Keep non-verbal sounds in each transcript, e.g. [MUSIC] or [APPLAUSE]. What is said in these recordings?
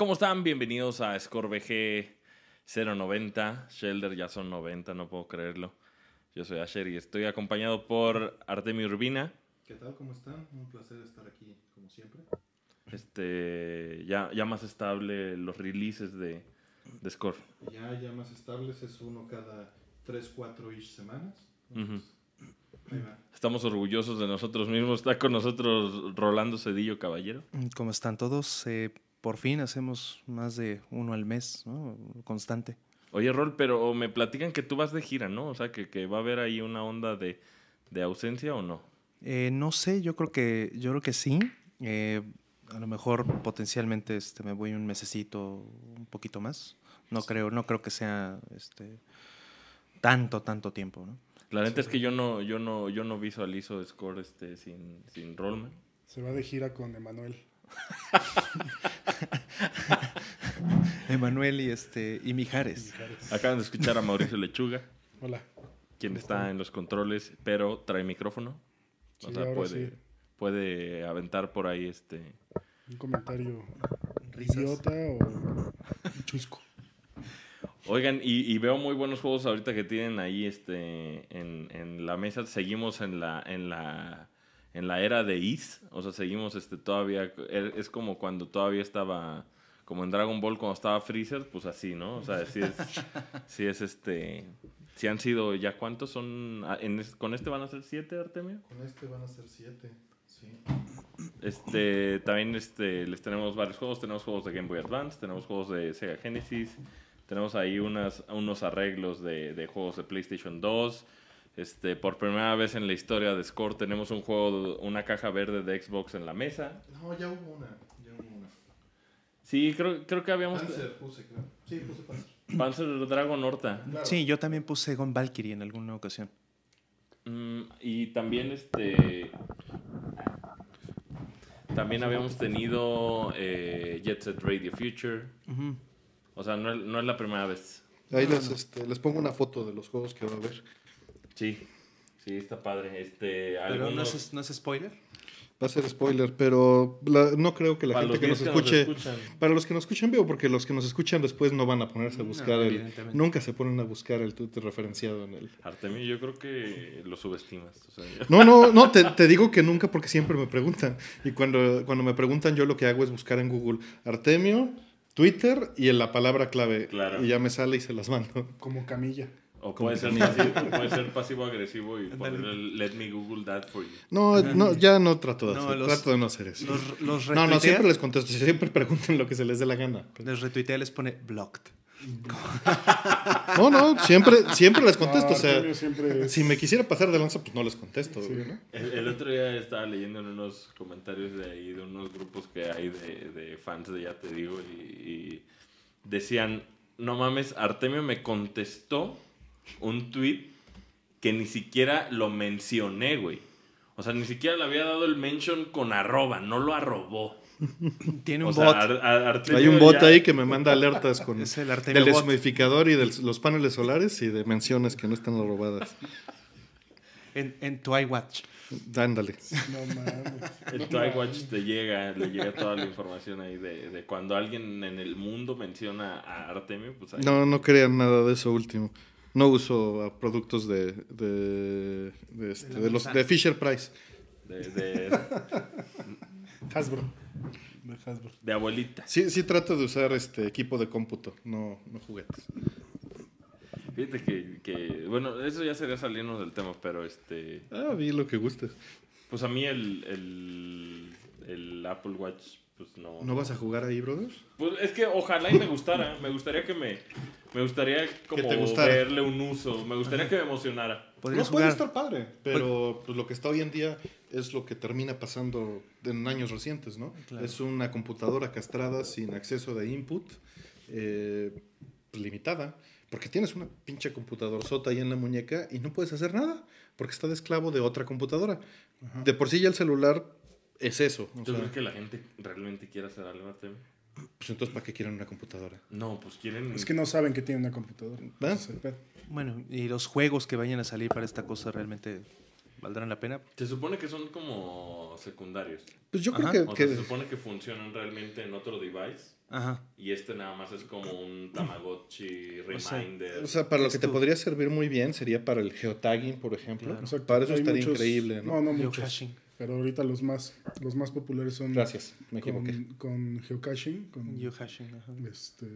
¿cómo están? Bienvenidos a ScoreBG 090. Shelder, ya son 90, no puedo creerlo. Yo soy Asher y estoy acompañado por Artemio Urbina. ¿Qué tal? ¿Cómo están? Un placer estar aquí, como siempre. Este, ya, ya más estable los releases de, Score. Ya, ya más estables, es uno cada 3, 4 semanas. Estamos orgullosos de nosotros mismos. Está con nosotros Rolando Cedillo Caballero. ¿Cómo están todos? Eh, por fin hacemos más de uno al mes, ¿no? Constante. Oye, Rol, pero me platican que tú vas de gira, ¿no? O sea, que, va a haber ahí una onda de, ausencia o no. Eh, no sé, yo creo que, yo creo que sí. Eh, a lo mejor potencialmente este, me voy un mesecito, un poquito más. No creo, no creo que sea este, tanto, tanto tiempo, ¿no? La neta es que yo no, yo no, yo no visualizo Score este, sin, sin Se va de gira con Emanuel. [LAUGHS] Emanuel y este y Mijares. Acaban de escuchar a Mauricio Lechuga. Hola. Quien está en los controles, pero trae micrófono. o sea, puede, puede aventar por ahí este. Un comentario Risas. o chusco. Oigan, y, veo muy buenos juegos ahorita que tienen ahí este en, en la mesa. Seguimos en la, en la en la era de Is, o sea, seguimos este todavía, er, es como cuando todavía estaba, como en Dragon Ball cuando estaba Freezer, pues así, ¿no? O sea, si es, [LAUGHS] es este, si han sido, ¿ya cuántos son? Ah, ¿Con este van a ser siete, Artemio? Con este van a ser siete, sí. Este, también este, les tenemos varios juegos, tenemos juegos de Game Boy Advance, tenemos juegos de Sega Genesis, tenemos ahí unas, unos arreglos de, de juegos de PlayStation 2, este, por primera vez en la historia de Score tenemos un juego, una caja verde de Xbox en la mesa. No, ya hubo una. Sí, creo, que habíamos... Panzer puse, claro. Sí, puse Panzer. Dragon Horta. Sí, yo también puse Gon Valkyrie en alguna ocasión. Mm, y también este... También habíamos tenido eh, Jet Set Radio Future. O sea, no, es la primera vez. Ahí les, este, les pongo una foto de los juegos que va a haber. Sí, sí, está padre. Este, ¿Pero ¿no, es, spoiler? va a ser spoiler, pero no creo que la gente que nos escuche. para los que nos escuchan veo porque los que nos escuchan después no van a ponerse a buscar el. Nunca se ponen a buscar el Twitter referenciado en el. Artemio, yo creo que lo subestimas. no, no, no, te, digo que nunca porque siempre me preguntan. Y cuando, cuando me preguntan, yo lo que hago es buscar en Google Artemio, Twitter y en la palabra clave. Y ya me sale y se las mando. Como camilla. O puede, ser pasivo, puede ser pasivo agresivo y ponerle let me google that for you. No, no ya no trato de hacer, trato de no hacer eso. Los, no, no, siempre les contesto, siempre pregunten lo que se les dé la gana. Les retuitea les pone blocked. No, no, siempre, siempre les contesto. o sea, si me quisiera pasar de lanza, pues no les contesto. El, otro día estaba leyendo en unos comentarios de ahí, de unos grupos que hay de, fans de Ya Te Digo, y decían, no mames, Artemio me contestó un tweet que ni siquiera lo mencioné, güey. O sea, ni siquiera le había dado el mention con arroba, no lo arrobó. [LAUGHS] Tiene un bot. Hay un bot ahí que me manda alertas con [LAUGHS] el del y de los paneles solares y de menciones que no están arrobadas. En, en tu iWatch. Dándole. En tu te llega, le llega toda la información ahí de, cuando alguien en el mundo menciona a Artemio. Pues no, no crean nada de eso último no uso ah, productos de, de, este, los, de Fisher Price. De, [LAUGHS] Hasbro. De Hasbro. De abuelita. Sí, sí trato de usar este equipo de cómputo, no, no juguetes. Fíjate que, bueno, eso ya sería salirnos del tema, pero este... Ah, vi lo que gustes. Pues a mí el Apple Watch pues, no. vas a jugar ahí, brother? Pues es que ojalá y me gustara. me gustaría que me. Me gustaría como verle un uso. Me gustaría que me emocionara. No puede estar padre, pero pues, lo que está hoy en día es lo que termina pasando en años recientes, ¿no? Es una computadora castrada sin acceso de input, eh, pues, limitada, porque tienes una pinche computadora sota ahí en la muñeca y no puedes hacer nada, porque está de esclavo de otra computadora. De por sí ya el celular es eso. ¿Tú que la gente realmente quiera hacer algo, Pues entonces, ¿para qué quieren una computadora? No, pues quieren... Es que no saben que tienen una computadora. Ah. Bueno, y los juegos que vayan a salir para esta cosa realmente valdrán la pena. Se supone que son como secundarios. Pues yo creo que, se supone que funcionan realmente en otro device. Ajá. Y este nada más es como un Tamagotchi reminder. O sea, para lo que te podría servir muy bien sería para el geotagging, por ejemplo. para eso estaría increíble, ¿no? No, no, pero ahorita los más, los más populares son... Gracias, me equivoqué. Con geocaching, con geocaching, Este,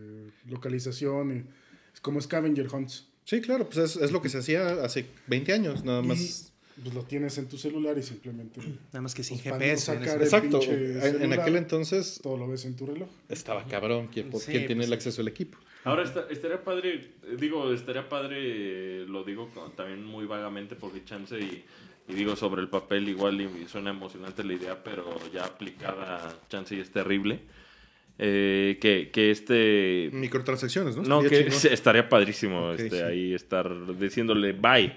localización, y, es como scavenger hunts. Sí, claro, pues es, lo que se hacía hace 20 años, nada más. pues lo tienes en tu celular y simplemente. Nada más que sin GPS. Pues, en exacto. en, aquel entonces. Todo lo ves en tu reloj. Estaba cabrón. ¿Quién, tiene pues el acceso al equipo? Ahora estaría padre, digo, estaría padre, lo digo también muy vagamente porque chance y y digo sobre el papel igual y suena emocionante la idea, pero ya aplicada chance y es terrible. Eh, que, que, este... Microtransacciones, ¿no? No, que estaría padrísimo este, ahí estar diciéndole bye.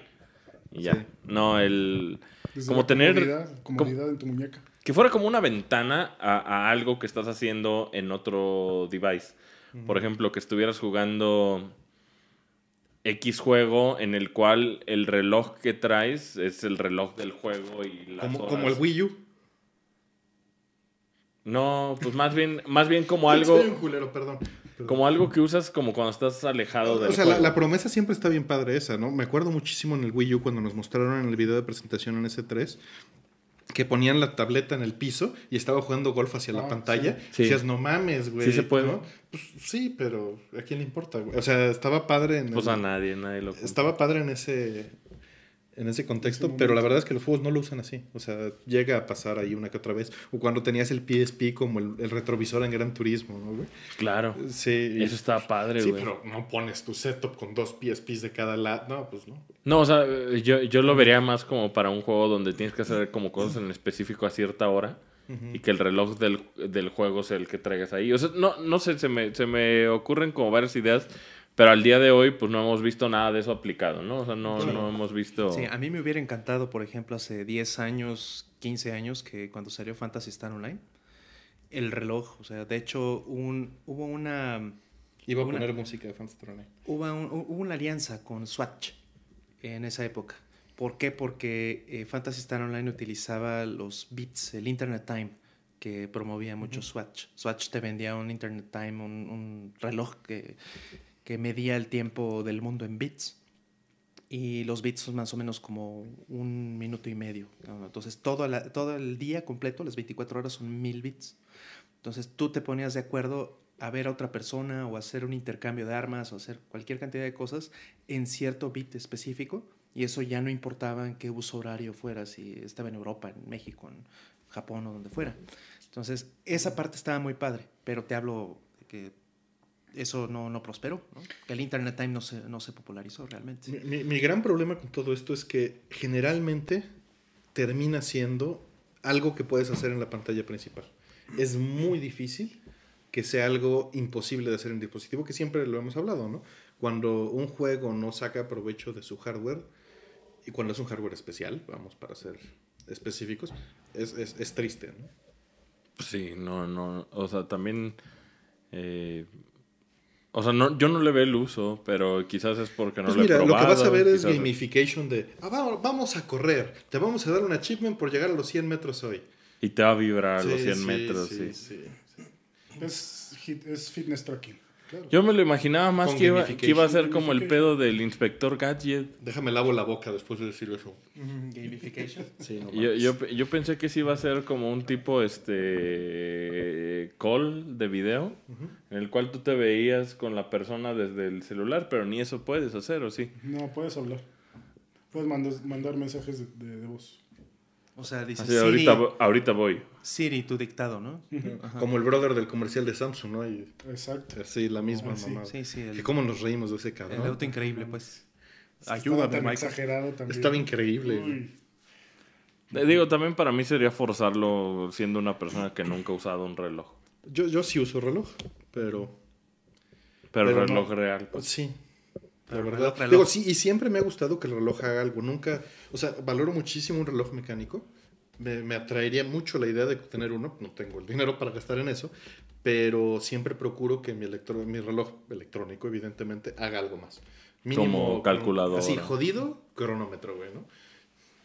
Y ya. No, el... como tener... Comunidad en tu muñeca. Que fuera como una ventana a, algo que estás haciendo en otro device. Por ejemplo, que estuvieras jugando X juego en el cual el reloj que traes es el reloj del juego y ¿Como, como el Wii U. No, pues más bien, más bien como [LAUGHS] algo. Estoy culero, perdón. Como algo que usas como cuando estás alejado de O sea, La, la, promesa siempre está bien padre esa, ¿no? Me acuerdo muchísimo en el Wii U cuando nos mostraron en el video de presentación en S3 que ponían la tableta en el piso y estaba jugando golf hacia la ah, pantalla. Dices, no mames, güey. Sí se puede. Pues, sí, pero ¿a quién le importa, güey? O sea, estaba padre en. Pues a nadie, nadie lo. Estaba padre en ese, en ese contexto, pero la verdad es que los juegos no lo usan así. O sea, llega a pasar ahí una que otra vez. O cuando tenías el PSP como el, retrovisor en Gran Turismo, ¿no, güey? Claro. Eh, sí. Eso estaba pues, padre, güey. Sí, pero no pones tu setup con dos PSPs de cada lado. No, pues no. No, o sea, yo, yo lo vería más como para un juego donde tienes que hacer como cosas en específico a cierta hora. Y que el reloj del, del, juego sea el que traigas ahí. O sea, no, no sé, se me, se me ocurren como varias ideas pero al día de hoy, pues no hemos visto nada de eso aplicado, ¿no? O sea, no, hemos visto. Sí, a mí me hubiera encantado, por ejemplo, hace 10 años, 15 años, que cuando salió Fantasy Star Online, el reloj. O sea, de hecho, un, hubo una. Iba a poner música de Fantasy Star Online. Hubo, una alianza con Swatch en esa época. ¿Por qué? Porque eh, Fantasy Star Online utilizaba los bits, el Internet Time que promovía mucho Swatch. Swatch te vendía un Internet Time, un reloj que que medía el tiempo del mundo en bits. Y los bits son más o menos como un minuto y medio. Entonces todo, todo el día completo, las 24 horas, son mil bits. Entonces tú te ponías de acuerdo a ver a otra persona o hacer un intercambio de armas o hacer cualquier cantidad de cosas en cierto bit específico y eso ya no importaba en qué uso horario fuera, si estaba en Europa, en México, en Japón o donde fuera. Entonces, esa mm. parte estaba muy padre, pero te hablo que eso no, no prosperó, ¿no? que el Internet Time no se, no se popularizó realmente. Mi, gran problema con todo esto es que generalmente termina siendo algo que puedes hacer en la pantalla principal. Es muy difícil que sea algo imposible de hacer en dispositivo, que siempre lo hemos hablado, ¿no? Cuando un juego no saca provecho de su hardware, y cuando es un hardware especial, vamos, para ser específicos, es, triste, ¿no? Sí, no, no, o sea, también... Eh, o sea, no, yo no le veo el uso, pero quizás es porque no le pues lo he probado. Lo que vas a ver es gamification de, ah, vamos, a correr, te vamos a dar un achievement por llegar a los 100 metros hoy. Y te va a vibrar los 100 metros. Sí, sí. sí. es fitness tracking. Yo me lo imaginaba más que iba, a ser como el pedo del inspector Gadget. Déjame lavo la boca después de decir eso. Mm-hmm, gamification. [LAUGHS] yo, pensé que sí iba a ser como un tipo este call de video en el cual tú te veías con la persona desde el celular, pero ni eso puedes hacer, ¿o sí? No, puedes hablar. Puedes mandar, mensajes de voz. O sea, dice Siri, ahorita, ahorita, voy. Siri, tu dictado, ¿no? Como el brother del comercial de Samsung, ¿no? Exacto. Sí, la misma ah, mamá. Sí, sí. nos reímos de ese cabrón. El auto increíble, pues. Ayúdame, exagerado también. Estaba increíble. Eh, digo, también para mí sería forzarlo siendo una persona que nunca ha usado un reloj. Yo, yo sí uso reloj, pero... Pero, reloj real. Pues. Sí, sí, y siempre me ha gustado que el reloj haga algo. Nunca, o sea, valoro muchísimo un reloj mecánico. Me, me, atraería mucho la idea de tener uno. No tengo el dinero para gastar en eso, pero siempre procuro que mi, electro, mi reloj electrónico, evidentemente, haga algo más. Como calculador. Así, jodido, cronómetro, güey, ¿no?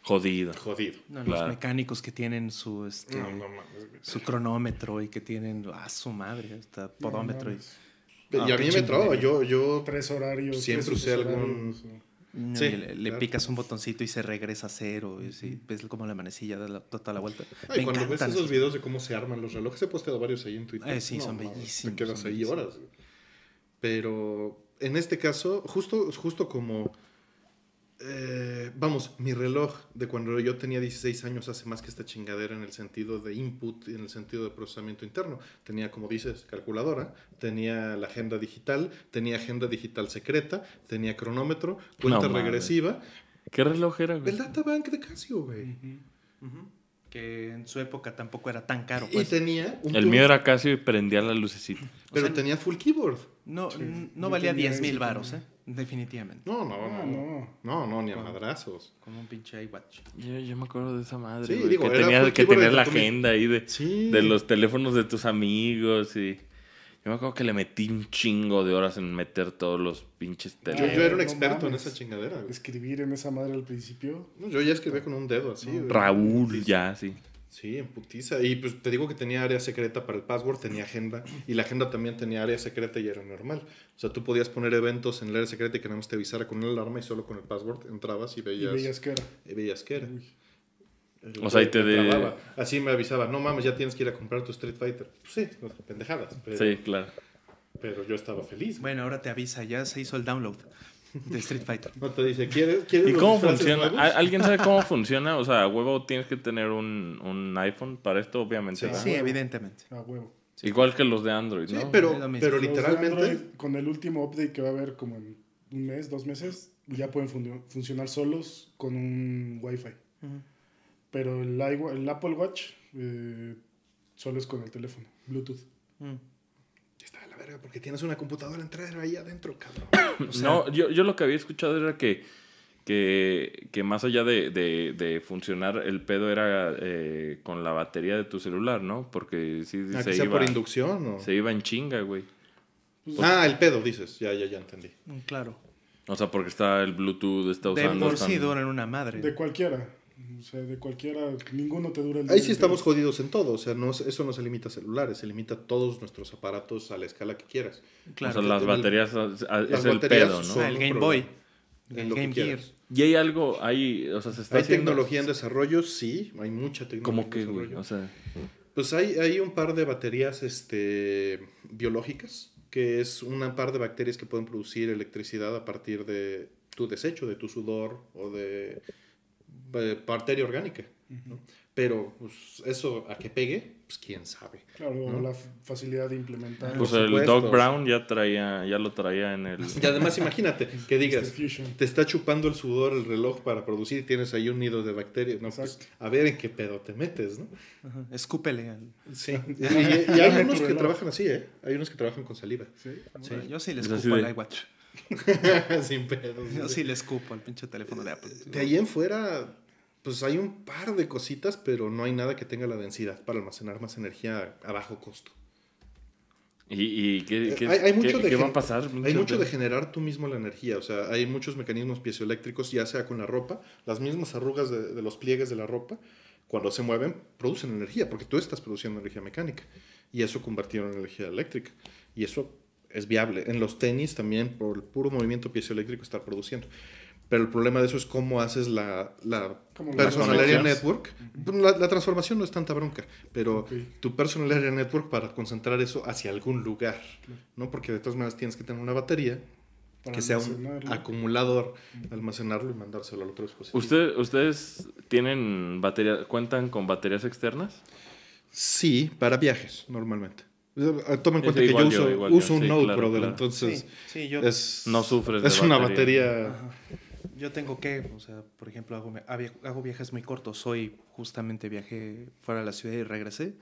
Jodido. Jodido. Los mecánicos que tienen su, este, su cronómetro y que tienen a ah, su madre, está podómetro. y, y ah, a mí me traba, yo, yo... Tres horarios. Siempre usé algún... sí, le, picas un botoncito y se regresa a cero. Y ves como la manecilla da toda la vuelta. Ay, cuando ves esos videos de cómo se arman los relojes, he posteado varios ahí en Twitter. Eh, sí, son bellísimos. Te quedas ahí horas. Pero en este caso, justo, justo como eh, vamos, mi reloj de cuando yo tenía 16 años hace más que esta chingadera en el sentido de input, y en el sentido de procesamiento interno. Tenía, como dices, calculadora, tenía la agenda digital, tenía agenda digital secreta, tenía cronómetro, cuenta regresiva. ¿Qué reloj era, güey? El databank de Casio, güey. Que en su época tampoco era tan caro. Y pues. tenía... el mío era Casio y prendía la lucecita. Pero tenía full keyboard. No, no valía 10 mil varos, ¿eh? Definitivamente. No, no, ah, no. no. no, no, ni a madrazos. Como un pinche iWatch. Yo, me acuerdo de esa madre. que tenía que tener la agenda ahí de, los teléfonos de tus amigos y. Yo me acuerdo que le metí un chingo de horas en meter todos los pinches teléfonos. Yo, era un experto en esa chingadera. Escribir en esa madre al principio. No, yo ya escribí con un dedo así. Raúl, ya, sí. Sí, en putiza. Y pues te digo que tenía área secreta para el password, tenía agenda. Y la agenda también tenía área secreta y era normal. O sea, tú podías poner eventos en el área secreta y que nada más te avisara con una alarma y solo con el password entrabas y veías. Y que era. Y veías que era. O sea, y te de... Así me avisaba, no mames, ya tienes que ir a comprar tu Street Fighter. Pues sí, pendejadas. Pero, sí, claro. Pero yo estaba feliz. Bueno, ahora te avisa, ya se hizo el download de Street Fighter. No dice, ¿quieres? y cómo funciona? ¿Alguien sabe cómo [LAUGHS] funciona? O sea, huevo, tienes que tener un, iPhone para esto, obviamente. Sí, evidentemente. A huevo. Igual que los de Android, ¿no? Sí, pero, pero literalmente. con el último update que va a haber como en un mes, dos meses, ya pueden funcionar solos con un Wi-Fi. Pero el, el, Apple Watch eh, solo es con el teléfono, Bluetooth. Mm la verga porque tienes una computadora entera ahí adentro, cabrón. [COUGHS] no, yo, lo que había escuchado era que, que, más allá de, funcionar el pedo era eh, con la batería de tu celular, ¿no? Porque sí, ah, se iba... por inducción Se iba en chinga, güey. Pues ah, el pedo, dices. Ya, ya, ya entendí. Mm, claro. O sea, porque está el Bluetooth, está usando... De por sí en una madre. De cualquiera. O sea, de cualquiera, ninguno te dura el día Ahí sí estamos jodidos en todo, o sea, no, eso no se limita a celulares, se limita a todos nuestros aparatos a la escala que quieras. O sea, las baterías es el pedo, ¿no? El Game Boy, el Game Gear. Y hay algo, hay, o sea, Hay tecnología en desarrollo, sí, hay mucha tecnología. ¿Cómo que, Güey, o sea... Pues hay, hay un par de baterías este, biológicas, que es un par de bacterias que pueden producir electricidad a partir de tu desecho, de tu sudor o de eh, parte orgánica. Pero pues, eso a que pegue, pues quién sabe. Claro, la facilidad de implementar. Pues el Doug Brown ya traía, ya lo traía en el. Y además imagínate [LAUGHS] que digas, este te está chupando el sudor el reloj para producir y tienes ahí un nido de bacterias. Pues, a ver en qué pedo te metes, ¿no? Escúpele Sí. y, [LAUGHS] hay unos que trabajan así, ¿eh? Hay unos que trabajan con saliva. Sí. Yo sí les escupo al iWatch. [LAUGHS] sin pedo. Yo sí le escupo al pinche teléfono de Apple. De ahí en fuera pues hay un par de cositas, pero no hay nada que tenga la densidad para almacenar más energía a bajo costo. ¿Y, eh, qué, hay, va a pasar? hay mucho de... generar tú mismo la energía. O sea, hay muchos mecanismos piezoeléctricos, ya sea con la ropa, las mismas arrugas de, de, los pliegues de la ropa, cuando se mueven, producen energía, porque tú estás produciendo energía mecánica. Y eso convertirlo en energía eléctrica. Y eso es viable. En los tenis también, por el puro movimiento piezoeléctrico, está produciendo. Pero el problema de eso es cómo haces la, personal area network. La, transformación no es tanta bronca, pero tu personal area network para concentrar eso hacia algún lugar, ¿no? Porque de todas maneras tienes que tener una batería que sea un acumulador, almacenarlo y mandárselo al otro dispositivo. ¿Usted, ¿Ustedes tienen batería, cuentan con baterías externas? Sí, para viajes, normalmente. Ah, tomen en cuenta que yo uso, un Node, entonces es, no sufres es una batería yo tengo que, o sea, por ejemplo, hago, viajes muy cortos. Hoy justamente viajé fuera de la ciudad y regresé.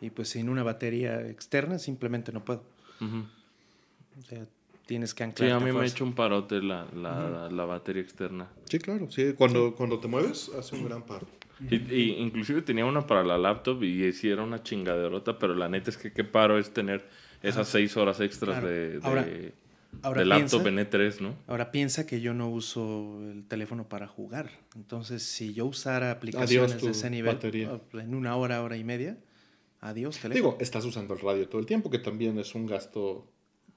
Y pues sin una batería externa simplemente no puedo. O sea, tienes que anclar. Sí, a mí me ha hecho un parote la, la, la, batería externa. Sí, claro. Sí, cuando, cuando te mueves, hace un gran paro. Y, inclusive tenía una para la laptop y sí era una chingaderota, pero la neta es que qué paro es tener esas ah, seis horas extras de, Ahora piensa, 3 e ¿no? Ahora piensa que yo no uso el teléfono para jugar. Entonces, si yo usara aplicaciones de ese nivel ah, en una hora, hora y media, adiós teléfono. Digo, estás usando el radio todo el tiempo, que también es un gasto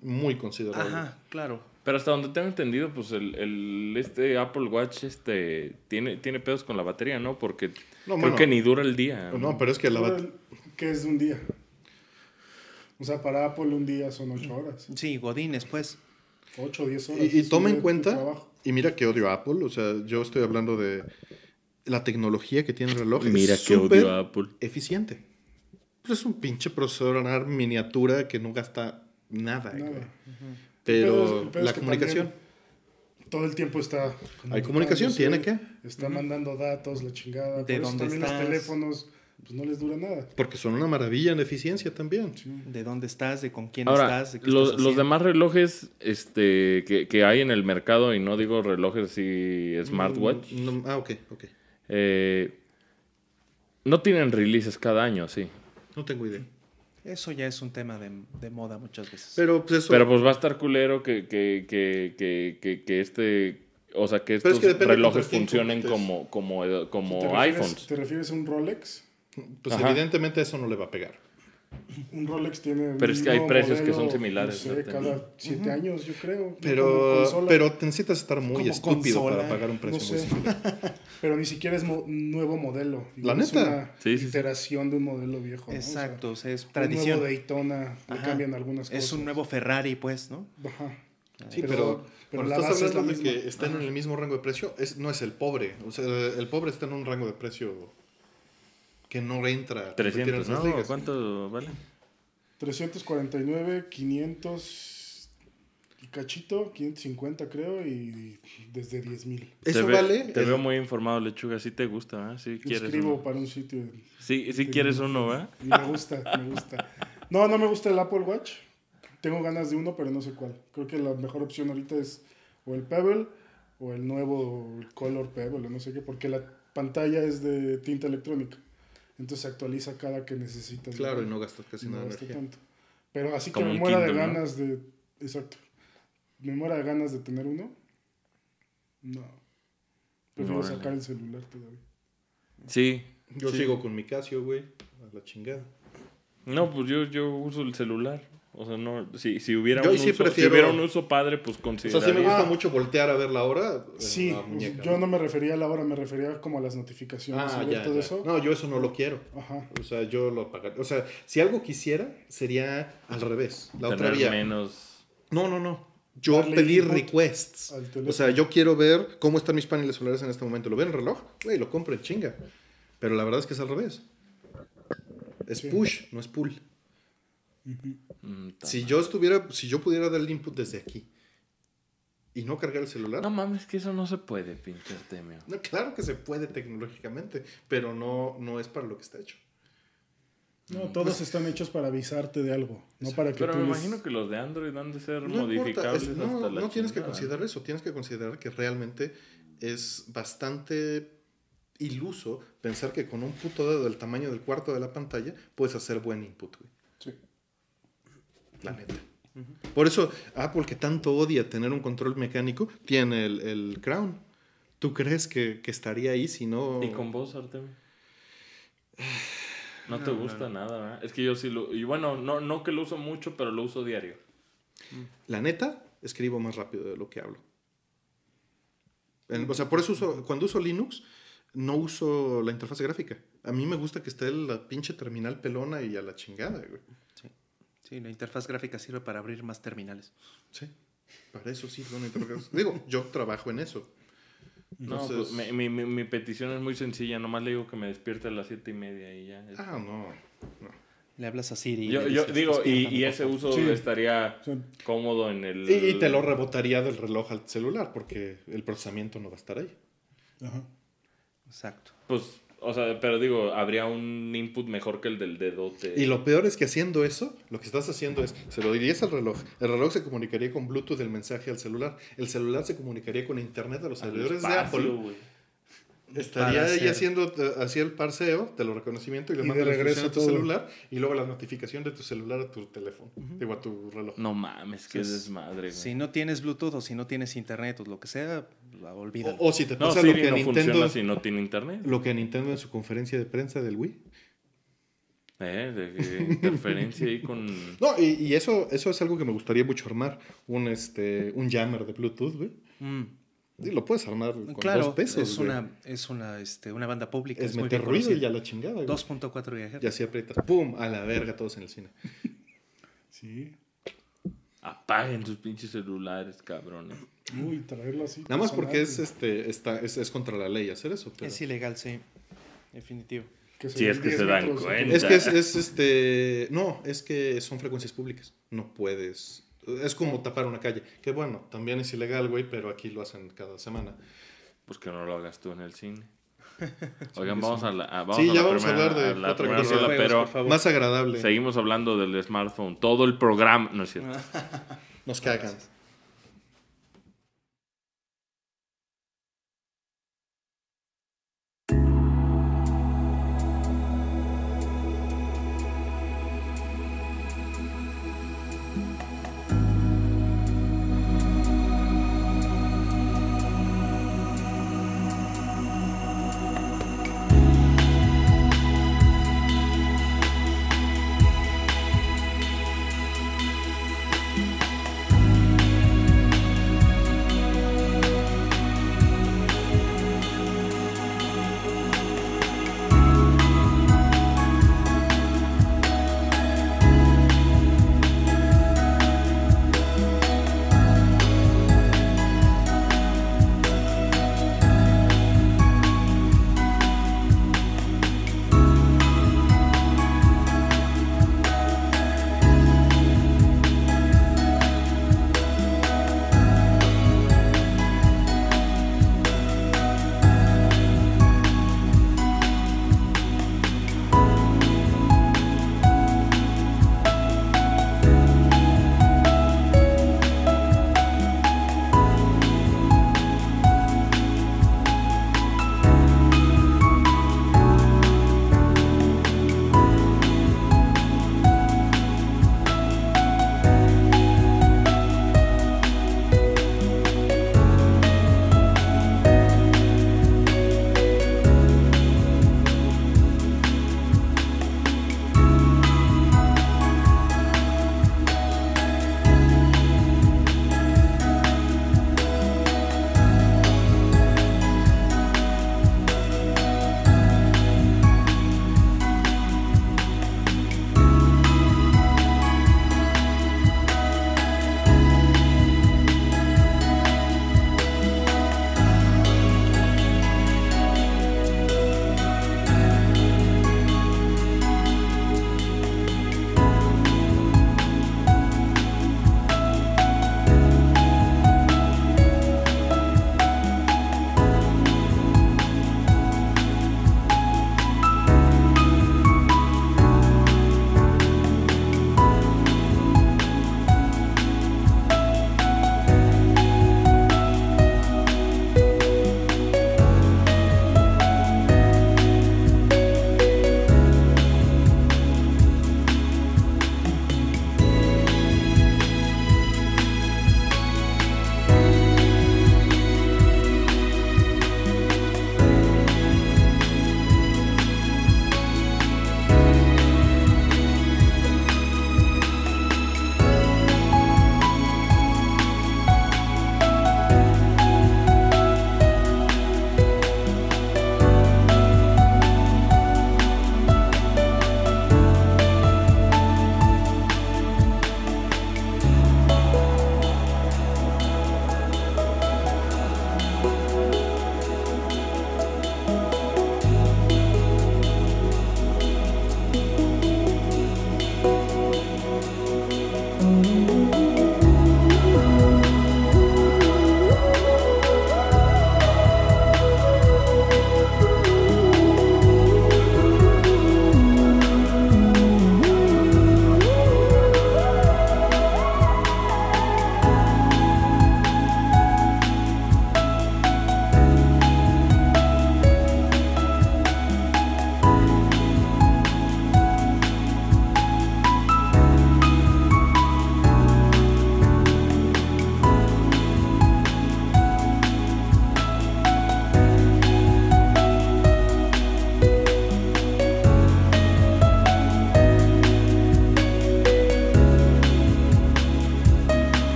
muy considerable. Ajá, claro. Pero hasta donde tengo entendido, pues el, este Apple Watch este tiene, tiene pedos con la batería, ¿no? Porque creo que ni dura el día. No, pero es que la batería... Que es un día. O sea, para Apple un día son ocho horas. Sí, Godines, después pues. Ocho, diez horas. Y, toma en cuenta, y mira que odio Apple, o sea, yo estoy hablando de la tecnología que tiene el reloj. Mira que odio Apple. Eficiente. Pues es un pinche procesador en miniatura que no gasta nada. Pero, la comunicación. Todo el tiempo está. Hay comunicación, tiene que. Está mandando datos, la chingada. De también los teléfonos pues no les dura nada. Porque son una maravilla en eficiencia también. De dónde estás, de con quién estás. los, demás relojes este, que, hay en el mercado, y no digo relojes y smartwatch. Mm, no, ah, ok, ok. Eh, no tienen releases cada año, sí. No tengo idea. Eso ya es un tema de, moda muchas veces. Pero pues, Pero pues, va a estar culero que, que, que este o sea, que estos relojes funcionen como, como, iPhones. ¿Te refieres a un Rolex? pues evidentemente eso no le va a pegar. Un Rolex tiene. Pero es que hay precios que son similares. No cada siete años, yo creo. Pero, pero necesitas estar muy estúpido para pagar un precio muy similar. [LAUGHS] pero ni siquiera es nuevo modelo. La Una iteración de un modelo viejo. Exacto, o sea, es tradición. Un nuevo Daytona, le cambian algunas cosas. Es un nuevo Ferrari, pues, ¿no? Ajá. Ah. Sí, pero, pero, pero estás de que están en el mismo rango de precio, es, no es el pobre. O sea, el pobre está en un rango de precio que no entra. 300, ¿no? ¿Cuánto vale? 349, 500 y cachito, 550 creo, y desde 10.000 mil. ¿Eso vale? Te veo muy informado, Lechuga, si te gusta, ¿eh? quieres Escribo para un sitio. Sí, sí este, quieres uno, ¿va? Me gusta, me gusta. No, no me gusta el Apple Watch. Tengo ganas de uno, pero no sé cuál. Creo que la mejor opción ahorita es o el Pebble o el nuevo Color Pebble, no sé qué, porque la pantalla es de tinta electrónica. Entonces se actualiza cada que necesitas. Claro, y no gastas casi nada. No tanto. Pero así que me muera de ganas de. Exacto. Me muera de ganas de tener uno. No. Prefiero sacar el celular todavía. Sí. Yo sigo con mi Casio, güey. A la chingada. No, pues yo, yo uso el celular. O sea, no, si, hubiera, un uso, hubiera un uso padre, pues consideraría. O sea, si me gusta mucho voltear a ver la hora. Eh, sí, yo ¿no? me refería a la hora, me refería como a las notificaciones. Ah, todo Eso. No, yo eso no lo quiero. O sea, yo lo apagaría O sea, si algo quisiera, sería al revés. La otra vía. menos... No, no, no. Yo pedir requests. O sea, yo quiero ver cómo están mis paneles solares en este momento. ¿Lo ven en reloj? Güey, lo compro chinga. Pero la verdad es que es al revés. Es push, no es pull. Mm, si yo estuviera, si yo pudiera dar el input desde aquí y no cargar el celular. No mames, que eso no se puede, pinche Artemio. claro que se puede tecnológicamente, pero no, no es para lo que está hecho. No, mm. todos están hechos para avisarte de algo, no para que Pero me imagino que los de Android han de ser modificables no, tienes que considerar eso, tienes que considerar que realmente es bastante iluso pensar que con un puto dedo del tamaño del cuarto de la pantalla puedes hacer buen input, la neta. Por eso Apple, que tanto odia tener un control mecánico, tiene el, el Crown. ¿Tú crees que, que, estaría ahí si no...? ¿Y con vos, Artemio? [SIGHS] No, te gusta nada, ¿verdad? Es que yo sí lo... Y bueno, no, no que lo uso mucho, pero lo uso diario. Mm. La neta, escribo más rápido de lo que hablo. O sea, por eso mm. uso, cuando uso Linux, no uso la interfaz gráfica. A mí me gusta que esté la pinche terminal pelona y a la chingada, güey. Sí. Sí, la interfaz gráfica sirve para abrir más terminales. Sí, para eso sirve una interfaz. Digo, yo trabajo en eso. No, pues mi, petición es muy sencilla, nomás le digo que me despierte a las siete y media y ya. Ah, no, Le hablas a Siri. Yo, digo, y, ese uso estaría cómodo en el... Y, y, te lo rebotaría del reloj al celular, porque el procesamiento no va a estar ahí. Ajá. Exacto. Pues o sea, pero digo, habría un input mejor que el del dedo. Y lo peor es que haciendo eso, lo que estás haciendo es, se lo dirías al reloj. El reloj se comunicaría con Bluetooth del mensaje al celular. El celular se comunicaría con Internet a los servidores de Apple. Estaría ahí haciendo así el parseo de lo reconocimiento y le manda regreso a tu celular y luego la notificación de tu celular a tu teléfono, digo, a tu reloj. No mames, qué desmadre. Si no tienes Bluetooth o si no tienes internet o lo que sea, olvídalo O, si te pasa no, lo que no Nintendo, funciona si no tiene internet. Lo que Nintendo en su conferencia de prensa del Wii. Eh, de, interferencia ahí con. [LAUGHS] No, y, eso, eso es algo que me gustaría mucho armar. Un este. un jammer de Bluetooth, güey. Mm. Sí, lo puedes armar con dos pesos. Es una, es una, este, una banda pública. Es, meter ruido y ya la chingada. 2.4 GHz. Y así aprietas. ¡Pum! A la verga todos en el cine. [LAUGHS] sí. Apaguen sus pinches celulares, cabrones. Uy, traerlo así. Nada más porque es, este, está, es, es, contra la ley hacer eso. Es ilegal, sí. Definitivo. si es que se dan cuenta. Es que es, este. No, es que son frecuencias públicas. No puedes es como tapar una calle. Que bueno, también es ilegal, güey, pero aquí lo hacen cada semana. Pues que no lo hagas tú en el cine. Oigan, vamos a la, a, vamos de otra pero más agradable. Seguimos hablando del smartphone. Todo el programa, no es cierto. [LAUGHS] Nos cagan.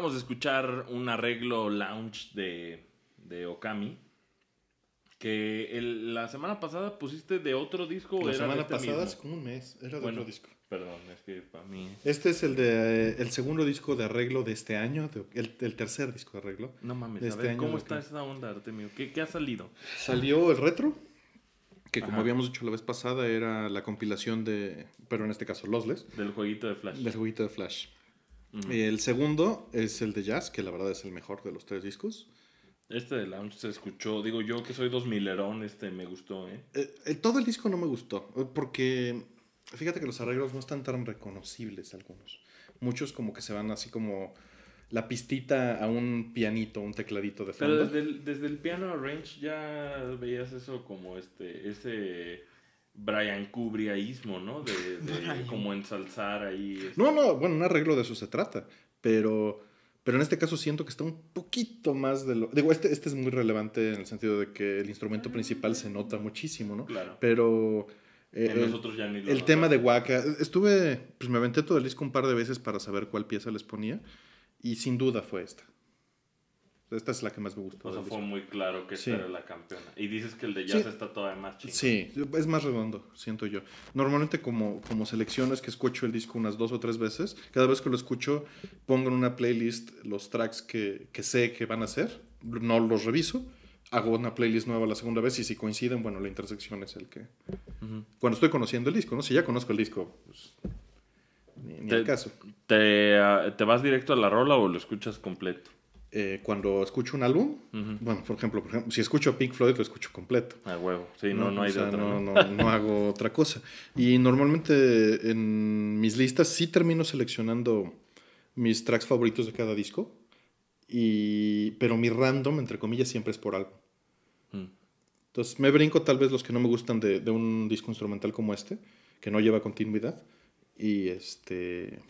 Vamos de escuchar un arreglo lounge de, de Okami. Que la semana pasada pusiste de otro disco. La semana este pasada es como un mes. Era de otro disco. Perdón, es que para mí. Este es el de el segundo disco de arreglo de este año, el, tercer disco de arreglo. No mames, este ¿cómo está esa onda, Artemio? ¿Qué, ¿Qué, ha salido? Salió el retro, que como habíamos dicho la vez pasada, era la compilación de. Pero en este caso, les Del jueguito de Flash. Del jueguito de Flash. El segundo es el de jazz, que la verdad es el mejor de los tres discos. Este de Lounge se escuchó, digo yo que soy dos milerón, este me gustó, ¿eh? Eh, eh Todo el disco no me gustó, eh, porque fíjate que los arreglos no están tan reconocibles algunos. Muchos como que se van así como la pistita a un pianito, un tecladito de fondo. Pero desde el, desde el piano range ya veías eso como este, ese Brian Kubriaísmo, ¿no? De, de como ensalzar ahí. Este. No, no, bueno, un arreglo de eso se trata, pero... Pero en este caso siento que está un poquito más de lo... Digo, este, este es muy relevante en el sentido de que el instrumento ah. principal se nota muchísimo, ¿no? Claro. Pero... el, eh, eh, el tema de Waka, estuve, pues me aventé todo el disco un par de veces para saber cuál pieza les ponía y sin duda fue esta. Esta es la que más me gustó. O sea, fue muy claro que esta era la campeona. Y dices que el de jazz está todavía más chido. Sí, es más redondo, siento yo. Normalmente como, como selecciones que escucho el disco unas dos o tres veces, cada vez que lo escucho pongo en una playlist los tracks que, sé que van a ser, no los reviso, hago una playlist nueva la segunda vez y si coinciden, bueno, la intersección es el que... Bueno, Cuando estoy conociendo el disco, ¿no? Si ya conozco el disco, pues ni, el caso. Te, ah, ¿Te vas directo a la rola o lo escuchas completo? Eh, cuando escucho un álbum, bueno, por ejemplo, por ejemplo, si escucho Pink Floyd, lo escucho completo. A huevo, sí, no, no, hay otra, no, no, no, [LAUGHS] hago otra cosa. Y normalmente en mis listas sí termino seleccionando mis tracks favoritos de cada disco, y, pero mi random, entre comillas, siempre es por álbum. Mm. Entonces me brinco tal vez los que no me gustan de, de un disco instrumental como este, que no lleva continuidad, y este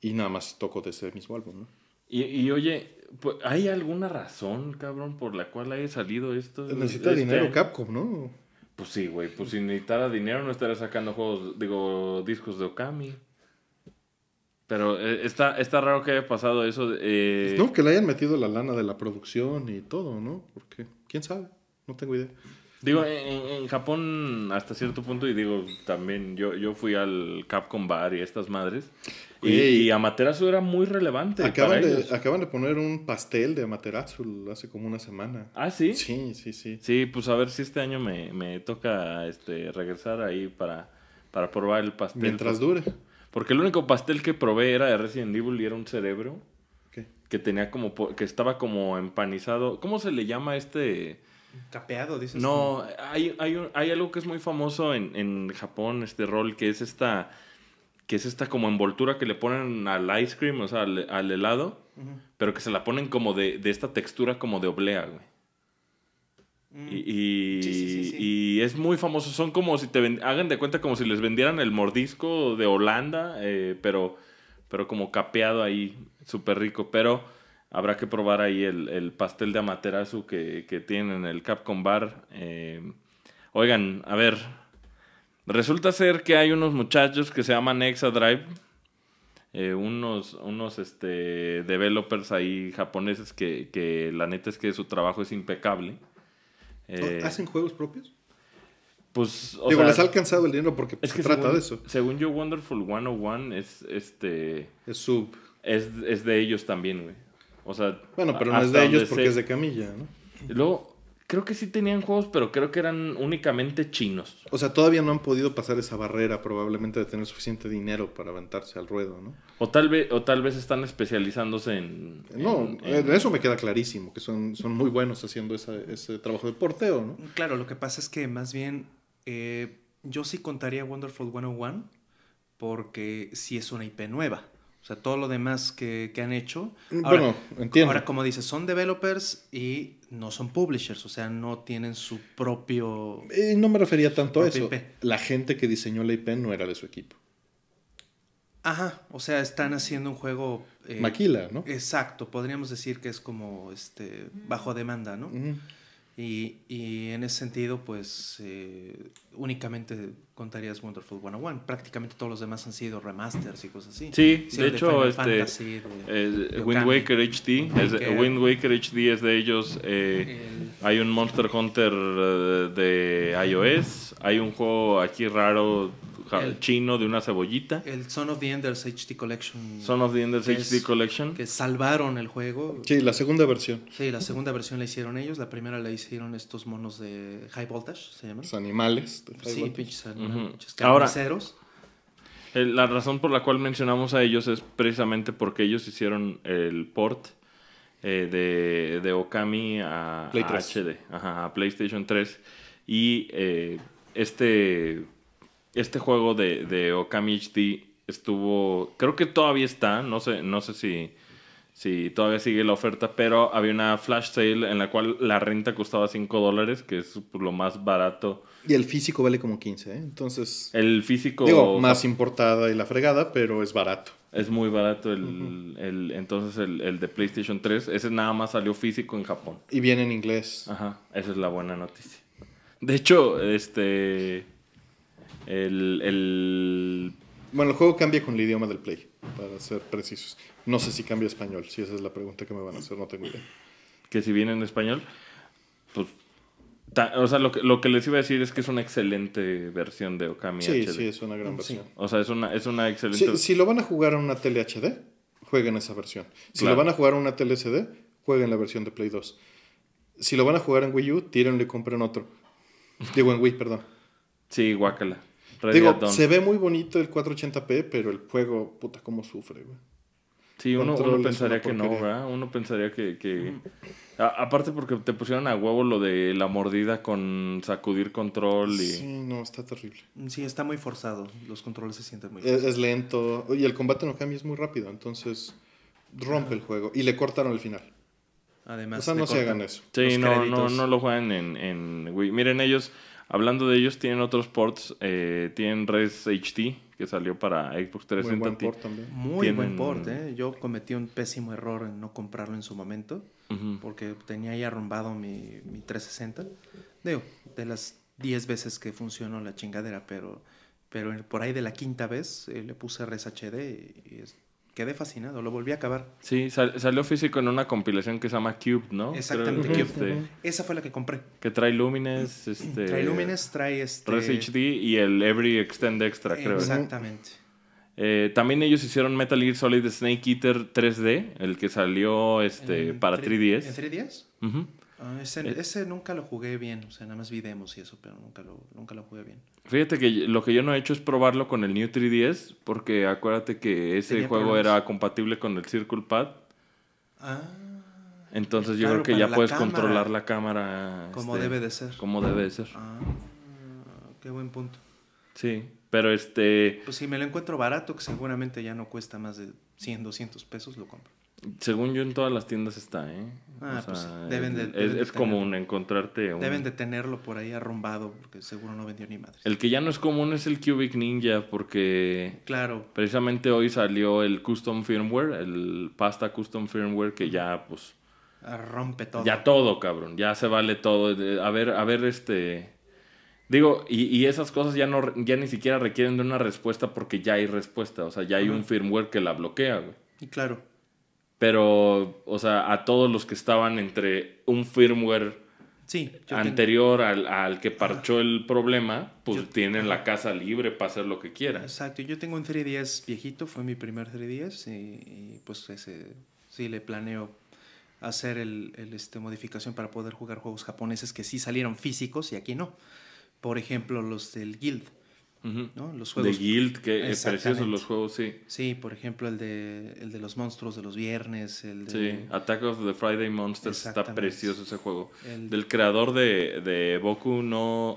y nada más toco de ese mismo álbum, ¿no? Y, y oye, pues, ¿hay alguna razón, cabrón, por la cual haya salido esto? Eh, necesita este, dinero Capcom, ¿no? Pues sí, güey. Pues si necesitara dinero no estaría sacando juegos, digo, discos de Okami. Pero eh, está, está raro que haya pasado eso. Eh, pues no, que le hayan metido la lana de la producción y todo, ¿no? Porque, ¿quién sabe? No tengo idea. Digo, en, Japón hasta cierto punto, y digo, también yo, yo fui al Capcom Bar y estas madres. Y, Amaterasu era muy relevante. Acaban, de, acaban de poner un pastel de Amaterasu hace como una semana. Ah, sí. Sí, sí, sí. Sí, pues a ver si este año me, toca este, regresar ahí para, para probar el pastel. Mientras dure. Porque el único pastel que probé era de Resident Evil y era un cerebro. Que tenía como. que estaba como empanizado. ¿Cómo se le llama este.? Capeado, dices. No, hay, hay, algo que es muy famoso en, Japón, este rol, que es esta que es esta como envoltura que le ponen al ice cream, o sea, al, helado, pero que se la ponen como de, de esta textura como de oblea, güey. Mm. Y, es muy famoso. Son como si te hagan de cuenta como si les vendieran el mordisco de Holanda, eh, pero, pero como capeado ahí, súper rico. Pero habrá que probar ahí el, pastel de amaterasu que, tienen en el Capcom Bar. Eh, oigan, a ver, resulta ser que hay unos muchachos que se llaman Exadrive, eh, unos, unos este, developers ahí japoneses que, la neta es que su trabajo es impecable. Eh, ¿Hacen juegos propios? Pues, Digo, les ha alcanzado el dinero porque se pues, trata de eso. Según yo, Wonderful 101 es este. Es sub. Es, es de ellos también, güey. O sea. Bueno, pero no es de ellos porque es de Camilla, ¿no? luego, creo que sí tenían juegos, pero creo que eran únicamente chinos. O sea, todavía no han podido pasar esa barrera, probablemente de tener suficiente dinero para aventarse al ruedo, ¿no? O tal vez, o tal vez están especializándose en. No, eh, eso me queda clarísimo, que son, son muy buenos haciendo ese trabajo de porteo, ¿no? Claro, lo que pasa es que más bien. Eh, yo sí contaría Wonderful 101 porque sí es una IP nueva. O sea, todo lo demás que, han hecho. Mm, bueno, entiendo. Ahora, como dices, son developers y no son publishers, o sea, no tienen su propio... Eh, no me refería tanto a eso. La gente que diseñó la IP no era de su equipo. Ajá, o sea, están haciendo un juego... Eh, Maquila, ¿no? Exacto, podríamos decir que es como este, bajo demanda, ¿no? y, en ese sentido, pues, eh, únicamente contarías Wonderful 101. Prácticamente todos los demás han sido remasters y cosas así. Sí, de, hecho, este, Wind Waker HD, Wind Waker. HD es de ellos. Eh, hay un Monster Hunter eh, de iOS, hay un juego aquí raro chino de una cebollita. El Son of the Enders HD Collection. Son of the Enders HD Collection. Que salvaron el juego. Sí, la segunda versión. Sí, la segunda versión la hicieron ellos. La primera la hicieron estos monos de High Voltage, se llaman. Los animales. sí, Ahora, eh, la razón por la cual mencionamos a ellos es precisamente porque ellos hicieron el port eh, de, Okami a, Play HD, PlayStation 3. Y eh, este, este juego de, de Okami HD estuvo, creo que todavía está, no sé, no sé si Sí, todavía sigue la oferta, pero había una flash sale en la cual la renta costaba 5 dólares, que es pues, lo más barato. Y el físico vale como 15, ¿eh? Entonces. El físico. más importada y la fregada, pero es barato. Es muy barato el, entonces el, de PlayStation 3. Ese nada más salió físico en Japón. Y viene en inglés. Ajá, esa es la buena noticia. De hecho, este. el... Bueno, el juego cambia con el idioma del Play para ser precisos. No sé si cambia español, si esa es la pregunta que me van a hacer, no tengo idea. Que si viene en español, pues... o sea, lo que, les iba a decir es que es una excelente versión de Okami sí, HD. Sí, es una gran mm, versión. O sea, es una, es una excelente... Si, si lo van a jugar en una tele HD, jueguen esa versión. Si lo van a jugar en una tele SD, jueguen la versión de Play 2. Si lo van a jugar en Wii U, tírenlo y compren otro. Digo, en Wii, perdón. Sí, guácala. Digo, se ve muy bonito el 480p, pero el juego, puta, cómo sufre, güey. Sí, uno, pensaría que no, ¿verdad? Uno pensaría que... aparte porque te pusieron a huevo lo de la mordida con sacudir control y... Sí, no, está terrible. Sí, está muy forzado. Los controles se sienten muy... Es, lento. Y el combate no cambia, es muy rápido. Entonces rompe el juego. Y le cortaron el final. Además, o sea, no se hagan eso. Sí, no, no, no, lo juegan en, en Miren, ellos Hablando de ellos, tienen otros ports. Eh, tienen Res HD que salió para Xbox 360. Muy buen port también. Muy buen port, ¿eh? Yo cometí un pésimo error en no comprarlo en su momento. Porque tenía ahí arrumbado mi, mi 360. Digo, de las 10 veces que funcionó la chingadera, pero... Pero por ahí de la quinta vez eh, le puse Res HD y, quedé fascinado, lo volví a acabar. Sí, salió físico en una compilación que se llama Cube, ¿no? Exactamente, Cube. Este, Esa fue la que compré. Que trae Lumines, este... Trae Lumines, trae este... HD y el Every Extend Extra, creo. Exactamente. Eh, también ellos hicieron Metal Gear Solid Snake Eater 3D, el que salió este, para 3, ds ¿En 3DS? Ah, eh. ese, nunca lo jugué bien, o sea, nada más videmos y eso, pero nunca lo, nunca lo jugué bien. Fíjate que lo que yo no he hecho es probarlo con el New 3DS, porque acuérdate que ese juego era compatible con el Circle Pad. Ah. Entonces yo creo que ya puedes controlar la cámara. Como este, debe de ser. Como debe ser. Ah, qué buen punto. Sí, pero este... Pues si me lo encuentro barato, que seguramente ya no cuesta más de 100, 200 pesos, lo compro. Según yo, en todas las tiendas está, ¿eh? Ah, pues deben de, es, común encontrarte Deben de tenerlo por ahí arrumbado, porque seguro no vendió ni madre. El que ya no es común es el Cubic Ninja, porque... Claro. Precisamente hoy salió el Custom Firmware, el Pasta Custom Firmware, que ya, pues... Rompe todo. Ya todo, cabrón. Ya se vale todo. A ver, a ver, este... Digo, y, esas cosas ya no ya ni siquiera requieren de una respuesta porque ya hay respuesta. O sea, ya hay un firmware que la bloquea, güey. Y claro pero, o sea, a todos los que estaban entre un firmware anterior al, que parchó el problema, pues tienen la casa libre para hacer lo que quieran. Exacto, yo tengo un 3DS viejito, fue mi primer 3DS y, pues ese, sí le planeo hacer el, el, este, modificación para poder jugar juegos japoneses que sí salieron físicos y aquí no. Por ejemplo, los del Guild. Los juegos. De Guild, que es precioso los juegos, sí. Sí, por ejemplo, el de, el de los monstruos de los viernes. El de... Sí, Attack of the Friday Monsters. Está precioso ese juego. Del creador de, Boku no.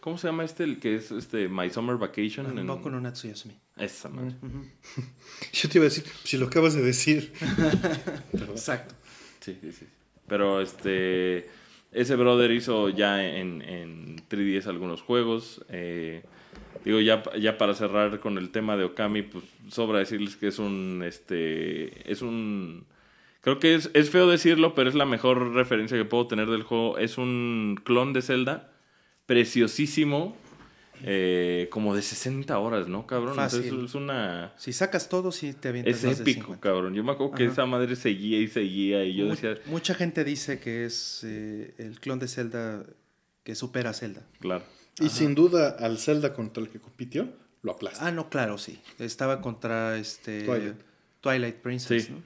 ¿Cómo se llama este? El que es este My Summer Vacation. Mm, Boku no Natsuyasumi. Esa mm. madre. [LAUGHS] Yo te iba a decir, si lo acabas de decir. [LAUGHS] Exacto. Sí, sí, sí. Pero este. Ese brother hizo ya en, en 3DS algunos juegos. Eh, Digo, ya, para cerrar con el tema de Okami, pues sobra decirles que es un, este, es un, creo que es, es feo decirlo, pero es la mejor referencia que puedo tener del juego. Es un clon de Zelda, preciosísimo, eh, como de 60 horas, ¿no, cabrón? es una... Si sacas todo, sí te avientas Es épico, cabrón. Yo me acuerdo que esa madre seguía y seguía y yo decía... Mucha gente dice que es eh, el clon de Zelda que supera a Zelda. Claro. Y sin duda al Zelda contra el que compitió, lo aplasta. Ah, no, claro, sí. Estaba contra este Twilight, Princess, sí. ¿no?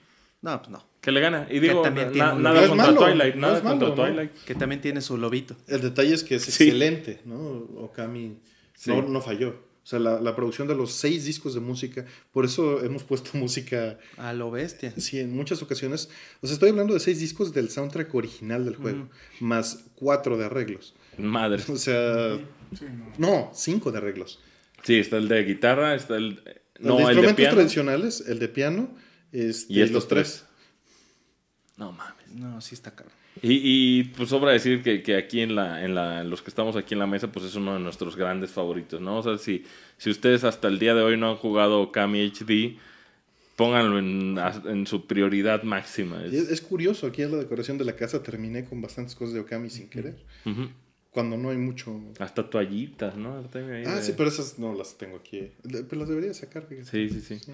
No, pues no. Que le gana. Y digo, nada contra Twilight, nada contra Twilight. Que también tiene su lobito. El detalle es que es excelente, ¿no? Okami no, falló. O sea, la, producción de los seis discos de música. Por eso hemos puesto [LAUGHS] música. A lo bestia. Sí, en muchas ocasiones. O sea, estoy hablando de seis discos del soundtrack original del juego, más cuatro de arreglos. Madre. O sea. no. cinco de arreglos. Sí, está el de guitarra, está el. No, el de instrumentos de tradicionales, el de piano este, y estos tres. No mames. No, sí está caro. Y, y, pues sobra decir que, que aquí en la, en la, los que estamos aquí en la mesa, pues es uno de nuestros grandes favoritos, ¿no? O sea, si, si ustedes hasta el día de hoy no han jugado Kami HD, pónganlo en, en su prioridad máxima. Es... Es, curioso, aquí en la decoración de la casa terminé con bastantes cosas de Okami sin querer. Cuando no hay mucho. Hasta toallitas, ¿no? ah, sí, pero esas no las tengo aquí. Pero las debería sacar, sí, sí. sí.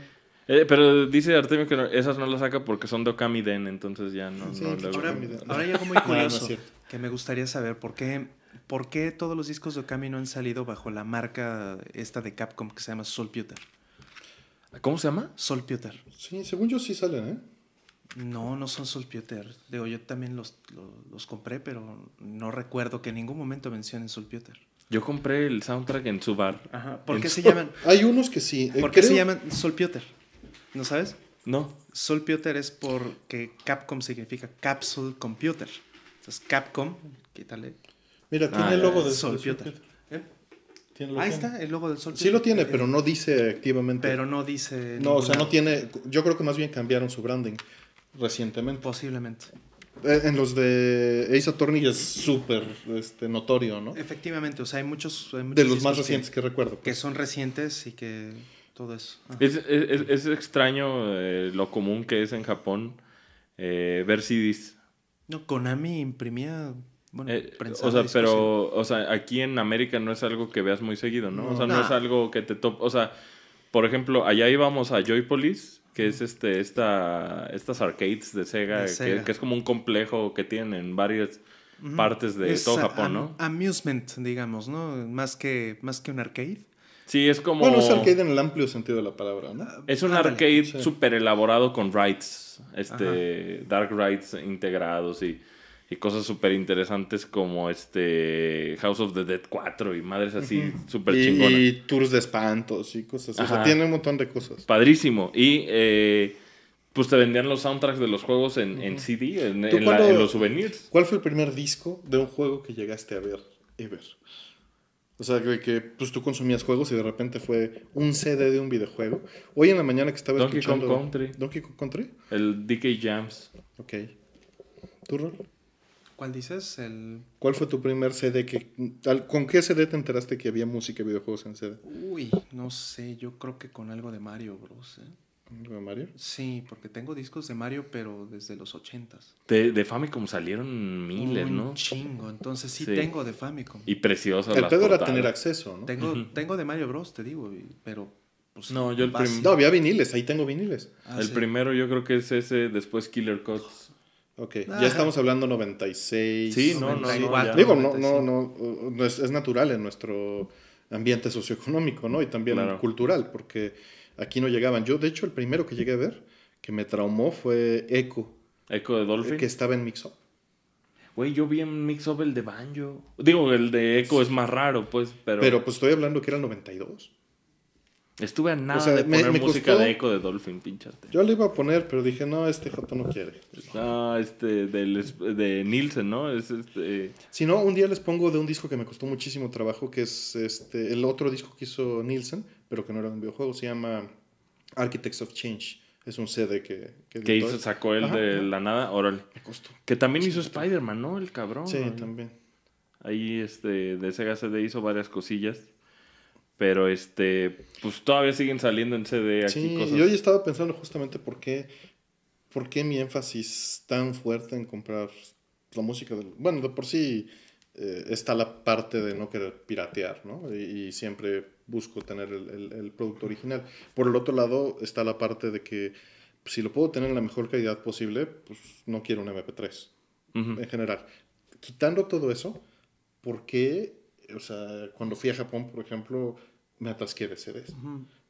Eh, pero dice Artemio que esas no las saca porque son de Okami Den, entonces ya no. Sí, no ahora, ahora hay algo muy [LAUGHS] curioso que me gustaría saber por qué, por qué todos los discos de Okami no han salido bajo la marca esta de Capcom que se llama Solputer. ¿Cómo se llama? Solputer. Sí, según yo sí salen, ¿eh? No, no son Solpioter. Digo, yo también los, compré, pero no recuerdo que en ningún momento mencionen Solpioter. Yo compré el soundtrack en su bar. Ajá. ¿Por qué se llaman? Hay unos que sí. Eh, ¿Por qué se llaman Solpioter? ¿No sabes? No. Soulputer es porque Capcom significa Capsule Computer. Entonces, Capcom, quítale. Mira, tiene el ah, logo de sol ¿Eh? Ahí está, el logo del sol Sí lo tiene, pero no dice activamente. Pero no dice. No, o sea, no tiene. Yo creo que más bien cambiaron su branding recientemente. Posiblemente. Eh, en los de Ace Attorney es súper este, notorio, ¿no? Efectivamente, o sea, hay muchos... de los más recientes que, recuerdo. Que pues. son recientes y que todo eso. Ah. Es, es, es, extraño eh, lo común que es en Japón eh, ver CDs. No, Konami imprimía bueno, eh, o sea, pero, o sea, aquí en América no es algo que veas muy seguido, ¿no? o sea, no es algo que te top, o sea, por ejemplo, allá íbamos a Joypolis, que es este, esta, estas arcades de Sega, Que, es como un complejo que tienen varias partes de todo Japón, ¿no? Amusement, digamos, ¿no? Más que, más que un arcade. Sí, es como. Bueno, es arcade en el amplio sentido de la palabra, ¿no? Es un arcade súper elaborado con rides este, dark rides integrados y, cosas súper interesantes como este House of the Dead 4 y madres así super súper Y tours de espantos y cosas. así. O sea, tiene un montón de cosas. Padrísimo. Y. Eh, pues te vendían los soundtracks de los juegos en, en CD, en, en los souvenirs. ¿Cuál fue el primer disco de un juego que llegaste a ver, ever? O sea, que pues, tú consumías juegos y de repente fue un CD de un videojuego. Hoy en la mañana que estaba Donkey Kong Country. ¿Donkey Kong Country? El DK Jams. Ok. ¿Tu rol? ¿Cuál dices? El... ¿Cuál fue tu primer CD? Que, ¿Con qué CD te enteraste que había música y videojuegos en CD? Uy, no sé. Yo creo que con algo de Mario Bros. ¿eh? ¿De Mario? Sí, porque tengo discos de Mario, pero desde los 80 De, de Famicom salieron miles, ¿no? Un chingo, entonces sí, tengo de Famicom. Y precioso. El pedo era tener acceso, ¿no? Tengo, de Mario Bros, te digo, pero pues, no, yo el primero. No, había viniles, ahí tengo viniles. Ah, el primero yo creo que es ese, después Killer Cuts. Ok, ah. ya estamos hablando 96. Sí, no no, no, Digo, no, no, no, es, es, natural en nuestro ambiente socioeconómico, ¿no? Y también cultural, porque aquí no llegaban. Yo, de hecho, el primero que llegué a ver, que me traumó, fue Echo. Echo de Dolphin. Que estaba en Mix Up. Güey, yo vi en Mix Up el de Banjo. Digo, el de Echo es más raro, pues, pero... Pero pues estoy hablando que era el 92. Estuve a nada de poner música de Echo de Dolphin, pinchate. Yo le iba a poner, pero dije, no, este jato no quiere. No, este del, de Nielsen, ¿no? este... Si no, un día les pongo de un disco que me costó muchísimo trabajo, que es este el otro disco que hizo Nielsen, pero que no era un videojuego, se llama Architects of Change. Es un CD que... Que, hizo, sacó él de la nada, órale. Me costó. Que también hizo Spider-Man, ¿no? El cabrón. Sí, también. Ahí, este, de Sega CD hizo varias cosillas. Pero, este, pues todavía siguen saliendo en CD aquí sí, y hoy estaba pensando justamente por qué, por qué mi énfasis tan fuerte en comprar la música del... Bueno, de por sí eh, está la parte de no querer piratear, ¿no? y siempre busco tener el, producto original. Por el otro lado está la parte de que pues, si lo puedo tener en la mejor calidad posible, pues no quiero un MP3 en general. Quitando todo eso, ¿por qué? O sea, cuando fui a Japón, por ejemplo, me atasqué de CDs.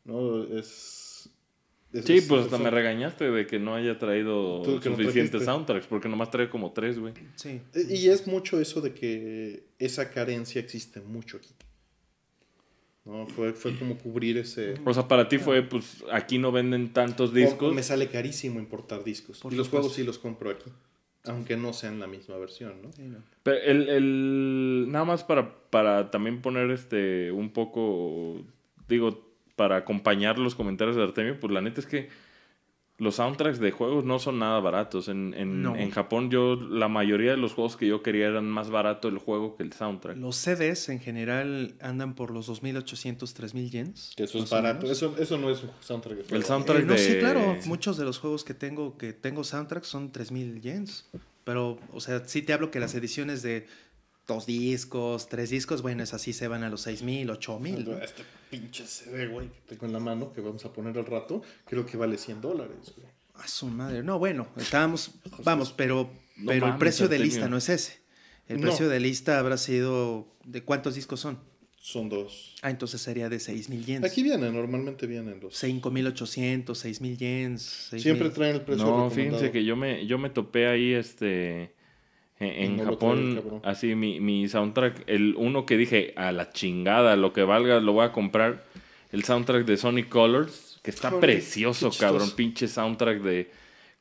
¿No? Es, sí, pues hasta me regañaste de que no haya traído suficientes soundtracks, porque nomás trae como tres, güey. Sí. Y es mucho eso de que esa carencia existe mucho aquí. No, fue, fue como cubrir ese... O sea, para ti fue, pues, aquí no venden tantos discos. me sale carísimo importar discos. y los juegos sí los compro aquí. Aunque no sean la misma versión, ¿no? no. Pero el, el, nada más para, para también poner este un poco, digo, para acompañar los comentarios de Artemio, pues la neta es que los soundtracks de juegos no son nada baratos. En, en, Japón yo la mayoría de los juegos que yo quería eran más barato el juego que el soundtrack. Los CDs en general andan por los 2.800, 3.000 yens. eso es barato. Eso, no es un soundtrack. El soundtrack eh, no, Sí, claro. Muchos de los juegos que tengo que tengo soundtrack son 3.000 yens. Pero, o sea, sí te hablo que las ediciones de dos discos, tres discos, bueno, es así se van a los seis mil, ocho mil. Este pinche CD, güey, que tengo en la mano, que vamos a poner al rato, creo que vale 100 dólares, güey. A su madre. No, bueno, estábamos, vamos, pero, pero el precio de lista no es ese. El precio de lista habrá sido, ¿de cuántos discos son? Son dos. Ah, entonces sería de seis mil yens. Aquí vienen, normalmente vienen los... Cinco mil 5.800, mil yens. 6, Siempre traen el precio No, fíjense que yo me, yo me topé ahí este en, Japón, así mi, mi soundtrack, el uno que dije, a la chingada, lo que valga lo voy a comprar, el soundtrack de Sonic Colors, que está precioso, cabrón, pinche soundtrack de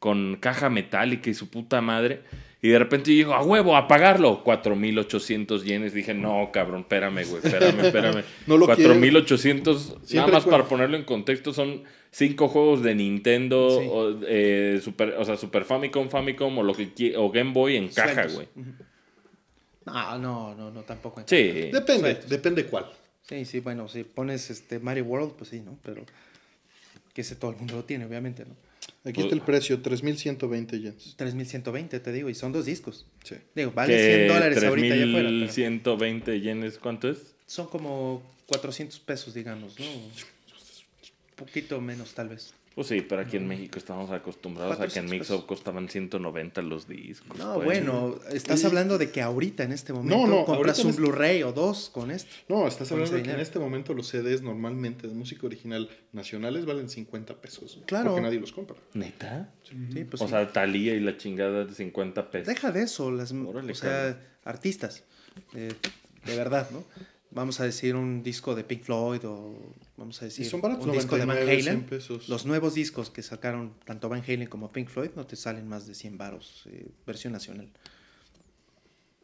con caja metálica y su puta madre. Y de repente yo digo, a huevo, pagarlo. 4.800 yenes. Dije, no, cabrón, espérame, güey, espérame, espérame. [LAUGHS] no 4.800, nada más para ponerlo en contexto, son cinco juegos de Nintendo, o, eh, Super, o sea, Super Famicom, Famicom o, lo que, o Game Boy en caja, güey. No, no, no, no, tampoco. sí. Depende, depende cuál. Sí, sí, bueno, si pones este Mario World, pues sí, ¿no? Pero que ese todo el mundo lo tiene, obviamente, ¿no? Aquí está el precio, 3.120 yenes. 3.120, te digo, y son dos discos. Sí. Digo, vale 100 dólares ahorita allá afuera. 3.120 yenes, ¿cuánto es? Son como 400 pesos, digamos, ¿no? Un poquito menos, tal vez. Pues sí, pero aquí en México estamos acostumbrados a que en Mixup costaban 190 los discos. No, pues. bueno, estás hablando de que ahorita en este momento compras un este Blu-ray o dos con esto. No, estás hablando de que en este momento los CDs normalmente de música original nacionales valen 50 pesos. Claro. Porque nadie los compra. ¿Neta? Sí, pues O sea, Talía y la chingada de 50 pesos. Deja de eso, las o sea, artistas. Eh, de verdad, ¿no? vamos a decir, un disco de Pink Floyd o vamos a decir, un disco de Van Halen. Los nuevos discos que sacaron tanto Van Halen como Pink Floyd no te salen más de 100 varos, eh, versión nacional.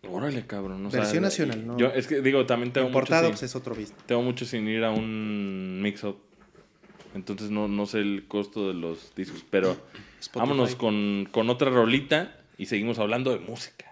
Órale, cabrón. versión nacional, ¿no? Yo, es que digo, también tengo mucho sin, pues, Tengo mucho sin ir a un mix-up. Entonces no, no sé el costo de los discos, pero vámonos con, con otra rolita y seguimos hablando de música.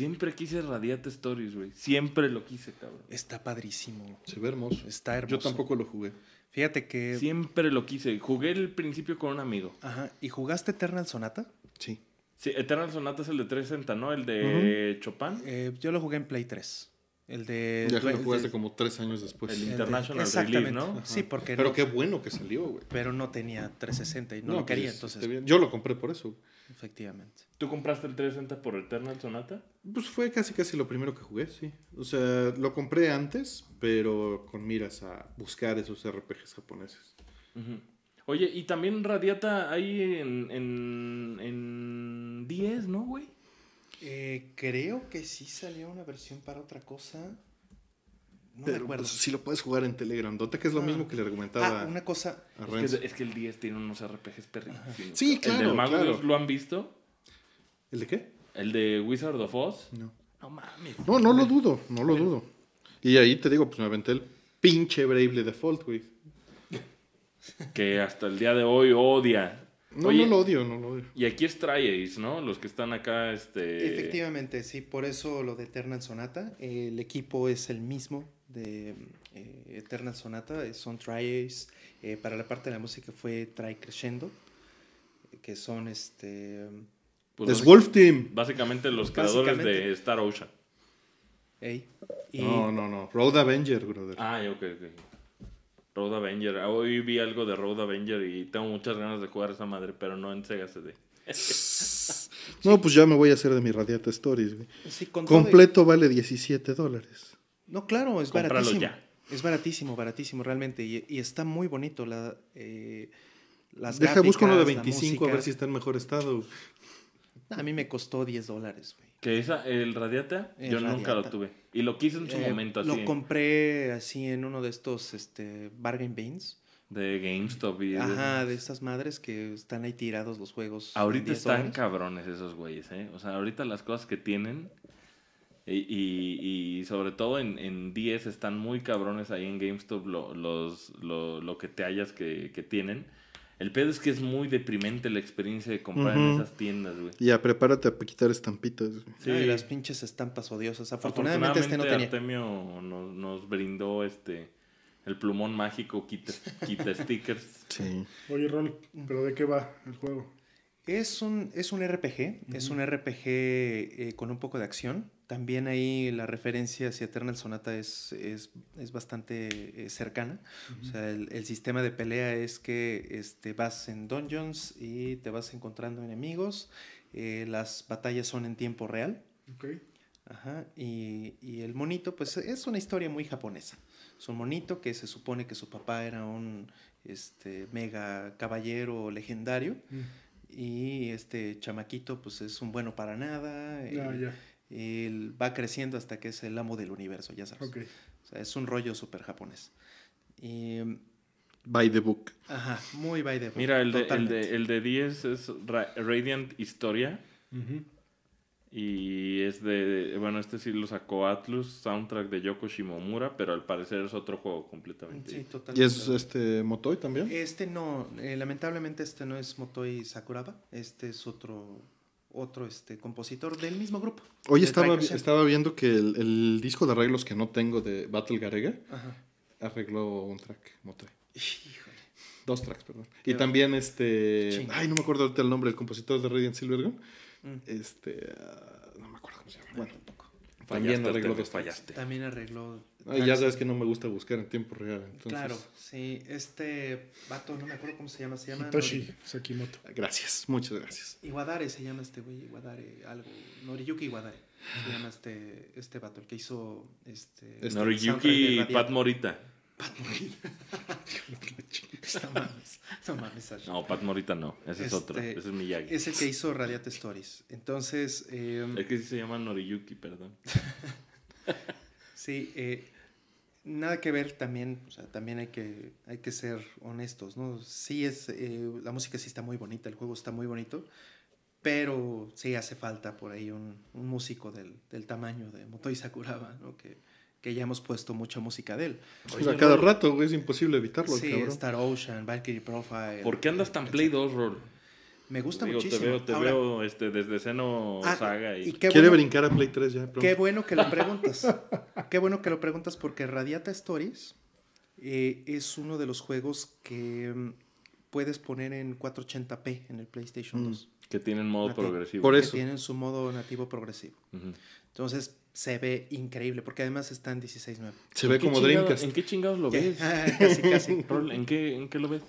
Siempre quise Radiate Stories, güey. Siempre lo quise, cabrón. Está padrísimo. Se ve hermoso. Está hermoso. Yo tampoco lo jugué. Fíjate que. Siempre lo quise. Jugué el principio con un amigo. Ajá. ¿Y jugaste Eternal Sonata? Sí. Sí, Eternal Sonata es el de 360, ¿no? El de Chopin. Eh, yo lo jugué en Play 3. El de. Ya lo jugaste como tres años después. El, International Relief, ¿no? Sí, porque. Pero qué bueno que salió, güey. Pero no tenía 360 y no, lo pues, quería, este, entonces. Yo lo compré por eso. Efectivamente. ¿Tú compraste el 360 por Eternal Sonata? Pues fue casi casi lo primero que jugué, sí. O sea, lo compré antes, pero con miras a buscar esos RPGs japoneses. Oye, y también Radiata ahí en, en, en 10, ¿no, güey? Eh, creo que sí salió una versión para otra cosa. No me acuerdo. Pues, lo puedes jugar en Telegram. Dota, que es lo ah. mismo que le argumentaba. Ah, una cosa. es, que, el 10 tiene unos RPGs perritos Sí, claro. ¿El lo han visto? ¿El de qué? ¿El de Wizard of Oz? No. No mames. No, no lo dudo. No lo dudo. Y ahí te digo, pues me aventé el pinche Bravely Default, güey. Que hasta el día de hoy odia no, no lo odio, no lo odio. Y aquí es Tri-Ace, ¿no? Los que están acá, este... Efectivamente, sí, por eso lo de Eternal Sonata. el equipo es el mismo de eh, Eternal Sonata, eh, son Try eh, para la parte de la música fue Tri Crescendo, que son este... Pues The Wolf Team. Básicamente los creadores de Star Ocean. Ey. No, no, no. Road Avenger, brother. Ah, ok, ok. Road Avenger. Hoy vi algo de Road Avenger y tengo muchas ganas de jugar esa madre, pero no en Sega CD. [LAUGHS] no, pues ya me voy a hacer de mi Radiata Stories, güey. Completo vale 17 dólares. No, claro, es baratísimo. Es baratísimo, baratísimo, realmente. Y, está muy bonito la, eh, las Deja, uno de 25 a ver si está en mejor estado. A mí me costó 10 dólares, güey. ¿Que esa, el Radiata? yo nunca lo tuve. Y lo quise en su eh, momento así. Lo compré así en uno de estos este, bargain bins. De GameStop y... Ajá, de estas madres que están ahí tirados los juegos. Ahorita están cabrones esos güeyes, ¿eh? O sea, ahorita las cosas que tienen... Y, sobre todo en, en 10 están muy cabrones ahí en GameStop lo, los, lo, que te hayas que, que tienen. El pedo es que es muy deprimente la experiencia de comprar en esas tiendas, güey. Ya, prepárate a quitar estampitas. Sí, las pinches estampas odiosas. Afortunadamente, este no tenía. nos, brindó este el plumón mágico quita, [LAUGHS] stickers. Sí. Oye, Ron, ¿pero de qué va el juego? Es un, es un RPG, es un RPG eh, con un poco de acción. También ahí la referencia hacia Eternal Sonata es, es, bastante eh, cercana. O sea, el, sistema de pelea es que este, vas en dungeons y te vas encontrando enemigos. Eh, las batallas son en tiempo real. Ajá. Y, el monito, pues es una historia muy japonesa. Es un monito que se supone que su papá era un este, mega caballero legendario. Mm. Y este chamaquito, pues es un bueno para nada. No, ah, eh, ya. Y va creciendo hasta que es el amo del universo, ya sabes. O sea, es un rollo súper japonés. by the book. Ajá, muy by the book. Mira, el, de, el de, el 10 es Radiant Historia. Y es de, bueno, este sí lo sacó Atlus, soundtrack de Yoko Shimomura, pero al parecer es otro juego completamente. Sí, totalmente. ¿Y es este Motoy también? Este no, eh, lamentablemente este no es Motoy Sakuraba, este es otro otro este, compositor del mismo grupo. Hoy estaba, estaba viendo que el, disco de arreglos que no tengo de Battle Garega arregló un track, motre. Dos tracks, perdón. y también este. Ay, no me acuerdo ahorita el nombre del compositor de Radiant Silvergun. Mm. Este. Ah, no me acuerdo cómo se llama. Bueno, también arregló fallaste. También arregló. Ah, ya sabes que no me gusta buscar en tiempo real. Entonces... Claro, sí. Este vato, no me acuerdo cómo se llama. Se llama Hitoshi Sakimoto. Gracias, muchas gracias. Iguadare se llama este güey, Iguadare, Noriyuki Iguadare Se llama este, este vato, el que hizo. Este, este Noriyuki Pat Morita. Pat Morita. [LAUGHS] no mames, no No, Pat Morita no, ese es otro, este, ese es Miyagi. Es el que hizo Radiate Stories. Entonces... Em, es que sí se llama Noriyuki, perdón. [LAUGHS] sí, eh, nada que ver también, o sea, también hay que, hay que ser honestos, ¿no? Sí es, eh, la música sí está muy bonita, el juego está muy bonito, pero sí hace falta por ahí un, músico del, tamaño de Motoi Sakuraba, ¿no? que ya hemos puesto mucha música de él. Pues o sea, cada rato, es imposible evitarlo. Sí, Star Ocean, Valkyrie Profile. ¿Por qué andas tan Play 2, Rol? Me gusta muchísimo. Te veo, este, desde Seno ah, Saga. Y... Quiere brincar a Play 3 ya. Qué bueno que lo [LAUGHS] preguntas. qué bueno que lo preguntas porque Radiata Stories eh, es uno de los juegos que mm, puedes poner en 480p en el PlayStation 2. Mm. Que tienen modo progresivo. Por eso. Que tienen su modo nativo progresivo. Entonces se ve increíble, porque además está en 16.9. Se ve como Dreamcast. ¿En qué chingados lo ves? [LAUGHS] Ah, casi, casi. [LAUGHS] ¿En, qué, ¿En qué lo ves?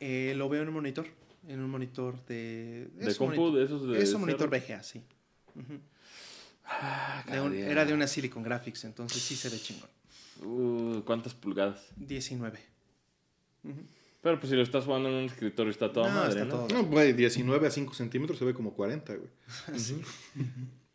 Eh, lo veo en un monitor. En un monitor de. ¿De compu? ¿De esos de.? Es un monitor VGA, sí. Ah, era de una Silicon Graphics, entonces sí se ve chingón. Uh, ¿Cuántas pulgadas? 19. Pero pues si lo estás jugando en un escritorio está toda no, madre, está Todo. No, güey, 19 a 5 centímetros se ve como 40, güey. [LAUGHS] sí.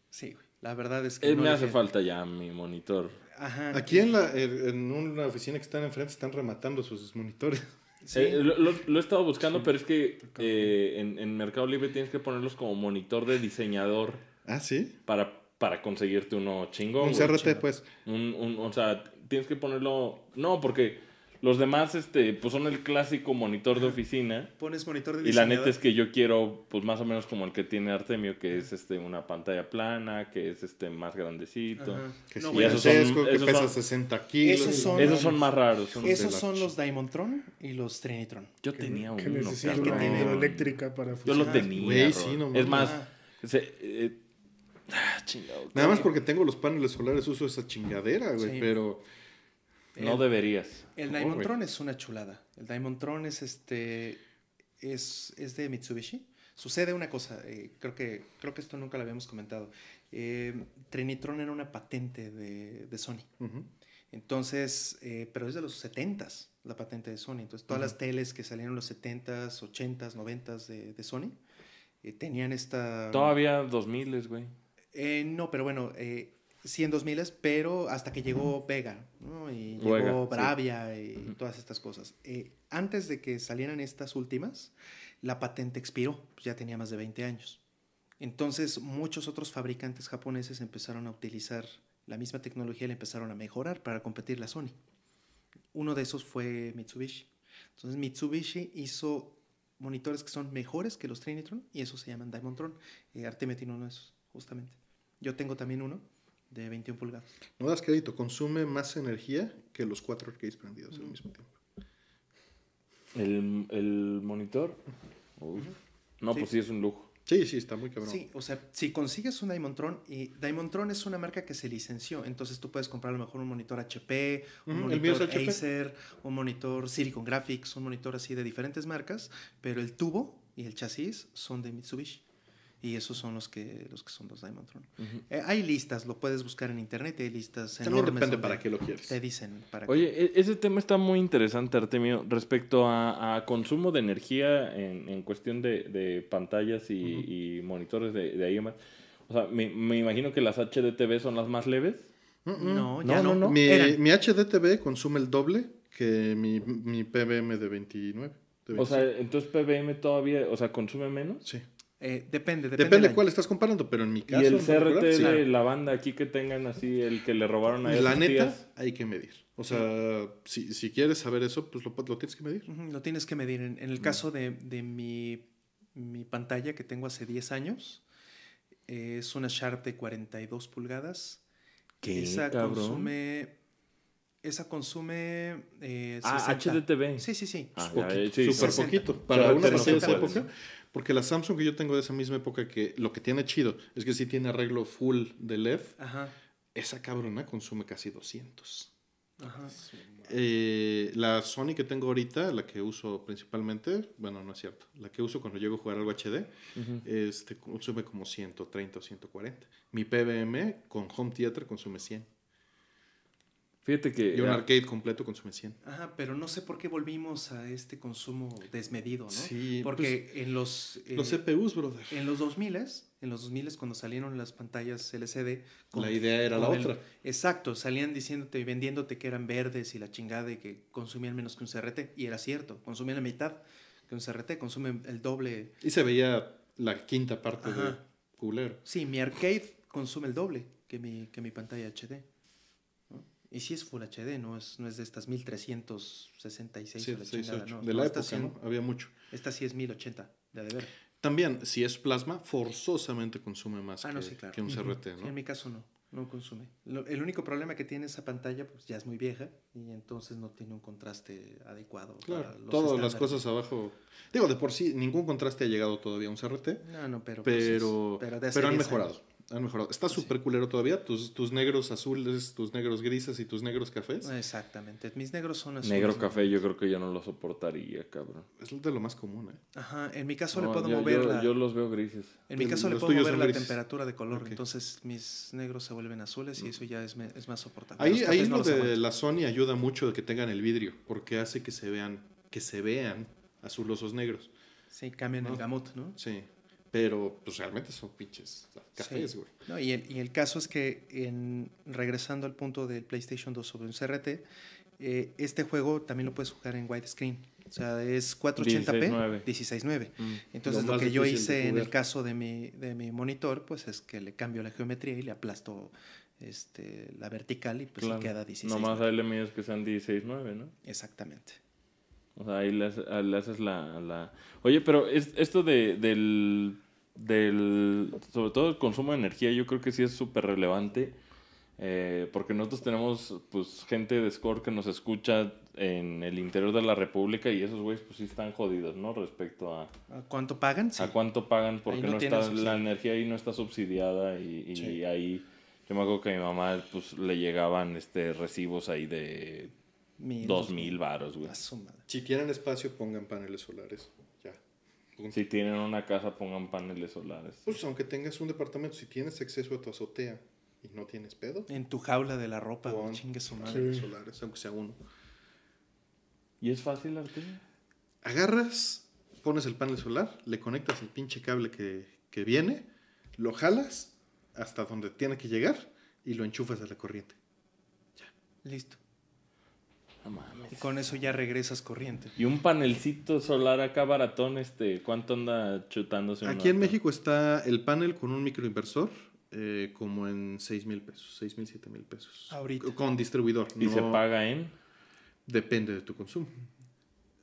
sí, güey. La verdad es que. Eh, me hace falta ya mi monitor. Ajá. Aquí en, la, en una oficina que están enfrente están rematando sus monitores. [LAUGHS] Sí. Eh, lo, he estado buscando, pero es que eh, en, en, Mercado Libre tienes que ponerlos como monitor de diseñador. Ah, sí. Para, para conseguirte uno chingón. Un CRT, pues. Un, o sea, tienes que ponerlo. No, porque los demás, este, pues son el clásico monitor de oficina. Pones monitor de Y la neta es que yo quiero, pues más o menos como el que tiene Artemio, que es este una pantalla plana, que es este más grandecito. Que no, esos son, esos que pesa 60 kilos. Esos son, más raros. esos son los Diamondtron y los Trinitron. Yo tenía uno. Que tiene eléctrica para funcionar. Yo lo tenía. sí, no es más, eh, ah, chingado, Nada más porque tengo los paneles solares, uso esa chingadera, güey, pero... No deberías. El Diamond Tron es una chulada. El Diamond Tron es este. Es, es de Mitsubishi. Sucede una cosa, eh, creo, que, creo que esto nunca lo habíamos comentado. Eh, Trinitron era una patente de, Sony. Entonces, eh, pero es de los 70s la patente de Sony. Entonces, todas las teles que salieron en los 70s, 80s, 90s de, de Sony eh, tenían esta. Todavía 2000 güey. no, pero bueno, sí en 2000 pero hasta que llegó Vega, Y llegó Bravia y todas estas cosas. Eh, antes de que salieran estas últimas, la patente expiró, pues ya tenía más de 20 años. Entonces, muchos otros fabricantes japoneses empezaron a utilizar la misma tecnología y la empezaron a mejorar para competir la Sony. Uno de esos fue Mitsubishi. Entonces, Mitsubishi hizo monitores que son mejores que los Trinitron y esos se llaman Diamondtron. Eh, no no es justamente. Yo tengo también uno de 21 pulgadas. No das crédito, consume más energía que los cuatro arcades prendidos al mismo tiempo. ¿El, monitor? No, pues sí es un lujo. Sí, sí, está muy cabrón. Sí, o sea, si consigues un Tron y Daimontron es una marca que se licenció, entonces tú puedes comprar a lo mejor un monitor HP, un monitor Acer, un monitor Silicon Graphics, un monitor así de diferentes marcas, pero el tubo y el chasis son de Mitsubishi. Y esos son los que, los que son los Diamond eh, hay listas, lo puedes buscar en internet, hay listas También depende para qué lo quieres. Te dicen para Oye, e, ese tema está muy interesante, Artemio, respecto a, consumo de energía en, cuestión de, pantallas y, monitores de, de, O sea, me, imagino que las HDTV son las más leves. no, ya no. no, Mi, mi, HDTV consume el doble que mi, mi PBM de 29. o sea, entonces PBM todavía, o sea, consume menos. Sí. Eh, depende, depende. Depende de cuál estás comparando, pero en mi caso. Y el CRT la banda aquí que tengan así, el que le robaron a ellos. La neta, hay que medir. O sea, si, quieres saber eso, pues lo, tienes que medir. lo tienes que medir. En, el mm. caso de, mi, pantalla que tengo hace 10 años, es una Sharp de 42 pulgadas. ¿Qué, Esa consume esa consume. Eh, ah, HDTV. Sí, sí, sí. Ah, poquito, sí super poquito. Para una de esa época. Porque la Samsung que yo tengo de esa misma época, que lo que tiene chido es que sí tiene arreglo full de LED. Esa cabrona consume casi 200. Ajá. Eh, la Sony que tengo ahorita, la que uso principalmente, bueno, no es cierto, la que uso cuando llego a jugar algo HD, este, consume como 130 o 140. Mi PBM con Home Theater consume 100. Fíjate que. Y un arcade completo consume 100. Ajá, pero no sé por qué volvimos a este consumo desmedido, ¿no? Sí, porque pues, en los. los eh, CPUs, brother. En los 2000 en los 2000 cuando salieron las pantallas LCD. la idea era la otra. Exacto, salían diciéndote y vendiéndote que eran verdes y la chingada y que consumían menos que un CRT. Y era cierto, consumían la mitad que un CRT, consumen el doble. Y se veía la quinta parte de culero. Sí, mi arcade consume el doble que mi, que mi pantalla HD. Y si es Full HD, no es, no es de estas 1366 sí, o no, De la época, ¿no? Había mucho. Esta sí es 1080, de ver. También, si es plasma, forzosamente consume más ah, que, un CRT, ¿no? En mi caso no, no consume. el único problema que tiene esa pantalla, pues ya es muy vieja y entonces no tiene un contraste adecuado. Claro, todas las cosas abajo. Digo, de por sí, ningún contraste ha llegado todavía a un CRT. No, no, pero. Pues, pero, han mejorado. Han Está súper culero todavía. Tus, tus negros azules, tus negros grises y tus negros cafés. Exactamente. Mis negros son azules. Negro café yo creo que ya no lo soportaría, cabrón. Es de lo más común, ¿eh? Ajá. En mi caso le puedo mover yo, la... Yo los veo grises. En mi caso le puedo mover la temperatura de color. Entonces mis negros se vuelven azules y mm. eso ya es, más soportable. Ahí, ahí donde lo de la Sony ayuda mucho de que tengan el vidrio. Porque hace que se vean, que se vean azulosos negros. Sí, cambian el gamut, ¿no? Sí pero pues realmente son pinches cafés, güey. No, y, el, caso es que en, regresando al punto del PlayStation 2 sobre un CRT, eh, este juego también lo puedes jugar en widescreen. O sea, es 480p, 16.9. Mm. Entonces, lo, que yo hice en el caso de mi, de mi monitor, pues es que le cambio la geometría y le aplasto este, la vertical y pues queda 16. Nomás a él le que sean 16.9, ¿no? Exactamente. O sea, ahí le, ah, haces, la, Oye, pero es, esto de, del, del... Sobre todo el consumo de energía, yo creo que sí es súper relevante. Eh, porque nosotros tenemos pues gente de Score que nos escucha en el interior de la República y esos güeyes pues sí están jodidos, ¿no? Respecto a... ¿A cuánto pagan? Sí. A cuánto pagan porque no, está, la energía ahí no está subsidiada y, ahí yo me acuerdo que a mi mamá pues le llegaban este recibos ahí de Mil, dos mil varos, güey. Si tienen espacio, pongan paneles solares. Ya. Si tienen una casa, pongan paneles solares. Pues, aunque tengas un departamento, si tienes acceso a tu azotea y no tienes pedo. En tu jaula de la ropa, güey, paneles solares, aunque sea uno. ¿Y es fácil, arte. Agarras, pones el panel solar, le conectas el pinche cable que, que viene, lo jalas hasta donde tiene que llegar y lo enchufas a la corriente. Ya. Listo. Y con eso ya regresas corriente. Y un panelcito solar acá baratón, este, ¿cuánto anda chutándose? Aquí en México está el panel con un microinversor. Eh, como en 6 mil pesos, 6 mil, 7 mil pesos. Ahorita. Con distribuidor. ¿Y se paga en? Depende de tu consumo.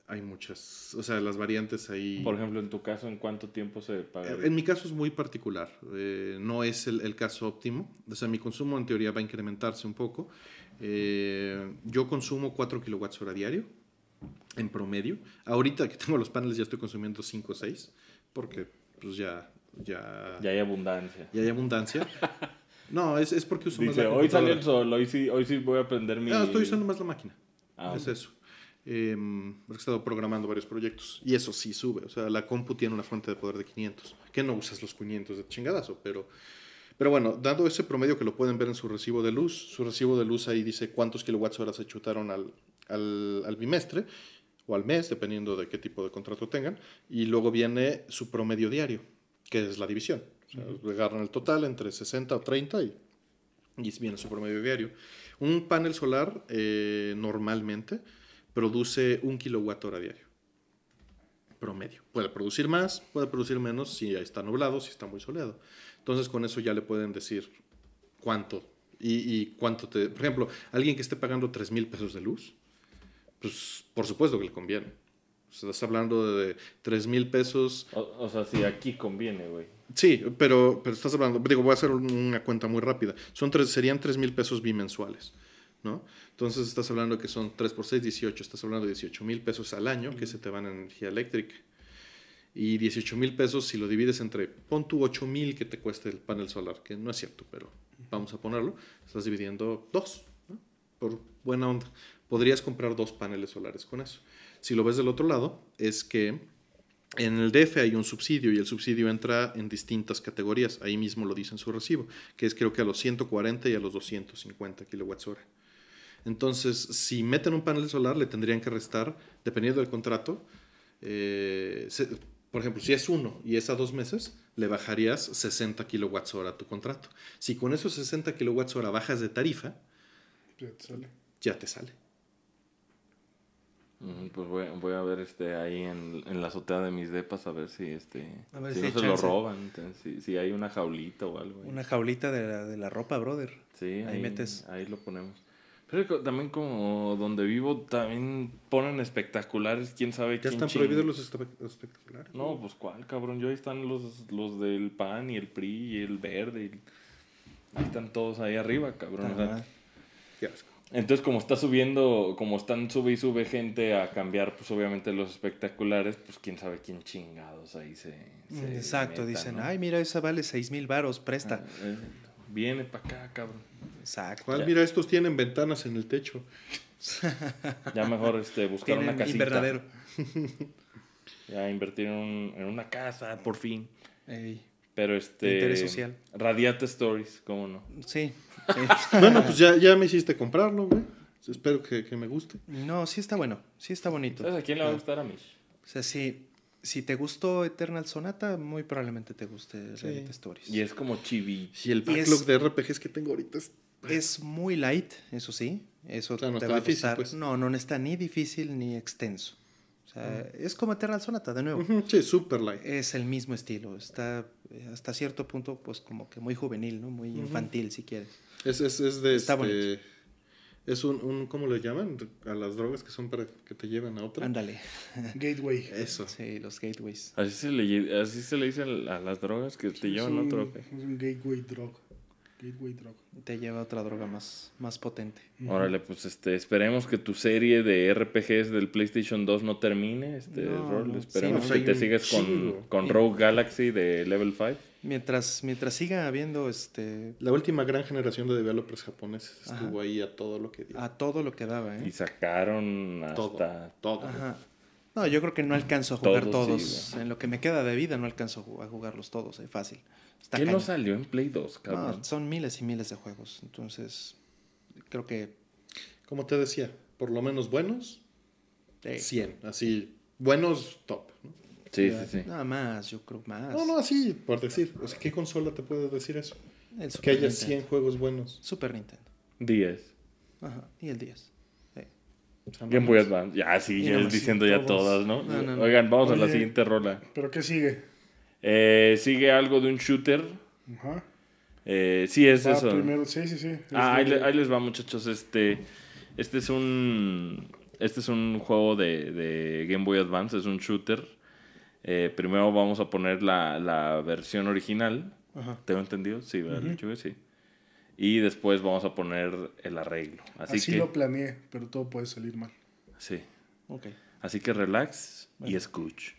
Hay muchas, o sea, las variantes ahí. Por ejemplo, en tu caso, ¿en cuánto tiempo se paga? En mi caso es muy particular, eh, no es el, el, caso óptimo. O sea, mi consumo en teoría va a incrementarse un poco, eh, yo consumo 4 kilowatts hora diario, en promedio. Ahorita que tengo los paneles ya estoy consumiendo 5 o 6, porque pues ya... Ya, ya hay abundancia. Ya hay abundancia. [LAUGHS] no, es, es, porque uso más la hoy salió el sol, hoy sí, hoy sí voy a aprender mi... No, estoy usando más la máquina. Ah, es eso. Eh, he estado programando varios proyectos y eso sí sube. O sea, la compu tiene una fuente de poder de 500, que no usas los 500 de chingadazo, pero pero bueno, dado ese promedio que lo pueden ver en su recibo de luz, su recibo de luz ahí dice cuántos kilowatts horas se chutaron al, bimestre o al mes, dependiendo de qué tipo de contrato tengan, y luego viene su promedio diario, que es la división. O sea, agarran el total entre 60 o 30 y, y viene su promedio diario. Un panel solar eh, normalmente produce un kilowatt hora diario promedio. Puede producir más, puede producir menos si está nublado, si está muy soleado. Entonces con eso ya le pueden decir cuánto y, cuánto te... Por ejemplo, alguien que esté pagando 3 mil pesos de luz, pues por supuesto que le conviene. estás hablando de 3 mil pesos. O, sea, si aquí conviene, güey. Sí, pero, pero estás hablando, digo, voy a hacer una cuenta muy rápida. Son tres, serían 3 mil pesos bimensuales. ¿no? Entonces estás hablando que son 3 por 6, 18, estás hablando de 18 mil pesos al año que se te van en energía eléctrica y 18 mil pesos si lo divides entre, pon tu 8 mil que te cueste el panel solar, que no es cierto, pero vamos a ponerlo, estás dividiendo dos, por buena onda. Podrías comprar dos paneles solares con eso. Si lo ves del otro lado, es que en el DF hay un subsidio y el subsidio entra en distintas categorías, ahí mismo lo dice en su recibo, que es creo que a los 140 y a los 250 kilowatts hora. Entonces, si meten un panel solar, le tendrían que restar, dependiendo del contrato, eh, por ejemplo, si es uno y es a dos meses, le bajarías 60 kilowatts hora a tu contrato. Si con esos 60 kilowatts hora bajas de tarifa, ya te sale. Mm, pues voy, a ver este ahí en, la azotea de mis depas a ver si este no se lo roban, si, hay una jaulita o algo. Una jaulita de la, de la ropa, brother. Sí, Ahí lo ponemos. Pero también como donde vivo también ponen espectaculares, quién sabe quién. Ya están prohibidos los espectaculares. No, pues cuál, cabrón. Yo ahí están los, los del PAN y el PRI y el Verde. Ahí están todos ahí arriba, cabrón. Entonces, como está subiendo, como están sube y sube gente a cambiar, pues obviamente los espectaculares, pues quién sabe quién chingados ahí se. se Exacto, dicen, ay, mira, esa vale seis mil varos, presta. Ah, eh. Viene para acá, cabrón. Exacto. Ah, mira, estos tienen ventanas en el techo. [LAUGHS] ya mejor este, buscar una casita. Invernadero. [LAUGHS] ya invertir en, una casa, por fin. Pero este. Interés social. Radiate Stories, ¿cómo no? Sí. [LAUGHS] bueno, pues ya, me hiciste comprarlo, güey. Espero que, me guste. No, sí está bueno. Sí está bonito. ¿Sabes a quién le va a ah. gustar a mí? O sea, sí si te gustó Eternal Sonata, muy probablemente te guste sí. Stories. Y es como chibi. Y el backlog de RPGs que tengo ahorita es... Es muy light, eso sí. Eso no te va difícil, Pues. No, no está ni difícil ni extenso. O sea, es como Eternal Sonata, de nuevo. Sí, super light. Es el mismo estilo. Está eh, hasta cierto punto, pues como que muy juvenil, ¿no? Muy infantil, si quieres. Es, de... Este es un, un, ¿cómo le llaman? A las drogas que son para que te lleven a otra. Ándale. [LAUGHS] Gateway. Eso. Sí, los gateways. Así se le, así se le dice a las drogas que te llevan a otro Es un gateway drug. Gateway drug. Te lleva a otra droga más, más potente. Órale, pues este, esperemos que tu serie de RPGs del PlayStation 2 no termine, este rol. Esperemos que te sigas con, con Rogue Galaxy de Level 5. Mientras, mientras siga habiendo este... La última gran generación de developers japoneses estuvo ahí a todo lo que dio. A todo lo que daba, ¿eh? Y sacaron hasta... Todo, todo. No, yo creo que no alcanzo a jugar todos. en lo que me queda de vida no alcanzo a jugarlos todos, Es eh, fácil. ¿Qué no salió en Play 2, cabrón? son miles y miles de juegos. Entonces, creo que... Como te decía, por lo menos buenos, 100. Así, buenos, top. ¿no? Sí, Nada más, yo creo más. No, no, así, por decir. O sea, ¿qué consola te puede decir eso? El que haya 100 juegos buenos. Super Nintendo. 10. Ajá, y el 10. Game Boy Advance. Ya, sí, ya diciendo ya todas, ¿no? Oigan, vamos a la siguiente rola. ¿Pero qué sigue? Eh, sigue algo de un shooter. Ajá. Eh, sí, es eso. Primero, sí, sí, sí. ah, ahí, les va, muchachos. Este, este es un. Este es un juego de Game Boy Advance, es un shooter. Eh, primero vamos a poner la, versión original. te ¿Tengo entendido? Sí, ¿verdad, Sí. Y después vamos a poner el arreglo. Así, lo planeé, pero todo puede salir mal. Sí. Ok. Así que relax y escucha.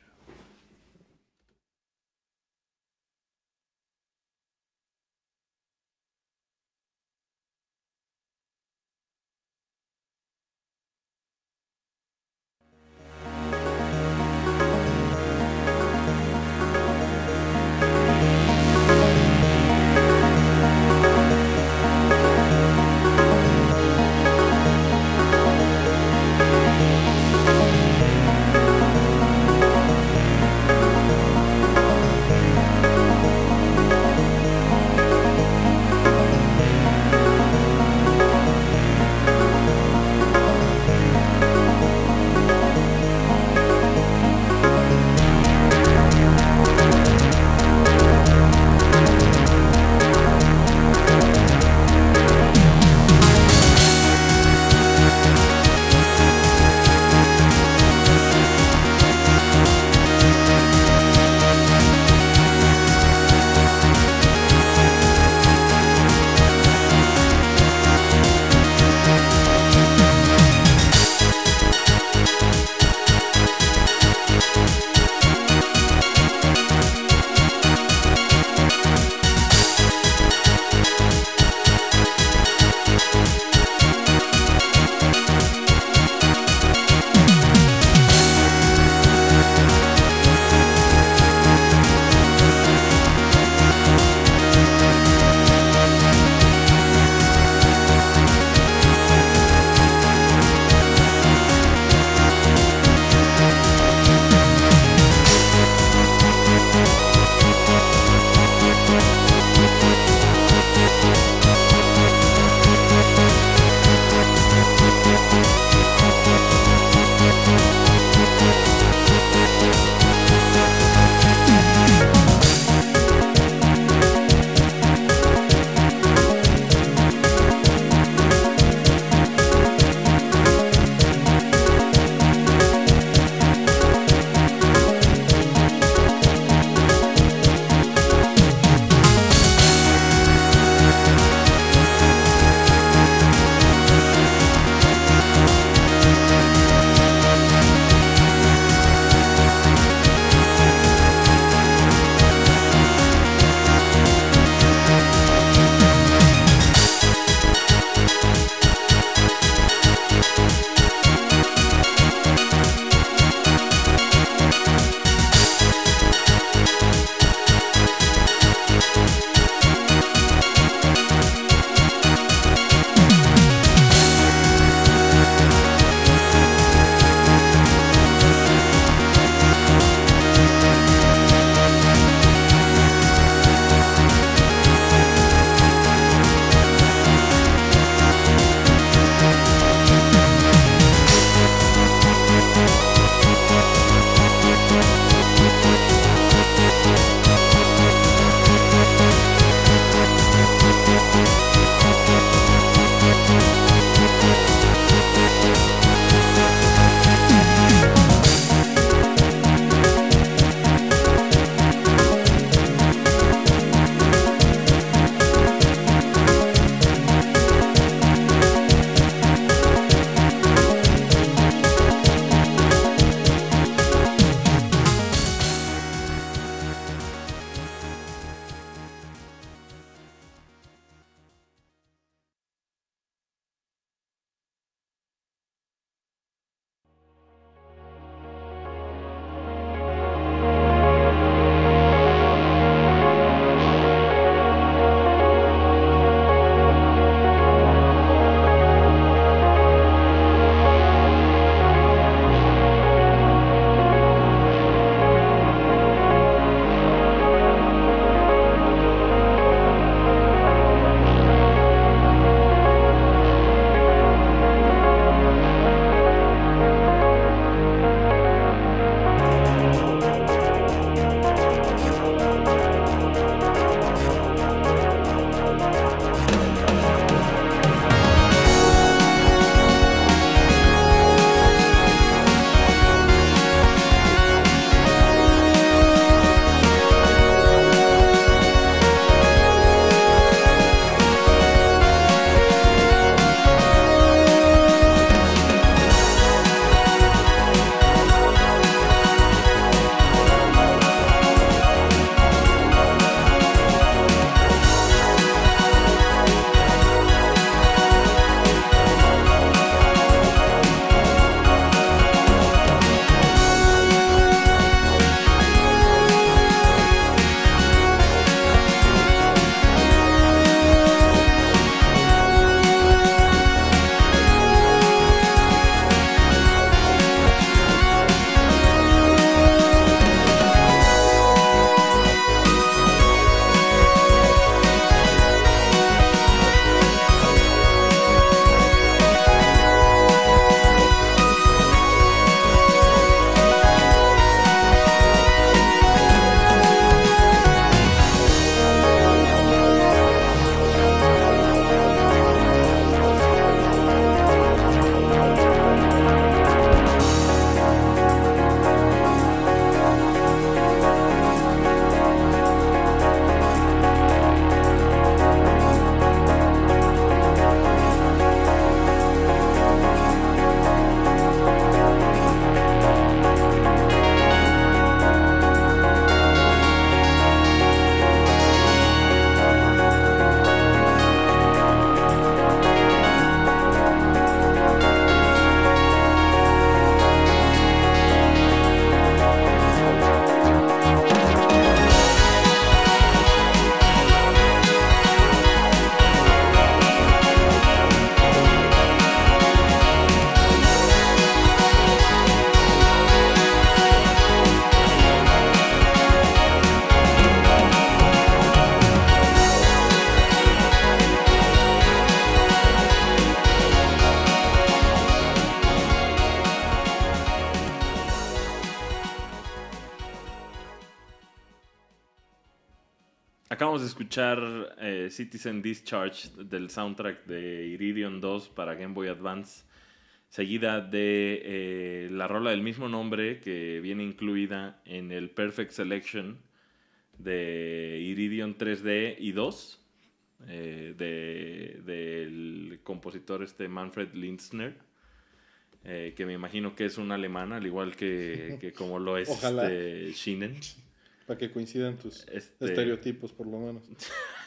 escuchar eh, Citizen Discharge del soundtrack de Iridion 2 para Game Boy Advance, seguida de eh, la rola del mismo nombre que viene incluida en el Perfect Selection de Iridion 3D y 2 eh, del compositor este Manfred Linsner. que me imagino que es un alemán, al igual que, [LAUGHS] como lo es este, Shinen. Para que coincidan tus este estereotipos, por lo menos.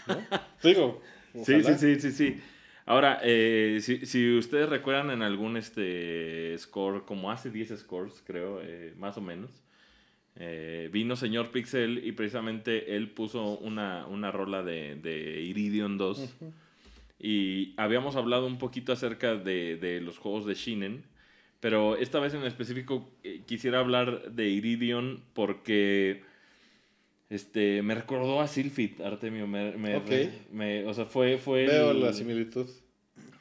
¿No? [LAUGHS] Digo. Sí, sí, sí, sí, sí. Ahora, eh, si, si, ustedes recuerdan en algún este score, como hace 10 scores, creo, eh, más o menos, eh, vino señor Pixel y precisamente él puso una, una rola de, Iridion 2. Y habíamos hablado un poquito acerca de, de, los juegos de Shinen, pero esta vez en específico quisiera hablar de Iridion porque este, me recordó a Silfit, Artemio. Me, me, o sea, fue... fue Veo la similitud.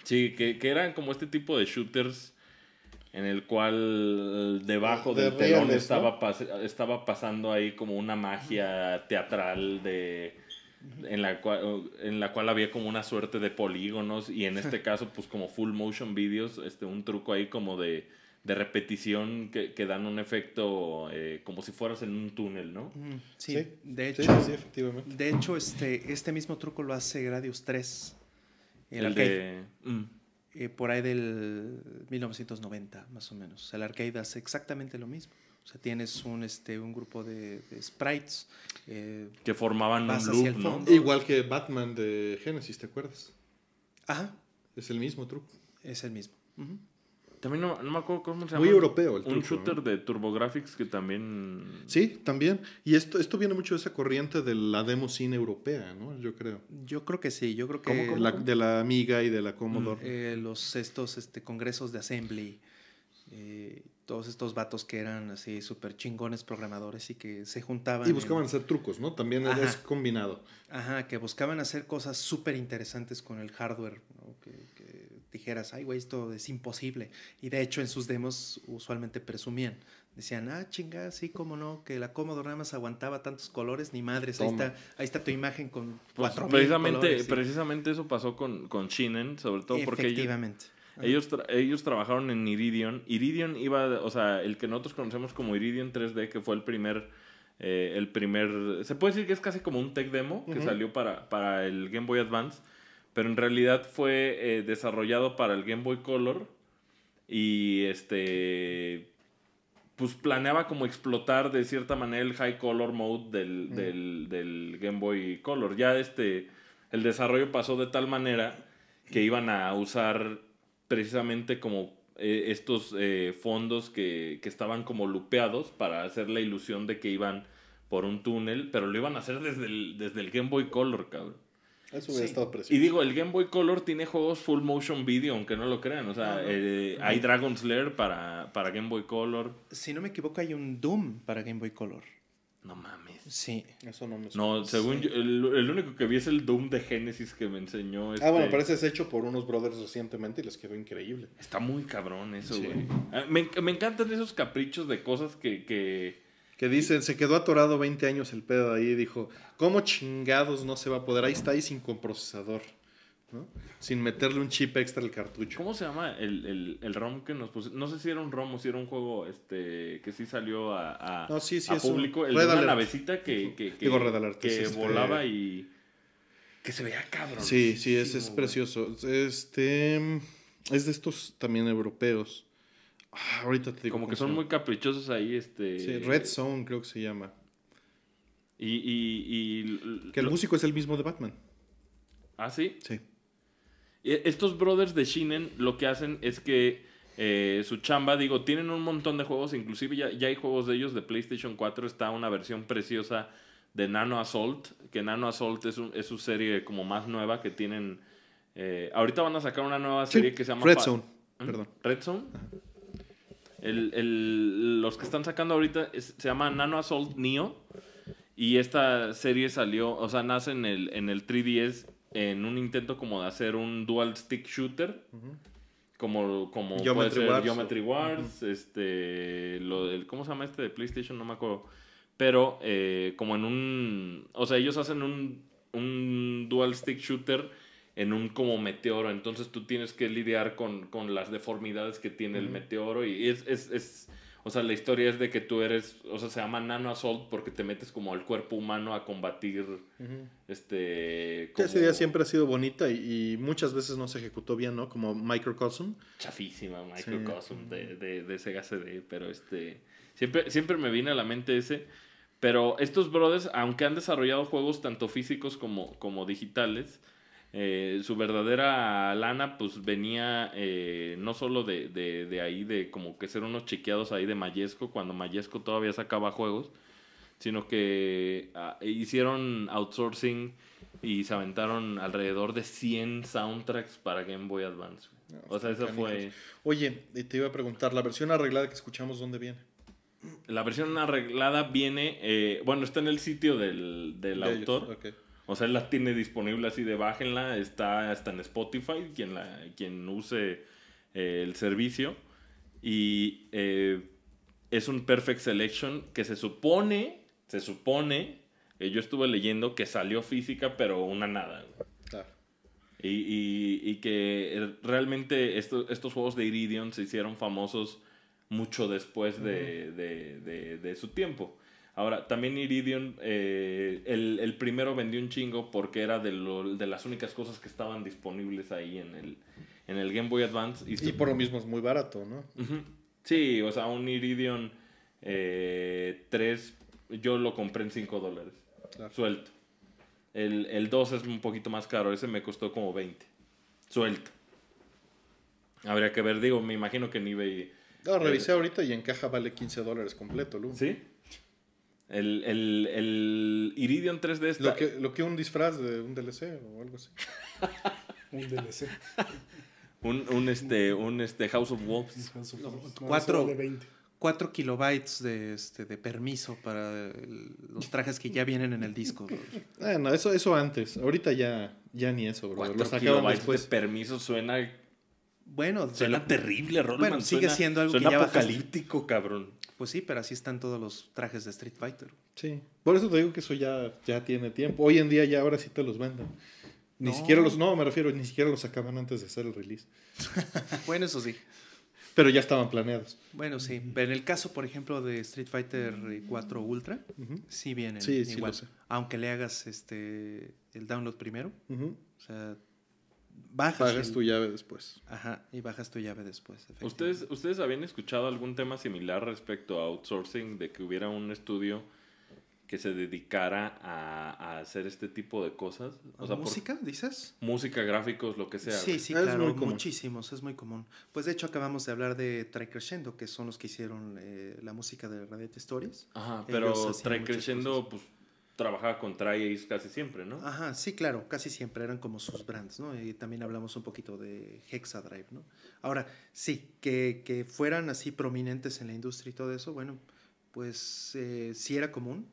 Sí, que, que, eran como este tipo de shooters en el cual eh, debajo del telón estaba, estaba pasando ahí como una magia teatral de... En la, cual, en la cual había como una suerte de polígonos y en [LAUGHS] este caso pues como full motion videos, este, un truco ahí como de de repetición que, dan un efecto eh, como si fueras en un túnel, ¿no? Mm, sí, de hecho, efectivamente. De hecho, este, este mismo truco lo hace Gradius 3. El, mm. eh, por ahí del 1990, más o menos. El arcade hace exactamente lo mismo. O sea, tienes un, este, un grupo de, sprites. Eh, que formaban un loop, ¿no? Igual que Batman de Genesis, ¿te acuerdas? Ajá. Es el mismo truco. Es el mismo. También no, me acuerdo cómo se llama. Muy europeo el truco, Un shooter de TurboGrafx que también. Sí, también. Y esto, esto viene mucho de esa corriente de la demo cine europea, ¿no? Yo creo. Yo creo que sí. Yo creo que. de la Amiga y de la Commodore. Mm, eh, los estos este, congresos de Assembly. Eh, todos estos vatos que eran así súper chingones programadores y que se juntaban. Y buscaban hacer trucos, ¿no? También es combinado. Ajá, que buscaban hacer cosas súper interesantes con el hardware, ¿no? dijeras, ay, güey, esto es imposible. Y de hecho en sus demos usualmente presumían. Decían, ah, chinga, sí, cómo no, que la Commodore nada más aguantaba tantos colores, ni madres, ahí está, ahí está, tu imagen con pues, cuatro precisamente, colores, Precisamente eso pasó con, con Shinen, sobre todo porque... Efectivamente. Ellos, ellos trabajaron en Iridion. Iridion iba, o sea, el que nosotros conocemos como Iridion 3D, que fue el primer, eh, el primer, se puede decir que es casi como un tech demo que salió para, para el Game Boy Advance pero en realidad fue eh, desarrollado para el Game Boy Color y este pues planeaba como explotar de cierta manera el high color mode del, Game Boy Color. Ya este, el desarrollo pasó de tal manera que iban a usar precisamente como eh, estos eh, fondos que, estaban como lupeados para hacer la ilusión de que iban por un túnel, pero lo iban a hacer desde desde el Game Boy Color, cabrón. Eso hubiera estado Y digo, el Game Boy Color tiene juegos full motion video, aunque no lo crean. O sea, ah, eh, hay Dragon Slayer para, para Game Boy Color. Si no me equivoco, hay un Doom para Game Boy Color. No mames. Sí. Eso no me suena. No, según yo, el, único que vi es el Doom de Genesis que me enseñó. Ah, bueno, este- parece es hecho por unos brothers recientemente y les quedó increíble. Está muy cabrón eso, güey. Ah, me, me, encantan esos caprichos de cosas que, que que dicen, se quedó atorado 20 años el pedo ahí, dijo, ¿cómo chingados no se va a poder? Ahí está ahí sin comprocesador, ¿no? Sin meterle un chip extra al cartucho. ¿Cómo se llama el, el, ROM que nos puso? No sé si era un ROM o si era un juego este que sí salió a, a, público. el de una navecita que, que, este volaba y que se veía cabrón. Sí, sí, ese es precioso. Este es de estos también europeos Ah, ahorita te digo. Como que son muy caprichosos ahí, este. Red Zone creo que se llama. Y, que el músico es el mismo de Batman. ¿Ah, sí? Sí. E, estos brothers de Shinen lo que hacen es que eh, su chamba, digo, tienen un montón de juegos, inclusive ya, hay juegos de ellos de PlayStation 4, está una versión preciosa de Nano Assault, que Nano Assault es, su serie como más nueva que tienen... Eh, ahorita van a sacar una nueva serie que se llama... Red Zone, ¿Mm? perdón. Red Zone. El, el, los que están sacando ahorita se llama Nano Assault Neo. Y esta serie salió, o sea, nace en el, en el 3DS en un intento como de hacer un dual stick shooter. Como, como Geometry puede ser Wars. Geometry Wars, este, lo, ¿cómo se llama este de PlayStation? No me acuerdo. Pero eh, como en un, o sea, ellos hacen un, un dual stick shooter en un como meteoro. Entonces tú tienes que lidiar con, con las deformidades que tiene el meteoro. Y es, es, es, o sea, la historia es de que tú eres, o sea, se llama Nano Assault porque te metes como al cuerpo humano a combatir. Este. Esa idea siempre ha sido bonita y, muchas veces no se ejecutó bien, ¿no? Como Microcosm. Chafísima Microcosm de, de, Sega CD, pero este. Siempre, siempre me viene a la mente ese. Pero estos brothers, aunque han desarrollado juegos tanto físicos como, como digitales, eh, su verdadera lana pues venía eh, no solo de, de, de, ahí, de como que ser unos chequeados ahí de Mayesco, cuando Mayesco todavía sacaba juegos, sino que ah, e hicieron outsourcing y se aventaron alrededor de 100 soundtracks para Game Boy Advance. o sea, eso fue... Oye, te iba a preguntar, la versión arreglada que escuchamos, ¿dónde viene? La versión arreglada viene, eh, bueno, está en el sitio del, autor. O sea, él la tiene disponible así de bájenla, está hasta en Spotify, quien, la, quien use eh, el servicio. Y eh, es un Perfect Selection que se supone, se supone, yo estuve leyendo que salió física, pero una nada. Y, que eh, realmente estos juegos de Iridion se hicieron famosos mucho después de su tiempo. Ahora, también Iridium, eh, el, primero vendió un chingo porque era de, de las únicas cosas que estaban disponibles ahí en el, en el Game Boy Advance. Y, por lo mismo es muy barato, ¿no? Sí, o sea, un Iridium eh, 3 yo lo compré en 5 dólares. Suelto. El, el 2 es un poquito más caro, ese me costó como 20. Suelto. Habría que ver, digo, me imagino que en eBay... No, revisé eh, ahorita y en caja vale 15 dólares completo, Lu. ¿Sí? El, el, el 3D Lo que, lo que un disfraz de un DLC o algo así. [LAUGHS] un DLC. Un, un, este, un este House of Wolves. cuatro, 4 kilobytes de, este, de permiso para los trajes que ya vienen en el disco. ah, no, eso, eso antes. Ahorita ya, ya ni eso, bro. Los kilobytes de permiso suena. Bueno, suena, terrible, Roland. Bueno, sigue siendo algo suena que apocalíptico, cabrón. Pues sí, pero así están todos los trajes de Street Fighter. Sí. Por eso te digo que eso ya, ya tiene tiempo. Hoy en día ya ahora sí te los venden. Ni siquiera los. No, me refiero, ni siquiera los sacaban antes de hacer el release. [LAUGHS] bueno, eso sí. Pero ya estaban planeados. Bueno, sí. Pero en el caso, por ejemplo, de Street Fighter 4 Ultra, sí vienen sí, igual. Aunque le hagas este el download primero. O sea bajas. tu llave después. Ajá, y bajas tu llave después. ¿Ustedes, ¿Ustedes habían escuchado algún tema similar respecto a outsourcing, de que hubiera un estudio que se dedicara a, hacer este tipo de cosas? ¿Música, dices? Música, gráficos, lo que sea. Sí, sí, claro, muchísimos, es muy común. Pues de hecho acabamos de hablar de Trey Crescendo, que son los que hicieron eh, la música de Radio Stories. Ajá, pero Trae Crescendo, pues trabajaba con try casi siempre, ¿no? Ajá, sí, claro, casi siempre eran como sus brands, ¿no? Y también hablamos un poquito de Hexadrive, ¿no? Ahora, sí, que, fueran así prominentes en la industria y todo eso, bueno, pues eh, sí era común.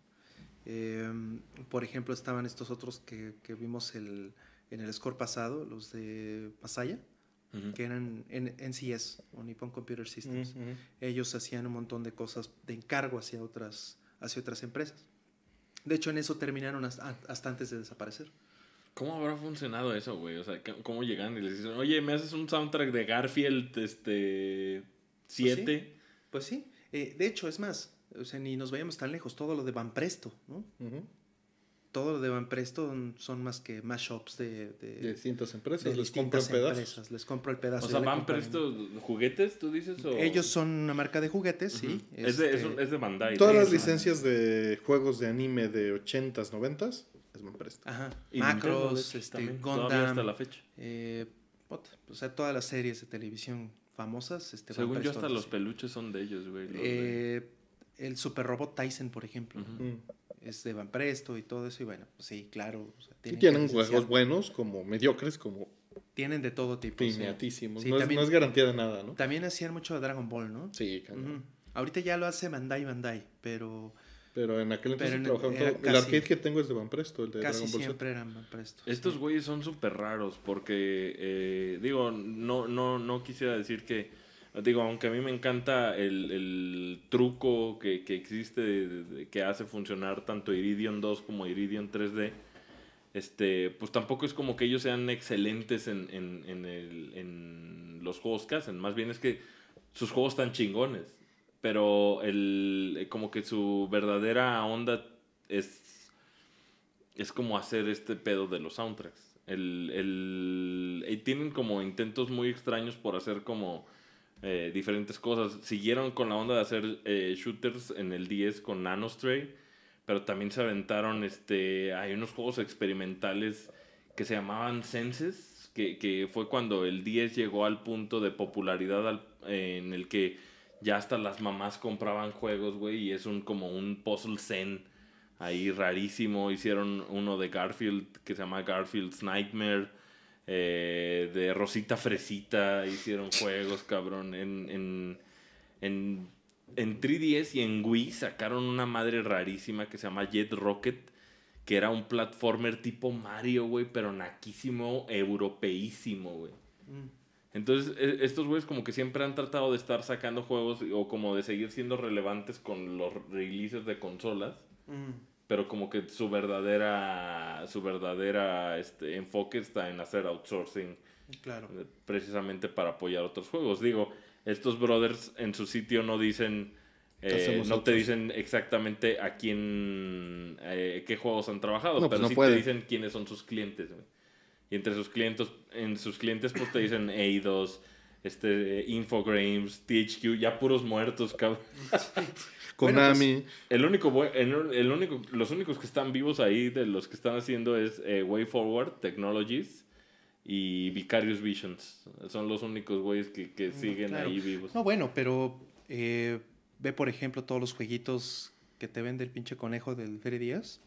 Em, por ejemplo, estaban estos otros que, vimos en el score pasado, los de Masaya, que eran en NCS, o Nippon Computer Systems. Ellos hacían un montón de cosas de encargo hacia otras, hacia otras empresas. De hecho, en eso terminaron hasta, antes de desaparecer. ¿Cómo habrá funcionado eso, güey? O sea, ¿cómo llegan y les dicen, oye, me haces un soundtrack de Garfield, este, 7? Pues sí, pues eh, de hecho, es más, o sea, ni nos vayamos tan lejos, todo lo de Van Presto, ¿no? Ajá todo lo de Presto son más que mashups de, de, de distintas empresas. De les compran pedazos. Les compro el pedazo. O sea, Banpresto, juguetes, tú dices. O? Ellos son una marca de juguetes, sí. Es, de, este, es, es, Bandai. Todas las licencias de juegos de anime de 80s, 90s es Banpresto. Ajá. Macros, este, hasta la fecha. Eh, o sea, todas las series de televisión famosas. Este, Según yo, hasta los peluches son de ellos, güey. Eh, el super robot Tyson, por ejemplo. Es de Van Presto y todo eso. Y bueno, pues sí, claro. tienen y tienen juegos buenos como mediocres, como... Tienen de todo tipo. Pineatísimos. no, es, no, es, garantía de nada, ¿no? También hacían mucho de Dragon Ball, ¿no? Sí, claro. Ahorita ya lo hace Bandai Bandai, pero... Pero en aquel entonces trabajaban todo. el arcade que tengo es de Van Presto, el de Dragon Ball siempre eran Van Presto. Estos güeyes son súper raros porque, eh, digo, no, no, no quisiera decir que digo, aunque a mí me encanta el, truco que, existe, que hace funcionar tanto Iridium 2 como Iridium 3D, este, pues tampoco es como que ellos sean excelentes en, los juegos que hacen, más bien es que sus juegos están chingones, pero el, como que su verdadera onda es, es como hacer este pedo de los soundtracks. El, tienen como intentos muy extraños por hacer como eh, diferentes cosas. Siguieron con la onda de hacer eh, shooters en el 10 con Nanostray, pero también se aventaron, este, hay unos juegos experimentales que se llamaban Senses, que, fue cuando el 10 llegó al punto de popularidad en el que ya hasta las mamás compraban juegos, güey, y es un como un puzzle zen ahí rarísimo. Hicieron uno de Garfield que se llama Garfield's Nightmare. Eh, de Rosita Fresita hicieron juegos, cabrón. En, en, en, en 3DS y en Wii sacaron una madre rarísima que se llama Jet Rocket, que era un platformer tipo Mario, güey, pero naquísimo, europeísimo, güey. Mm. Entonces, e, estos güeyes como que siempre han tratado de estar sacando juegos o como de seguir siendo relevantes con los releases de consolas. Mm pero como que su verdadera su verdadera este, enfoque está en hacer outsourcing claro eh, precisamente para apoyar otros juegos digo estos brothers en su sitio no dicen eh, no te dicen exactamente a quién eh, qué juegos han trabajado pues pero no sí te dicen quiénes son sus clientes y entre sus clientes en sus clientes pues te dicen Eidos este Infogrames THQ ya puros muertos cabrón [LAUGHS] Pues, Konami. el único, el, único, los únicos que están vivos ahí de los que están haciendo es eh, Way Forward Technologies y Vicarious Visions. Son los únicos güeyes que, mm, siguen ahí vivos. No, bueno, pero eh, ve, por ejemplo, todos los jueguitos que te vende el pinche conejo del 3 Díaz,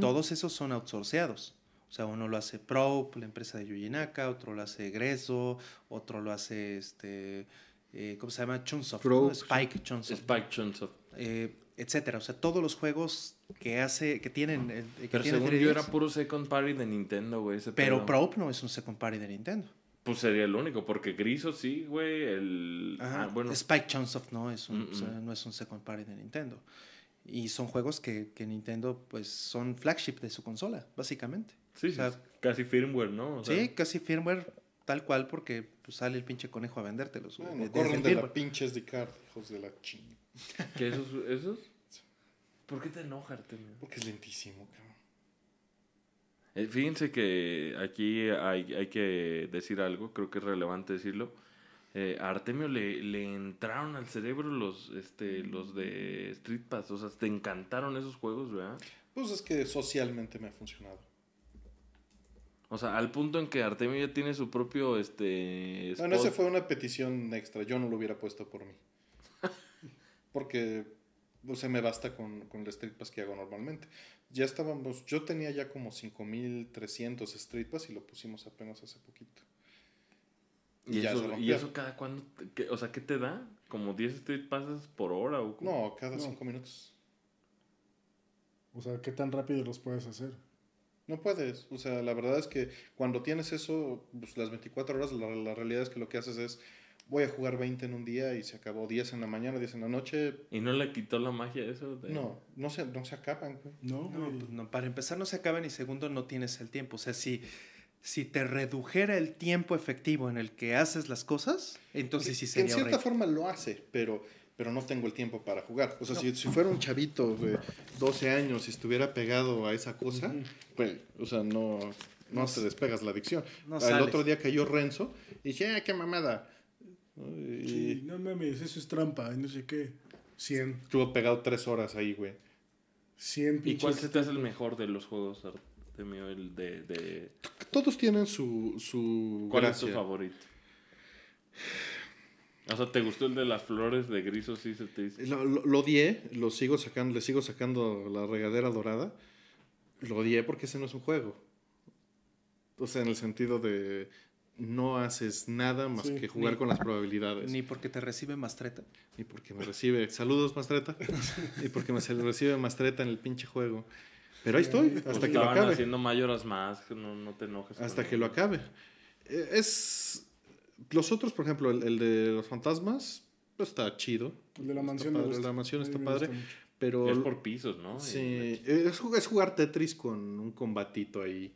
Todos esos son outsourceados. O sea, uno lo hace Pro, la empresa de Yuji otro lo hace Greso, otro lo hace este. Eh, ¿Cómo se llama? Chunsoft. Spike Chunsoft. Spike Chunsoft. Eh, etcétera. O sea, todos los juegos que hace, que tienen. Eh, que pero según yo era puro second party de Nintendo, güey. Pero pedo. no es un second party de Nintendo. Pues sería el único, porque Griso sí, güey. El. Ah, Spike Chunsoft no es un, mm, mm. no es un second party de Nintendo. Y son juegos que, que, Nintendo, pues, son flagship de su consola, básicamente. o sea, casi firmware, ¿no? sí, casi firmware tal cual, porque pues, sale el pinche conejo a vendértelos. No, corren de la pinches de card, hijos de la chingada. ¿Qué esos? ¿Por qué te enoja Artemio? Porque es lentísimo, cabrón. Eh, fíjense que aquí hay, que decir algo, creo que es relevante decirlo. Eh, a Artemio le, entraron al cerebro los, este, los de Street Pass, o sea, te encantaron esos juegos, ¿verdad? Pues es que socialmente me ha funcionado. O sea, al punto en que Artemio ya tiene su propio este. No, esa fue una petición extra. Yo no lo hubiera puesto por mí porque o se me basta con, con el street pass que hago normalmente. Ya estábamos, yo tenía ya como 5300 street pass y lo pusimos apenas hace poquito. ¿Y, eso, cada cuándo? o sea, ¿qué te da? ¿Como 10 street passes por hora? O no, cada 5 minutos. O sea, ¿qué tan rápido los puedes hacer? No puedes. O sea, la verdad es que cuando tienes eso, pues, las 24 horas, la realidad es que lo que haces es voy a jugar 20 en un día y se acabó 10 en la mañana, 10 en la noche. ¿Y no le quitó la magia eso? No, no se, no se acaban, No, pues, no, para empezar no se acaban y segundo no tienes el tiempo. O sea, si, si te redujera el tiempo efectivo en el que haces las cosas, entonces sí sería... en cierta forma lo hace, pero pero no tengo el tiempo para jugar. O sea, si, si, fuera un chavito de 12 años y estuviera pegado a esa cosa, pues, o sea, no, no, despegas la adicción. el otro día cayó Renzo y dije, ¡ay, ah, qué mamada! ¿no? no mames, eso es trampa, no sé qué. 100. Estuvo pegado tres horas ahí, güey. 100 ¿Y cuál se te hace el mejor de los juegos, Artemio? El de, Todos tienen su, su ¿Cuál es tu favorito? O sea, ¿te gustó el de las flores de grisos Sí, se te dice. Lo, lo, lo odié, lo sigo sacando, le sigo sacando la regadera dorada. Lo odié porque ese no es un juego. O sea, en el sentido de no haces nada más que jugar con las probabilidades. Ni porque te recibe Mastreta. Ni porque me recibe. Saludos, Mastreta. [LAUGHS] ni porque me recibe treta en el pinche juego. Pero ahí estoy, hasta que lo acabe. haciendo mayoras más, no, te enojes. Hasta que lo acabe. Eh, es. Los otros, por ejemplo, el, de los fantasmas, pues está chido. El de la mansión. el de la mansión está padre. Pero es por pisos, ¿no? Sí, es, jugar Tetris con un combatito ahí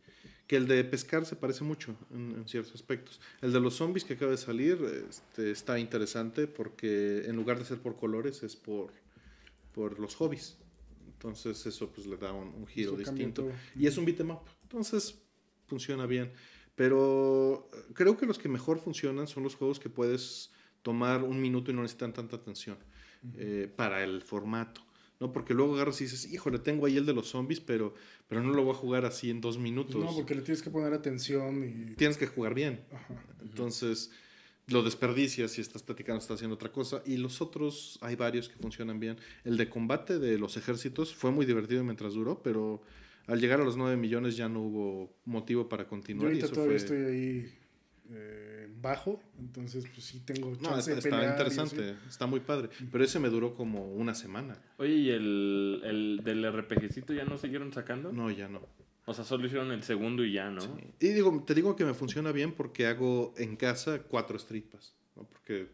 que el de pescar se parece mucho en, ciertos aspectos. El de los zombies que acaba de salir este, está interesante porque en lugar de ser por colores es por, por los hobbies. Entonces eso pues le da un, giro distinto. Y es un beatmap. Em Entonces funciona bien. Pero eh, creo que los que mejor funcionan son los juegos que puedes tomar un minuto y no necesitan tanta atención eh, para el formato. ¿no? Porque luego agarras y dices, híjole, tengo ahí el de los zombies, pero, pero no lo voy a jugar así en dos minutos. No, porque le tienes que poner atención y... Tienes que jugar bien. Entonces, lo desperdicias si estás platicando, estás haciendo otra cosa. Y los otros, hay varios que funcionan bien. El de combate de los ejércitos fue muy divertido mientras duró, pero al llegar a los 9 millones ya no hubo motivo para continuar. ahorita y todavía estoy ahí eh, bajo, entonces pues sí tengo no, está, interesante, está muy padre, pero ese me duró como una semana. Oye, ¿y el, el del RPGcito ya no siguieron sacando? No, ya no. O sea, solo hicieron el segundo y ya, ¿no? Y digo, te digo que me funciona bien porque hago en casa cuatro stripas ¿no? Porque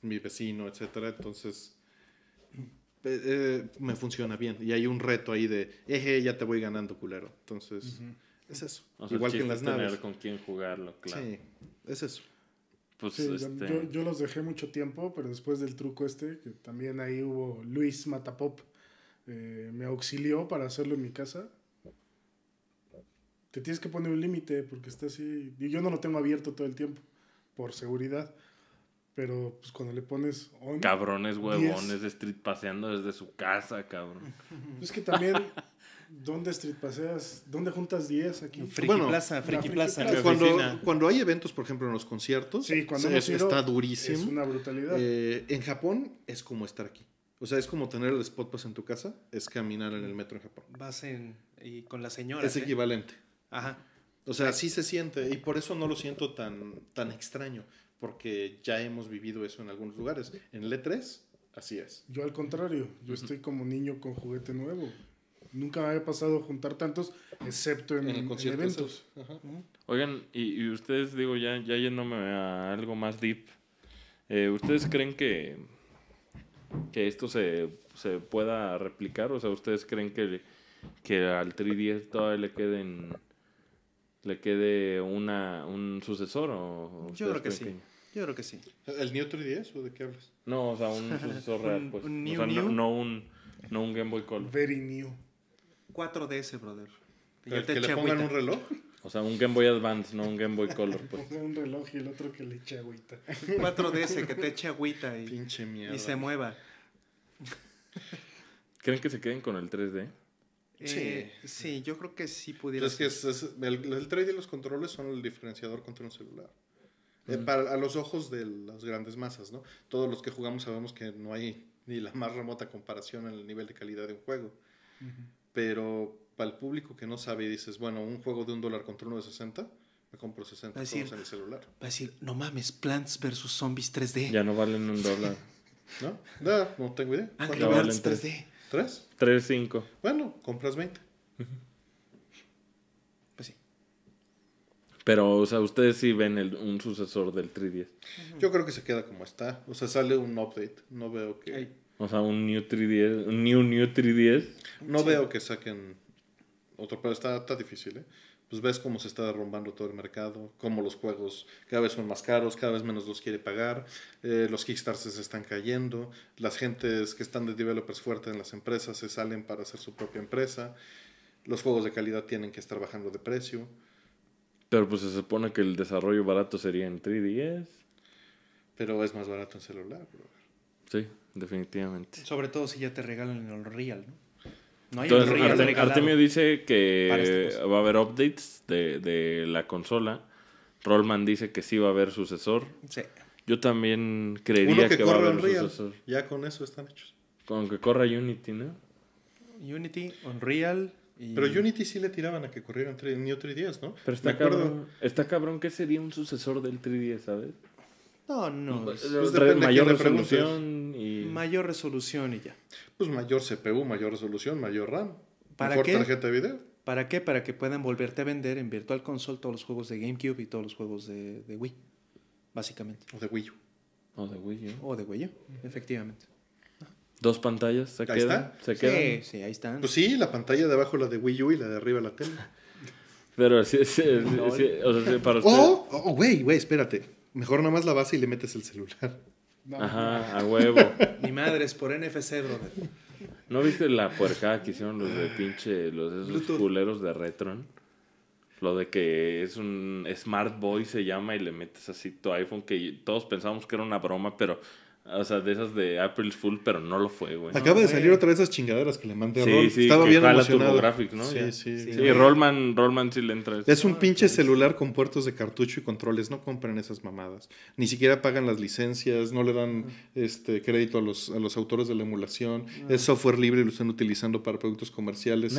mi vecino, etcétera, entonces eh, eh, me funciona bien. Y hay un reto ahí de, eje, ya te voy ganando, culero. Entonces... Es eso. Igual que las naves. Tener con quién jugarlo, claro. Sí, es eso. Pues, este, yo, los dejé mucho tiempo, pero después del truco este, que también ahí hubo Luis Matapop, eh, me auxilió para hacerlo en mi casa. Te tienes que poner un límite porque está así. Y yo no lo tengo abierto todo el tiempo, por seguridad. Pero pues cuando le pones Cabrones huevones de street paseando desde su casa, cabrón. Es pues que también [LAUGHS] ¿Dónde street paseas? ¿Dónde juntas 10 aquí? Friki bueno, Plaza, Friki, Plaza. Friki Plaza. Cuando, cuando, hay eventos, por ejemplo, en los conciertos, sí, cuando está durísimo. Es una brutalidad. Eh, en Japón es como estar aquí. O sea, es como tener el spot en tu casa, es caminar en el metro en Japón. Vas y con la señora. Es ¿eh? equivalente. Ajá. O sea, así se siente y por eso no lo siento tan, tan extraño, porque ya hemos vivido eso en algunos lugares. En L3, así es. Yo al contrario, yo estoy como niño con juguete nuevo. Nunca me había pasado juntar tantos, excepto en, eventos. Oigan, y, ustedes, digo, ya, ya yéndome a algo más deep, eh, ¿ustedes creen que, que esto se, se, pueda replicar? O sea, ¿ustedes creen que, que al 3 d todavía le le quede una, un sucesor? O Yo creo que sí. Yo creo que sí. ¿El Neo 3DS o de qué hablas? No, o sea, un sucesor real, [LAUGHS] pues. No, un, no un Game Boy Color. Very new. 4DS, brother. Que, le pongan un reloj. O sea, un Game Boy Advance, no un Game Boy Color. Pues. [LAUGHS] un reloj y el otro que le eche agüita. 4DS, que te eche agüita y, se mueva. ¿Creen que se queden con el 3D? Eh, sí. sí, yo creo que sí pudiera. el, 3D y los controles son el diferenciador contra un celular. Eh, mm. a los ojos de las grandes masas, ¿no? Todos los que jugamos sabemos que no hay ni la más remota comparación en el nivel de calidad de un juego. Pero para el público que no sabe y dices, bueno, un juego de un dólar contra uno de 60, me compro 60 en el celular. Va a decir, no mames, Plants vs. Zombies 3D. Ya no valen un dólar. [LAUGHS] ¿No? No, no tengo idea. Angry Birds 3D. ¿Tres? Tres, cinco. Bueno, compras 20. [LAUGHS] Pues sí. Pero, o sea, ustedes sí ven un sucesor del 3DS. Yo creo que se queda como está. O sea, sale un update. No veo que... O sea, un New 3DS, un New New 3DS. No veo que saquen otro, pero está, difícil, ¿eh? Pues ves cómo se está derrumbando todo el mercado, cómo los juegos cada vez son más caros, cada vez menos los quiere pagar, eh, los Kickstarters se están cayendo, las gentes que están de developers fuertes en las empresas se salen para hacer su propia empresa, los juegos de calidad tienen que estar bajando de precio. Pero pues se supone que el desarrollo barato sería en 3DS. Pero es más barato en celular, bro. Sí definitivamente. Sobre todo si ya te regalan el Real, ¿no? No hay Unreal Artemio dice que este va a haber updates de, la consola. Rollman dice que sí va a haber sucesor. Yo también creería que, va a haber Ya con eso están hechos. Con que corra Unity, ¿no? Unity, Unreal. Pero Unity sí le tiraban a que corriera el ni 3DS, ¿no? Pero está, cabrón, está cabrón que sería un sucesor del 3DS, ¿sabes? No, no. Pues, mayor pues resolución y... Mayor resolución y ya. Pues mayor CPU, mayor resolución, mayor RAM. ¿Para mejor qué? tarjeta de video. ¿Para qué? Para que puedan volverte a vender en Virtual Console todos los juegos de GameCube y todos los juegos de, Wii, básicamente. O de Wii U. O de Wii U. O de Wii U, efectivamente. Dos pantallas, ¿se ahí quedan? ¿Se sí, sí, ahí están. Pues sí, la pantalla de abajo la de Wii U y la de arriba la tele. [LAUGHS] Pero si [LAUGHS] o sea, para oh, oh, oh, güey, güey, espérate. Mejor nomás la vas y le metes el celular. Ajá, a huevo. Mi [LAUGHS] madre es por NFC, brother. ¿No viste la puercada que hicieron los de pinche, los culeros de Retron? Lo de que es un Smart Boy se llama y le metes así tu iPhone que todos pensábamos que era una broma, pero o sea, de esas de April Fool, pero no lo fue, güey. Acaba de salir otra de esas chingaderas que le mandé a sí, Roll. Sí, Estaba bien emocionado. Sí, sí, sí. Rollman, Rollman sí le entra. Es un ah, pinche celular con puertos de cartucho y controles. No compren esas mamadas. Ni siquiera pagan las licencias, no le dan este crédito a los, a los autores de la emulación. Ah. Es software libre y lo están utilizando para productos comerciales.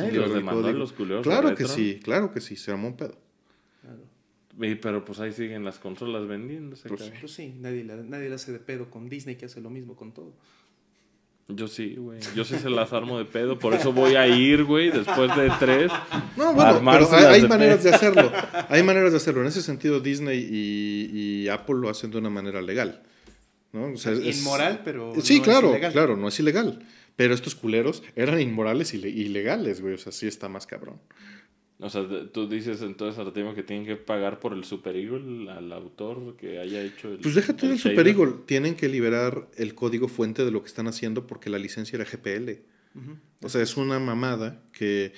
culeros. Claro que sí, claro que sí. Se llamó un pedo pero pues ahí siguen las consolas vendiéndose. Pues, sí. Pues sí, nadie, la, hace de pedo con Disney que hace lo mismo con todo. Yo sí, güey. Yo sí se las armo de pedo, por eso voy a ir, güey, después de tres. No, bueno, hay, maneras de hacerlo. Hay maneras de hacerlo. En ese sentido, Disney y, Apple lo hacen de una manera legal. ¿no? es inmoral, pero. Eh, sí, claro, claro, no es ilegal. Pero estos culeros eran inmorales y ilegales, güey. O sea, sí está más cabrón. O sea, tú dices entonces tema que tienen que pagar por el Super Eagle al autor que haya hecho el. Pues déjate el, el Super Eagle. Tienen que liberar el código fuente de lo que están haciendo porque la licencia era GPL. O sea, es una mamada que,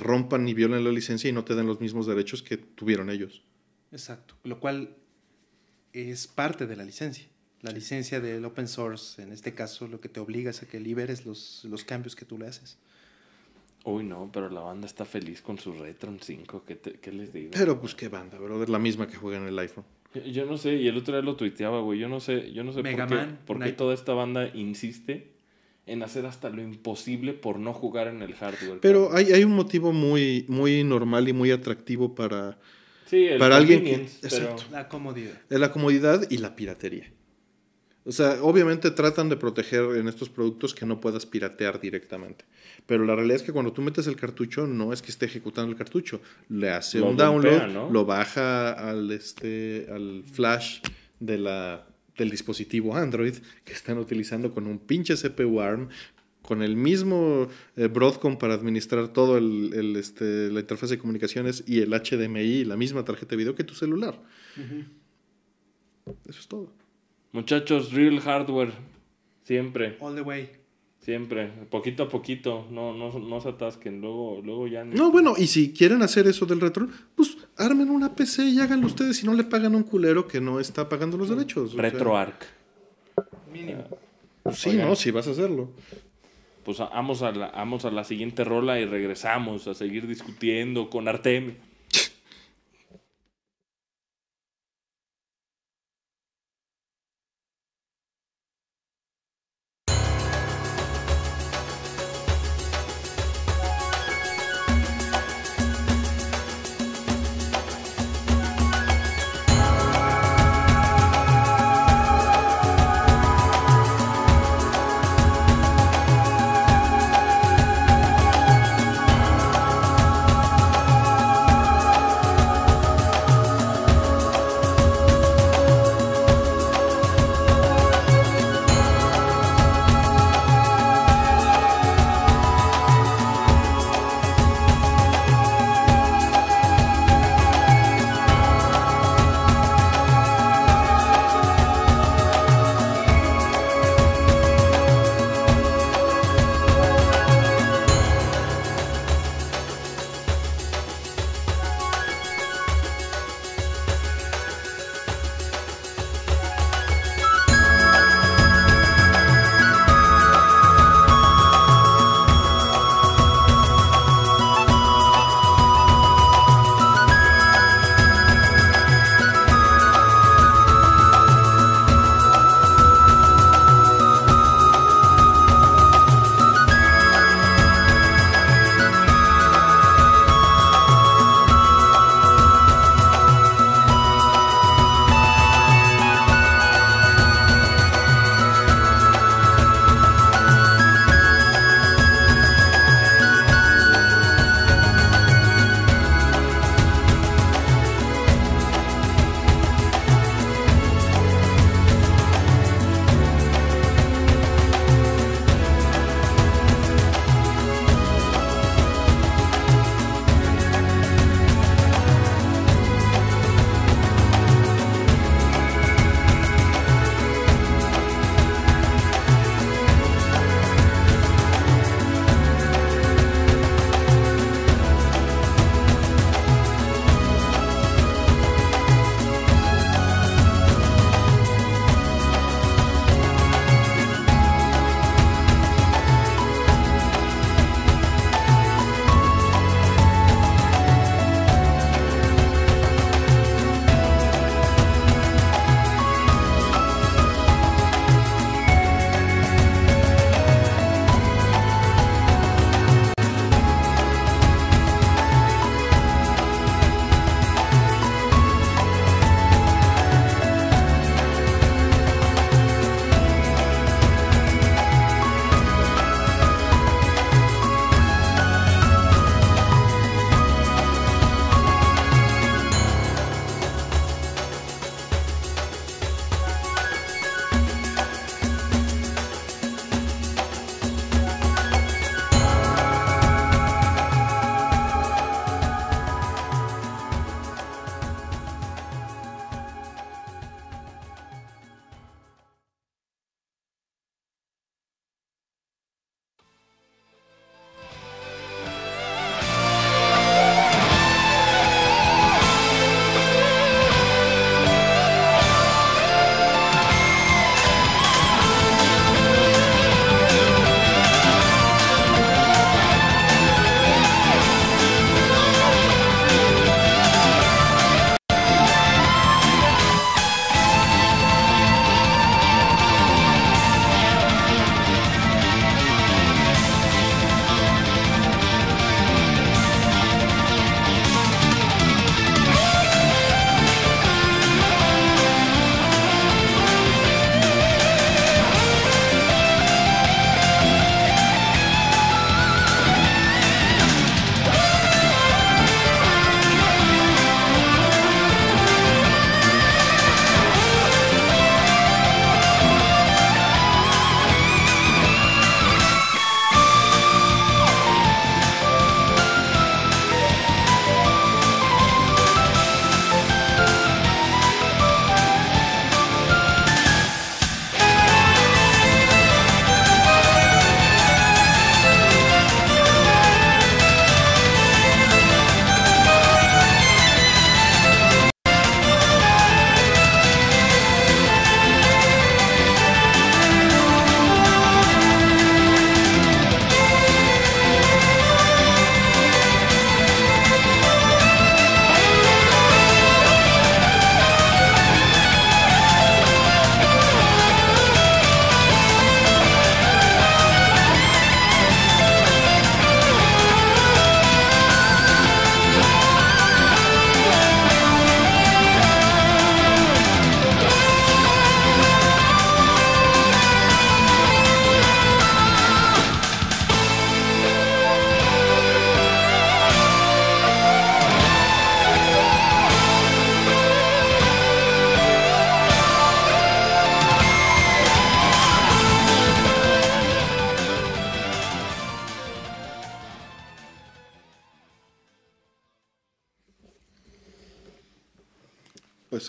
rompan y violen la licencia y no te den los mismos derechos que tuvieron ellos. Exacto. Lo cual es parte de la licencia. La licencia del open source, en este caso, lo que te obliga es a que liberes los, los cambios que tú le haces. Uy, no, pero la banda está feliz con su Retron 5. ¿Qué, qué les digo? Pero pues qué banda, es La misma que juega en el iPhone. Yo, no sé, y el otro día lo tuiteaba, güey. Yo no sé, yo no sé por, qué, toda esta banda insiste en hacer hasta lo imposible por no jugar en el hardware. Pero hay, hay, un motivo muy, muy normal y muy atractivo para, para alguien que... Exacto. La comodidad. La comodidad y la piratería. O sea, obviamente tratan de proteger en estos productos que no puedas piratear directamente. Pero la realidad es que cuando tú metes el cartucho, no es que esté ejecutando el cartucho. Le hace un download, lo baja al, este, al flash de la, del dispositivo Android que están utilizando con un pinche CPU ARM con el mismo eh, Broadcom para administrar todo el, este, la interfaz de comunicaciones y el HDMI, la misma tarjeta de video que tu celular. Eso es todo. Muchachos, real hardware. Siempre. All the way. Siempre, poquito a poquito, no, no, no se atasquen, luego, luego ya... No, bueno, y si quieren hacer eso del retro, pues armen una PC y háganlo ustedes si no le pagan a un culero que no está pagando los derechos. RetroArc. Mínimo. Ah. Pues sí, no, si vas a hacerlo. Pues vamos a, la, vamos a la siguiente rola y regresamos a seguir discutiendo con Artemio.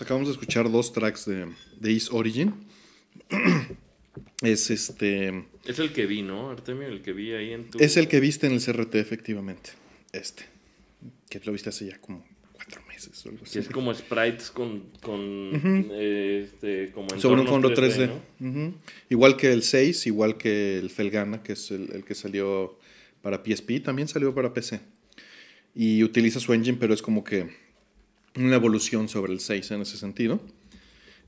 acabamos de escuchar dos tracks de, East Origin. [CLEARS THROAT] es este. Es el que vi, ¿no, Artemio? El que vi ahí en tu. Es el que viste en el CRT, efectivamente. Este. Que lo viste hace ya como cuatro meses es como sprites con. Eh, este, como Sobre un fondo 3D. Igual que el 6, igual que el Felgana, que es el, el que salió para PSP, también salió para PC. Y utiliza su engine, pero es como que una evolución sobre el 6 en ese sentido.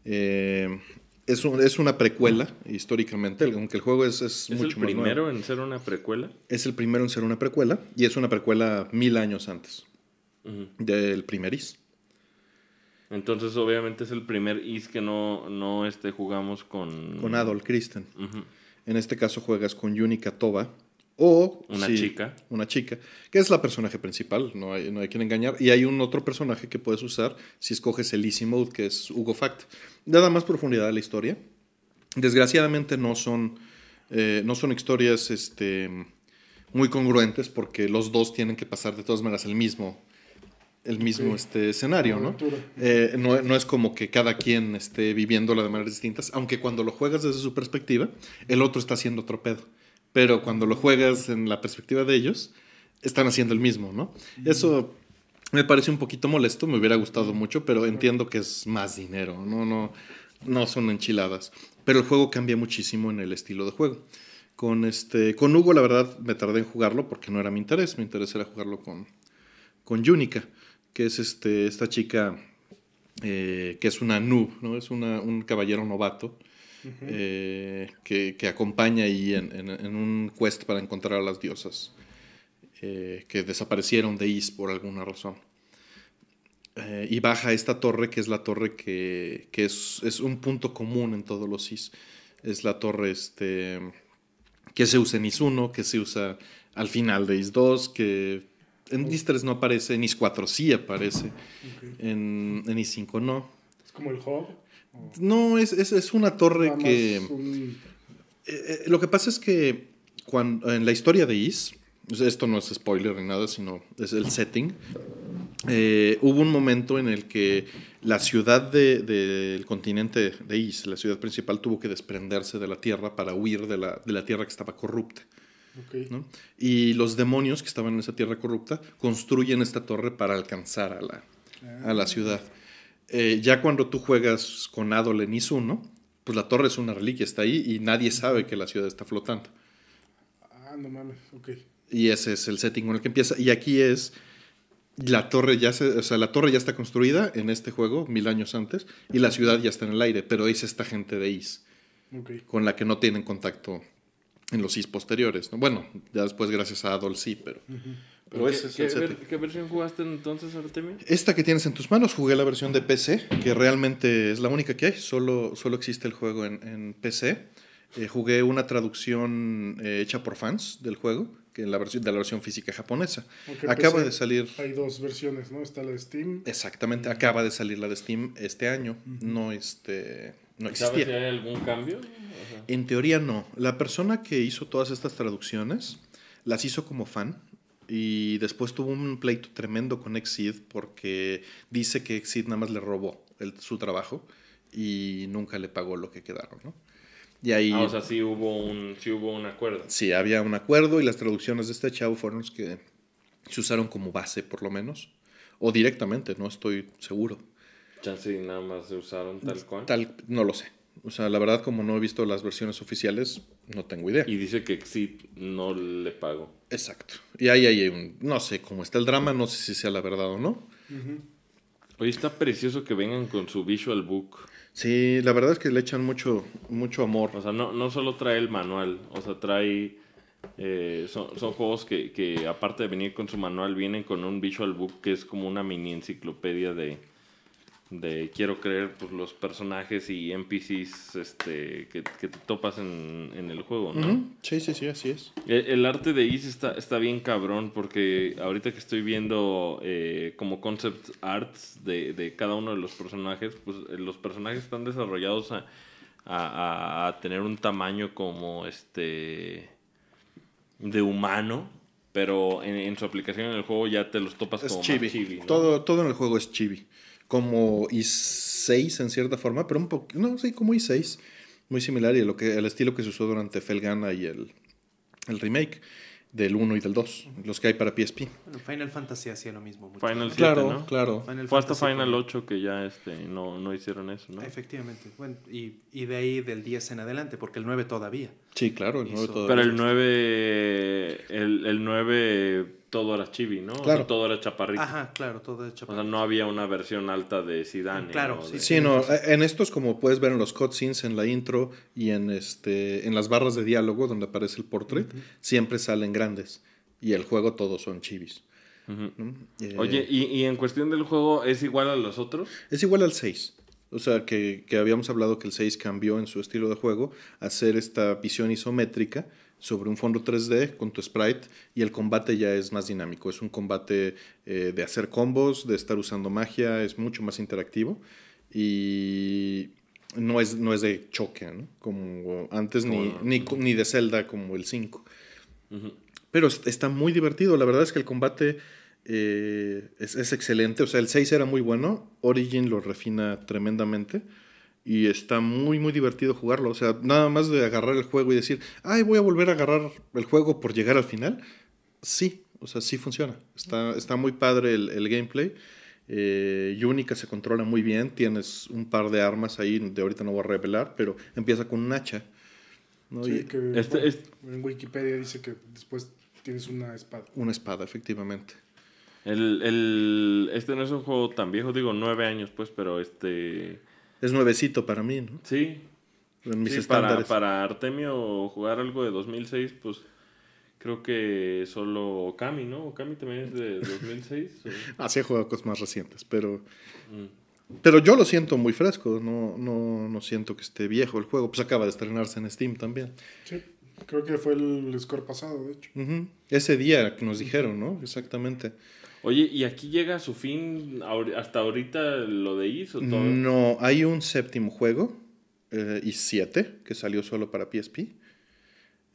Eh, es, una precuela históricamente, aunque el juego es, mucho más. ¿Es el primero en ser una precuela? Es el primero en ser una precuela y es una precuela mil años antes del primer IS. Entonces, obviamente, es el primer IS que no, no este, jugamos con. Con Adol Kristen. En este caso juegas con Yunika Toba, o una chica. Una chica, que es la personaje principal, no hay, quien engañar. Y hay un otro personaje que puedes usar si escoges el Easy Mode, que es Hugo Fact. Le da más profundidad a la historia. Desgraciadamente no son, eh, no son historias este, muy congruentes porque los dos tienen que pasar de todas maneras el mismo, el mismo este, escenario, eh, ¿no? es como que cada quien esté viviéndola de maneras distintas, aunque cuando lo juegas desde su perspectiva, el otro está haciendo otro pero cuando lo juegas en la perspectiva de ellos, están haciendo el mismo, ¿no? Eso me parece un poquito molesto, me hubiera gustado mucho, pero entiendo que es más dinero, no, no, no son enchiladas. Pero el juego cambia muchísimo en el estilo de juego. Con, este, con Hugo, la verdad, me tardé en jugarlo porque no era mi interés, mi interés era jugarlo con, con Yunica, que es este, esta chica eh, que es una nu, ¿no? es un caballero novato eh, que, acompaña ahí en, un quest para encontrar a las diosas eh, que desaparecieron de Is por alguna razón. Eh, y baja esta torre, que es la torre que, es, un punto común en todos los Is. Es la torre este, que se usa en Is 1, que se usa al final de Is 2, que en Is 3 no aparece, en Is 4 sí aparece, en, Is 5 no. Es como el hog no, es, es, una torre que... Eh, eh, lo que pasa es que cuando, en la historia de Is, esto no es spoiler ni nada, sino es el setting, eh, hubo un momento en el que la ciudad del continente de Is, la ciudad principal, tuvo que desprenderse de la tierra para huir de la, tierra que estaba corrupta. Y los demonios que estaban en esa tierra corrupta construyen esta torre para alcanzar a la, a la ah. ciudad. Eh, ya cuando tú juegas con Adol en 1, pues la torre es una reliquia, está ahí y nadie sabe que la ciudad está flotando. Ah, no mames, ok. Y ese es el setting con el que empieza. Y aquí es, la torre ya o sea, la torre ya está construida en este juego, mil años antes, y la ciudad ya está en el aire, pero es esta gente de Is, con la que no tienen contacto en los Is posteriores. Bueno, ya después gracias a Adol sí, pero... ¿Qué, versión jugaste entonces, Artemio? Esta que tienes en tus manos, jugué la versión de PC, que realmente es la única que hay, solo, solo existe el juego en, PC. Eh, jugué una traducción eh, hecha por fans del juego, que en la versión, de la versión física japonesa. acaba de salir... Hay dos versiones, ¿no? Está la de Steam. Exactamente, acaba de salir la de Steam este año. No, este, no existía. ¿Sabes si hay algún cambio? En teoría no. La persona que hizo todas estas traducciones las hizo como fan y después tuvo un pleito tremendo con Exid porque dice que Exid nada más le robó su trabajo y nunca le pagó lo que quedaron, ¿no? Y ahí, ah, o sea, sí hubo, un, sí hubo un acuerdo. Sí, había un acuerdo y las traducciones de este chavo fueron las que se usaron como base, por lo menos. O directamente, no estoy seguro. nada más se usaron tal cual. Tal, no lo sé. O sea, la verdad, como no he visto las versiones oficiales, no tengo idea. Y dice que Exit no le pago. Exacto. Y ahí hay un. No sé cómo está el drama, no sé si sea la verdad o no. hoy está precioso que vengan con su visual book. Sí, la verdad es que le echan mucho, mucho amor. O sea, no, no solo trae el manual, o sea, trae. Eh, son, juegos que, que, aparte de venir con su manual, vienen con un visual book que es como una mini enciclopedia de de quiero creer pues, los personajes y NPCs este, que, te topas en, el juego, ¿no? Sí, sí, sí, así es. E-, el, arte de Is está, está, bien cabrón porque ahorita que estoy viendo eh, como concept arts de, de, cada uno de los personajes, pues eh, los personajes están desarrollados a, a, a tener un tamaño como este de humano, pero en, su aplicación en el juego ya te los topas como chibi. todo en el juego es chibi como i6 en cierta forma, pero un poco, no, sí, como i6, muy similar y lo que, al estilo que se usó durante Felgana y el, remake del 1 y del 2, los que hay para PSP. Bueno, Final Fantasy hacía lo mismo. Final 7, claro, claro. Fue hasta Final 8 que ya este, no, hicieron eso, ¿no? Efectivamente. Bueno, y, de ahí del 10 en adelante, porque el 9 todavía. Sí, claro, el 9 todavía. Pero el 9, el 9 todo era chibi, ¿no? todo era chaparrito. Ajá, claro, todo era chaparrito. O sea, no había una versión alta de Zidane. Claro, sí. E, en estos, como puedes ver en los cutscenes, en la intro y en, este, en las barras de diálogo donde aparece el portrait, siempre salen grandes. Y el juego todos son chibis. Eh, Oye, ¿y, en cuestión del juego es igual a los otros? Es igual al 6. O sea, que, que habíamos hablado que el 6 cambió en su estilo de juego a ser esta visión isométrica sobre un fondo 3D con tu sprite y el combate ya es más dinámico. Es un combate eh, de hacer combos, de estar usando magia, es mucho más interactivo y no es, no es de choque, como antes, ni, de Zelda como el 5. Pero está muy divertido, la verdad es que el combate eh, es, es, excelente, o sea, el 6 era muy bueno, Origin lo refina tremendamente y está muy, muy divertido jugarlo. O sea, nada más de agarrar el juego y decir, ay, voy a volver a agarrar el juego por llegar al final. Sí, o sea, sí funciona. Está, está muy padre el, gameplay. Eh, se controla muy bien. Tienes un par de armas ahí, de ahorita no voy a revelar, pero empieza con un hacha. Sí, que, este, este en Wikipedia dice que después tienes una espada. Una espada, efectivamente. el, este no es un juego tan viejo, digo nueve años, pues, pero este es nuevecito para mí, ¿no? Sí. Para, Artemio jugar algo de 2006, pues creo que solo Okami, ¿no? Okami también es de 2006. [LAUGHS] Así he jugado cosas más recientes, pero... Mm. Pero yo lo siento muy fresco, no, no, no siento que esté viejo el juego. Pues acaba de estrenarse en Steam también. Sí, creo que fue el score pasado, de hecho. Ese día que nos dijeron, ¿no? Exactamente. Oye, ¿y aquí llega a su fin hasta ahorita lo de ISO? No, hay un séptimo juego, eh, y 7, que salió solo para PSP.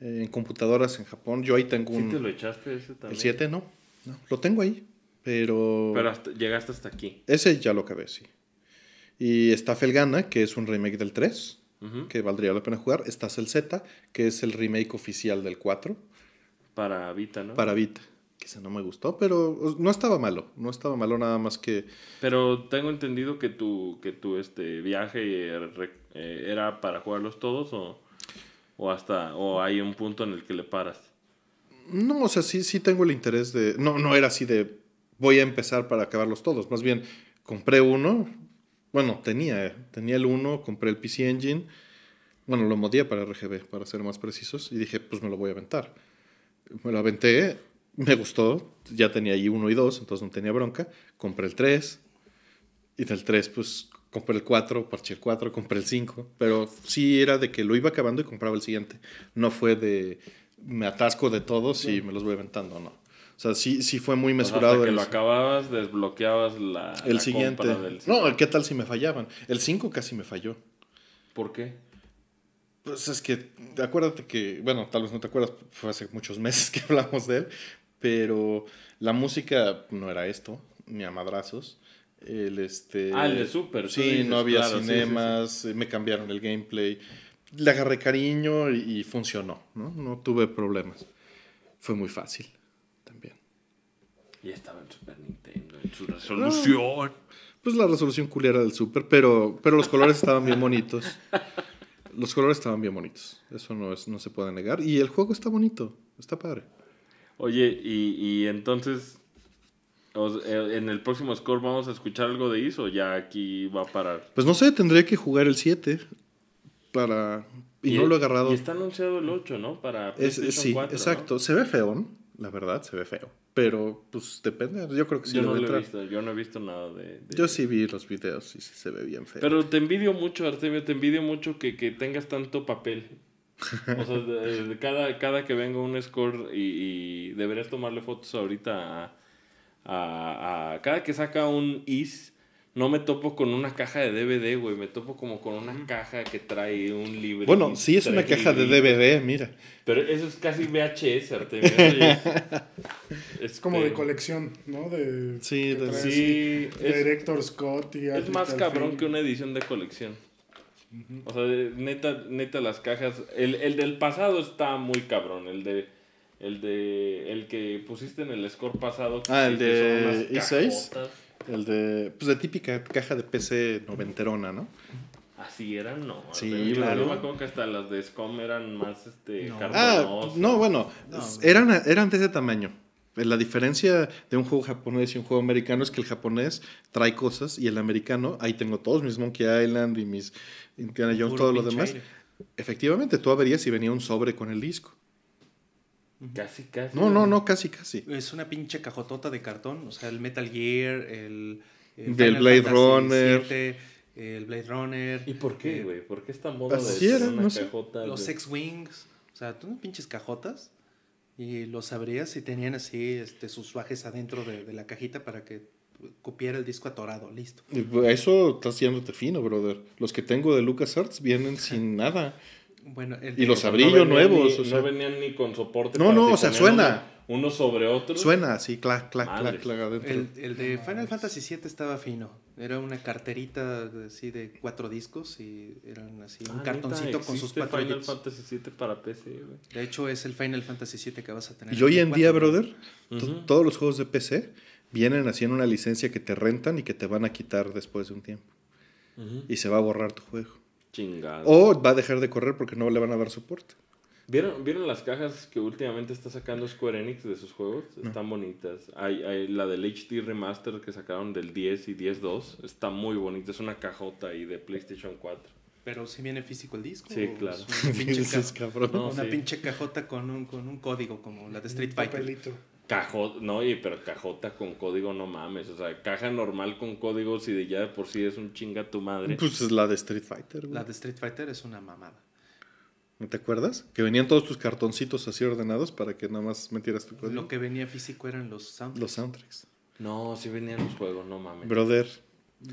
Eh, en computadoras en Japón, yo ahí tengo un... ¿Sí lo echaste ese también? El 7 no, no, lo tengo ahí, pero... Pero llegaste hasta aquí. Ese ya lo acabé, sí. Y está Felgana, que es un remake del 3, que valdría la pena jugar. Está el Z, que es el remake oficial del 4. Para Vita, ¿no? Para Vita quizá no me gustó, pero no estaba malo, no estaba malo nada más que... Pero tengo entendido que tu, que tu este, viaje eh, eh, era para jugarlos todos o, o hasta, o hay un punto en el que le paras. No, o sea, sí, sí tengo el interés de... No, no era así de voy a empezar para acabarlos todos, más bien compré uno, bueno, tenía, tenía el uno, compré el PC Engine, bueno, lo modía para RGB, para ser más precisos, y dije, pues me lo voy a aventar. Me lo aventé me gustó, ya tenía ahí uno y dos, entonces no tenía bronca, compré el tres y del tres pues compré el cuatro, parché el cuatro, compré el cinco pero sí era de que lo iba acabando y compraba el siguiente, no fue de me atasco de todos y me los voy aventando, no. O sea, sí, fue muy mesurado. que lo acababas, desbloqueabas la. El siguiente. no, ¿qué tal si me fallaban? El cinco casi me falló. ¿Por qué? Pues es que, acuérdate que, bueno, tal vez no te acuerdas, fue hace muchos meses [LAUGHS] que hablamos de él, pero la música no era esto, ni a madrazos. El este, ah, el de Super. Sí, no había cinemas, eh, me cambiaron el gameplay. Le agarré cariño y, funcionó, ¿no? tuve problemas. Fue muy fácil también. Y estaba en Super Nintendo en su resolución. Ah, pues la resolución culera del Super, pero, pero los colores estaban bien bonitos. Los colores estaban bien bonitos. Eso no, es, no se puede negar. Y el juego está bonito, está padre. Oye, y, entonces, eh, en el próximo score vamos a escuchar algo de ISO, ya aquí va a parar. Pues no sé, tendría que jugar el 7 para... Y, no lo he agarrado. Y está anunciado el 8, ¿no? Para sí, exacto. Se ve feo, ¿no? La verdad, se ve feo. Pero, pues, depende. Yo creo que sí no he visto, Yo no he visto nada de, de, Yo sí vi los videos y sí se ve bien feo. Pero te envidio mucho, Artemio. Te envidio mucho que, que tengas tanto papel. O sea, eh, cada, cada que venga un score y, y deberías tomarle fotos ahorita a, cada que saca un is, no me topo con una caja de DVD, güey. Me topo como con una caja que trae un libro. Bueno, sí es una caja de DVD, mira. Pero eso es casi VHS, [LAUGHS] este es, como de colección, ¿no? De, sí, de, Director Scott y... Es más cabrón que una edición de colección. O sea, neta, neta las cajas. El, del pasado está muy cabrón. El de. El de. El que pusiste en el score pasado. Ah, el de e i6. El de. Pues de típica caja de PC noventerona, ¿no? Así eran, no. Sí, Yo me que hasta las de SCOM eran más este, no. Ah, no, bueno. Eran, eran de ese tamaño. Eh, la diferencia de un juego japonés y un juego americano es que el japonés trae cosas y el americano, ahí tengo todos mis Monkey Island y mis Indiana Jones, todo lo demás. Efectivamente, tú averías si venía un sobre con el disco. Casi, casi. No, no, no, casi, casi. Es una pinche cajotota de cartón. O sea, el Metal Gear, el. Del Blade Runner. el Blade Runner. ¿Y por qué, eh, güey? ¿Por qué esta moda de una cajota? Los X-Wings. O sea, tú no pinches cajotas y los abrías y tenían así este, sus suajes adentro de, la cajita para que copiara el disco atorado, listo. Pues, eso está haciéndote fino, brother. Los que tengo de LucasArts vienen sin nada. Bueno, y los abrí nuevos. no venían ni con soporte. No, no, o sea, suena uno sobre otro. Suena así, clac, clac, clac, clac adentro. El, de Final Fantasy VII estaba fino. Era una carterita así de cuatro discos y eran así un ah, cartoncito con sus cuatro Final Fantasy VII para PC, De hecho, es el Final Fantasy VII que vas a tener. Y hoy en día, brother, todos los juegos de PC vienen así en una licencia que te rentan y que te van a quitar después de un tiempo. Y se va a borrar tu juego. Chingado. O va a dejar de correr porque no le van a dar soporte. ¿Vieron, las cajas que últimamente está sacando Square Enix de sus juegos? Están bonitas. Hay, la del HD Remaster que sacaron del 10 y 10 2 Está muy bonita. Es una cajota ahí de PlayStation 4. Pero si viene físico el disco. Sí, claro. Una [LAUGHS] pinche, cajota con un, con un código como la de Street Fighter. Cajota, no, pero cajota con código, no mames. O sea, caja normal con códigos y de ya de por sí es un chinga tu madre. Pues es la de Street Fighter, La de Street Fighter es una mamada. ¿No te acuerdas? Que venían todos tus cartoncitos así ordenados para que nada más metieras tu código. Lo que venía físico eran los soundtracks. Los soundtracks. No, sí venían los juegos, no mames. Brother.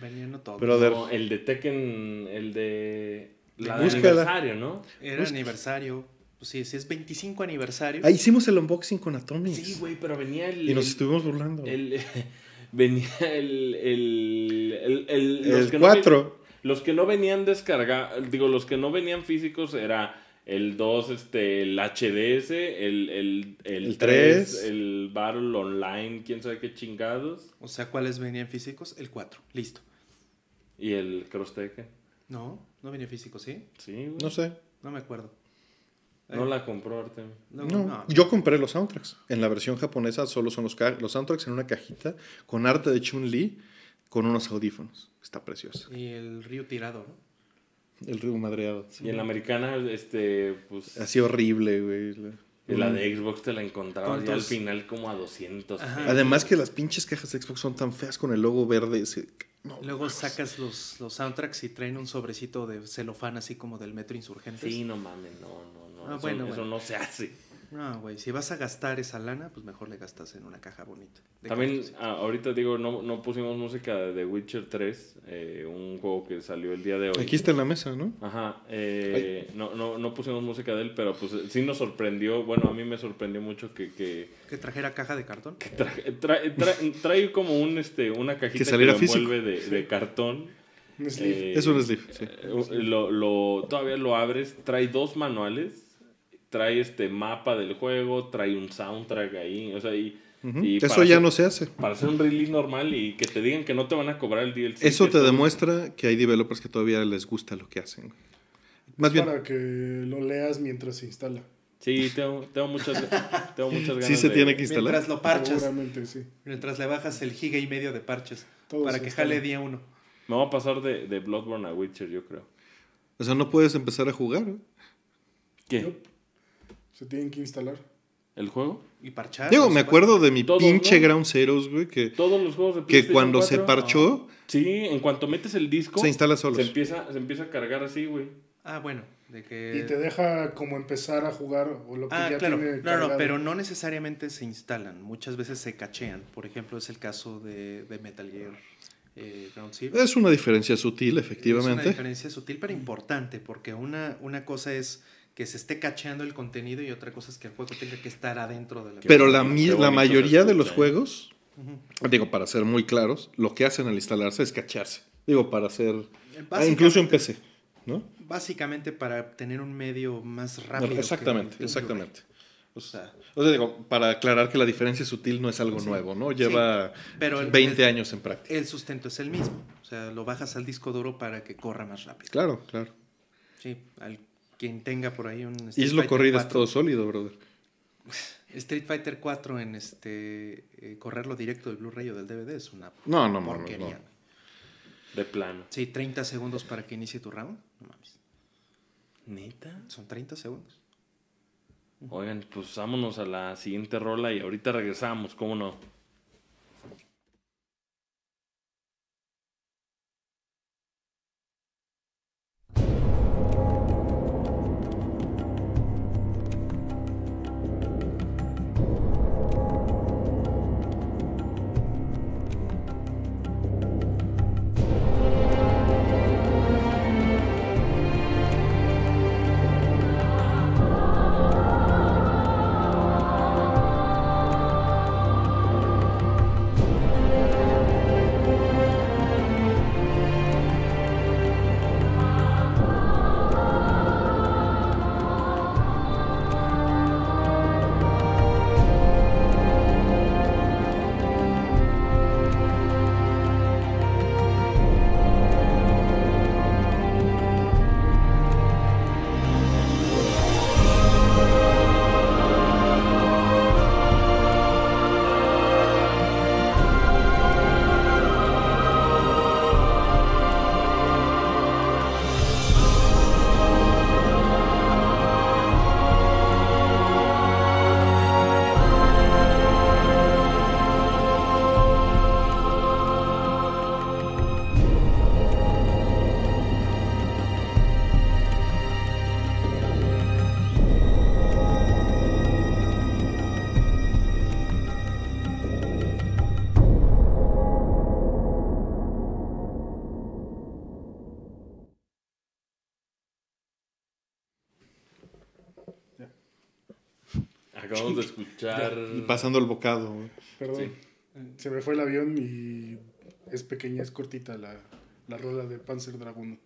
Venían todos. Brother. el de Tekken, el de... La de aniversario, ¿no? Era aniversario. sí, sí, es 25 aniversario. Ahí hicimos el unboxing con Atomics. Sí, güey, pero venía el... Y nos estuvimos burlando. El, [LAUGHS] venía el... El, el, 4. los que no venían descargados, digo, los que no venían físicos era el 2, este, el HDS, el, el, 3, el Battle Online, quién sabe qué chingados. O sea, ¿cuáles venían físicos? El 4, listo. ¿Y el crosteque? No, no venía físico, ¿sí? Sí, No sé. No me acuerdo. No eh, la compró Artem. No, yo compré los soundtracks. En la versión japonesa solo son los, los soundtracks en una cajita con arte de Chun-Li con unos audífonos. Está precioso. Y el río tirado, ¿no? El río madreado. Y en la americana, este, pues... Así horrible, güey. Y la de mm. Xbox te la encontrabas al final como a 200. Además que las pinches cajas de Xbox son tan feas con el logo verde. Luego sacas los, los soundtracks y traen un sobrecito de celofán así como del Metro insurgente Sí, no mames, no, no, no. Ah, eso, bueno, eso no se hace. No, güey, si vas a gastar esa lana, pues mejor le gastas en una caja bonita. También, ah, ahorita digo, no, no, pusimos música de The Witcher 3, eh, un juego que salió el día de hoy. Aquí está en la mesa, ¿no? Ajá, eh, no, no, no pusimos música de él, pero pues eh, sí nos sorprendió, bueno, a mí me sorprendió mucho que... Que, trajera caja de cartón. trae, como un, este, una cajita que, que envuelve de, cartón. Un sleeve. es un sleeve, sí. lo, lo, todavía lo abres, trae dos manuales trae este mapa del juego, trae un soundtrack ahí, o sea, y... Eso ya no se hace. Para hacer un release normal y que te digan que no te van a cobrar el DLC. Eso te demuestra que hay developers que todavía les gusta lo que hacen. Más bien. Para que lo leas mientras se instala. Sí, tengo, tengo, muchas, [LAUGHS] tengo muchas ganas. Sí, se tiene que instalar. Mientras lo parches Mientras le bajas el giga y medio de parches. para que jale día uno. Me va a pasar de, de, Bloodborne a Witcher, yo creo. O sea, no puedes empezar a jugar. ¿Qué? Se tienen que instalar. ¿El juego? Y parchar. Digo, me acuerdo de mi pinche Ground Zeros, güey, que... Todos los juegos de Que cuando se parchó... Sí, en cuanto metes el disco... Se instala solo. Se empieza, se empieza a cargar así, güey. Ah, bueno. Y te deja como empezar a jugar o lo que ah, claro. No, no, pero no necesariamente se instalan. Muchas veces se cachean. Por ejemplo, es el caso de, Metal Gear eh, Ground Zero. Es una diferencia sutil, efectivamente. Es una diferencia sutil, pero importante, porque una, una cosa es que se esté cacheando el contenido y otra cosa es que el juego tenga que estar adentro de la Pero la, la mayoría de los juegos, digo, para ser muy claros, lo que hacen al instalarse es cacharse. Digo, para hacer... Eh, ah, incluso en PC, ¿no? Básicamente para tener un medio más rápido. exactamente, exactamente. O sea, o sea, digo, para aclarar que la diferencia sutil no es algo nuevo, ¿no? Lleva 20 años en práctica. El sustento es el mismo. O sea, lo bajas al disco duro para que corra más rápido. Claro, claro. Sí, al quien tenga por ahí un... Street es Fighter corrida es todo sólido, brother. [SIGHS] Street Fighter 4 en este... Eh, correrlo directo del Blu-ray o del DVD es una porquería. no, no. De plano. Sí, 30 segundos para que inicie tu round. No mames. ¿Neta? Son 30 segundos. Oigan, pues vámonos a la siguiente rola y ahorita regresamos, ¿cómo no? Vamos [LAUGHS] escuchar. Pasando el bocado. Perdón. Eh, se me fue el avión y es pequeña, es cortita la, la rola de Panzer Dragon.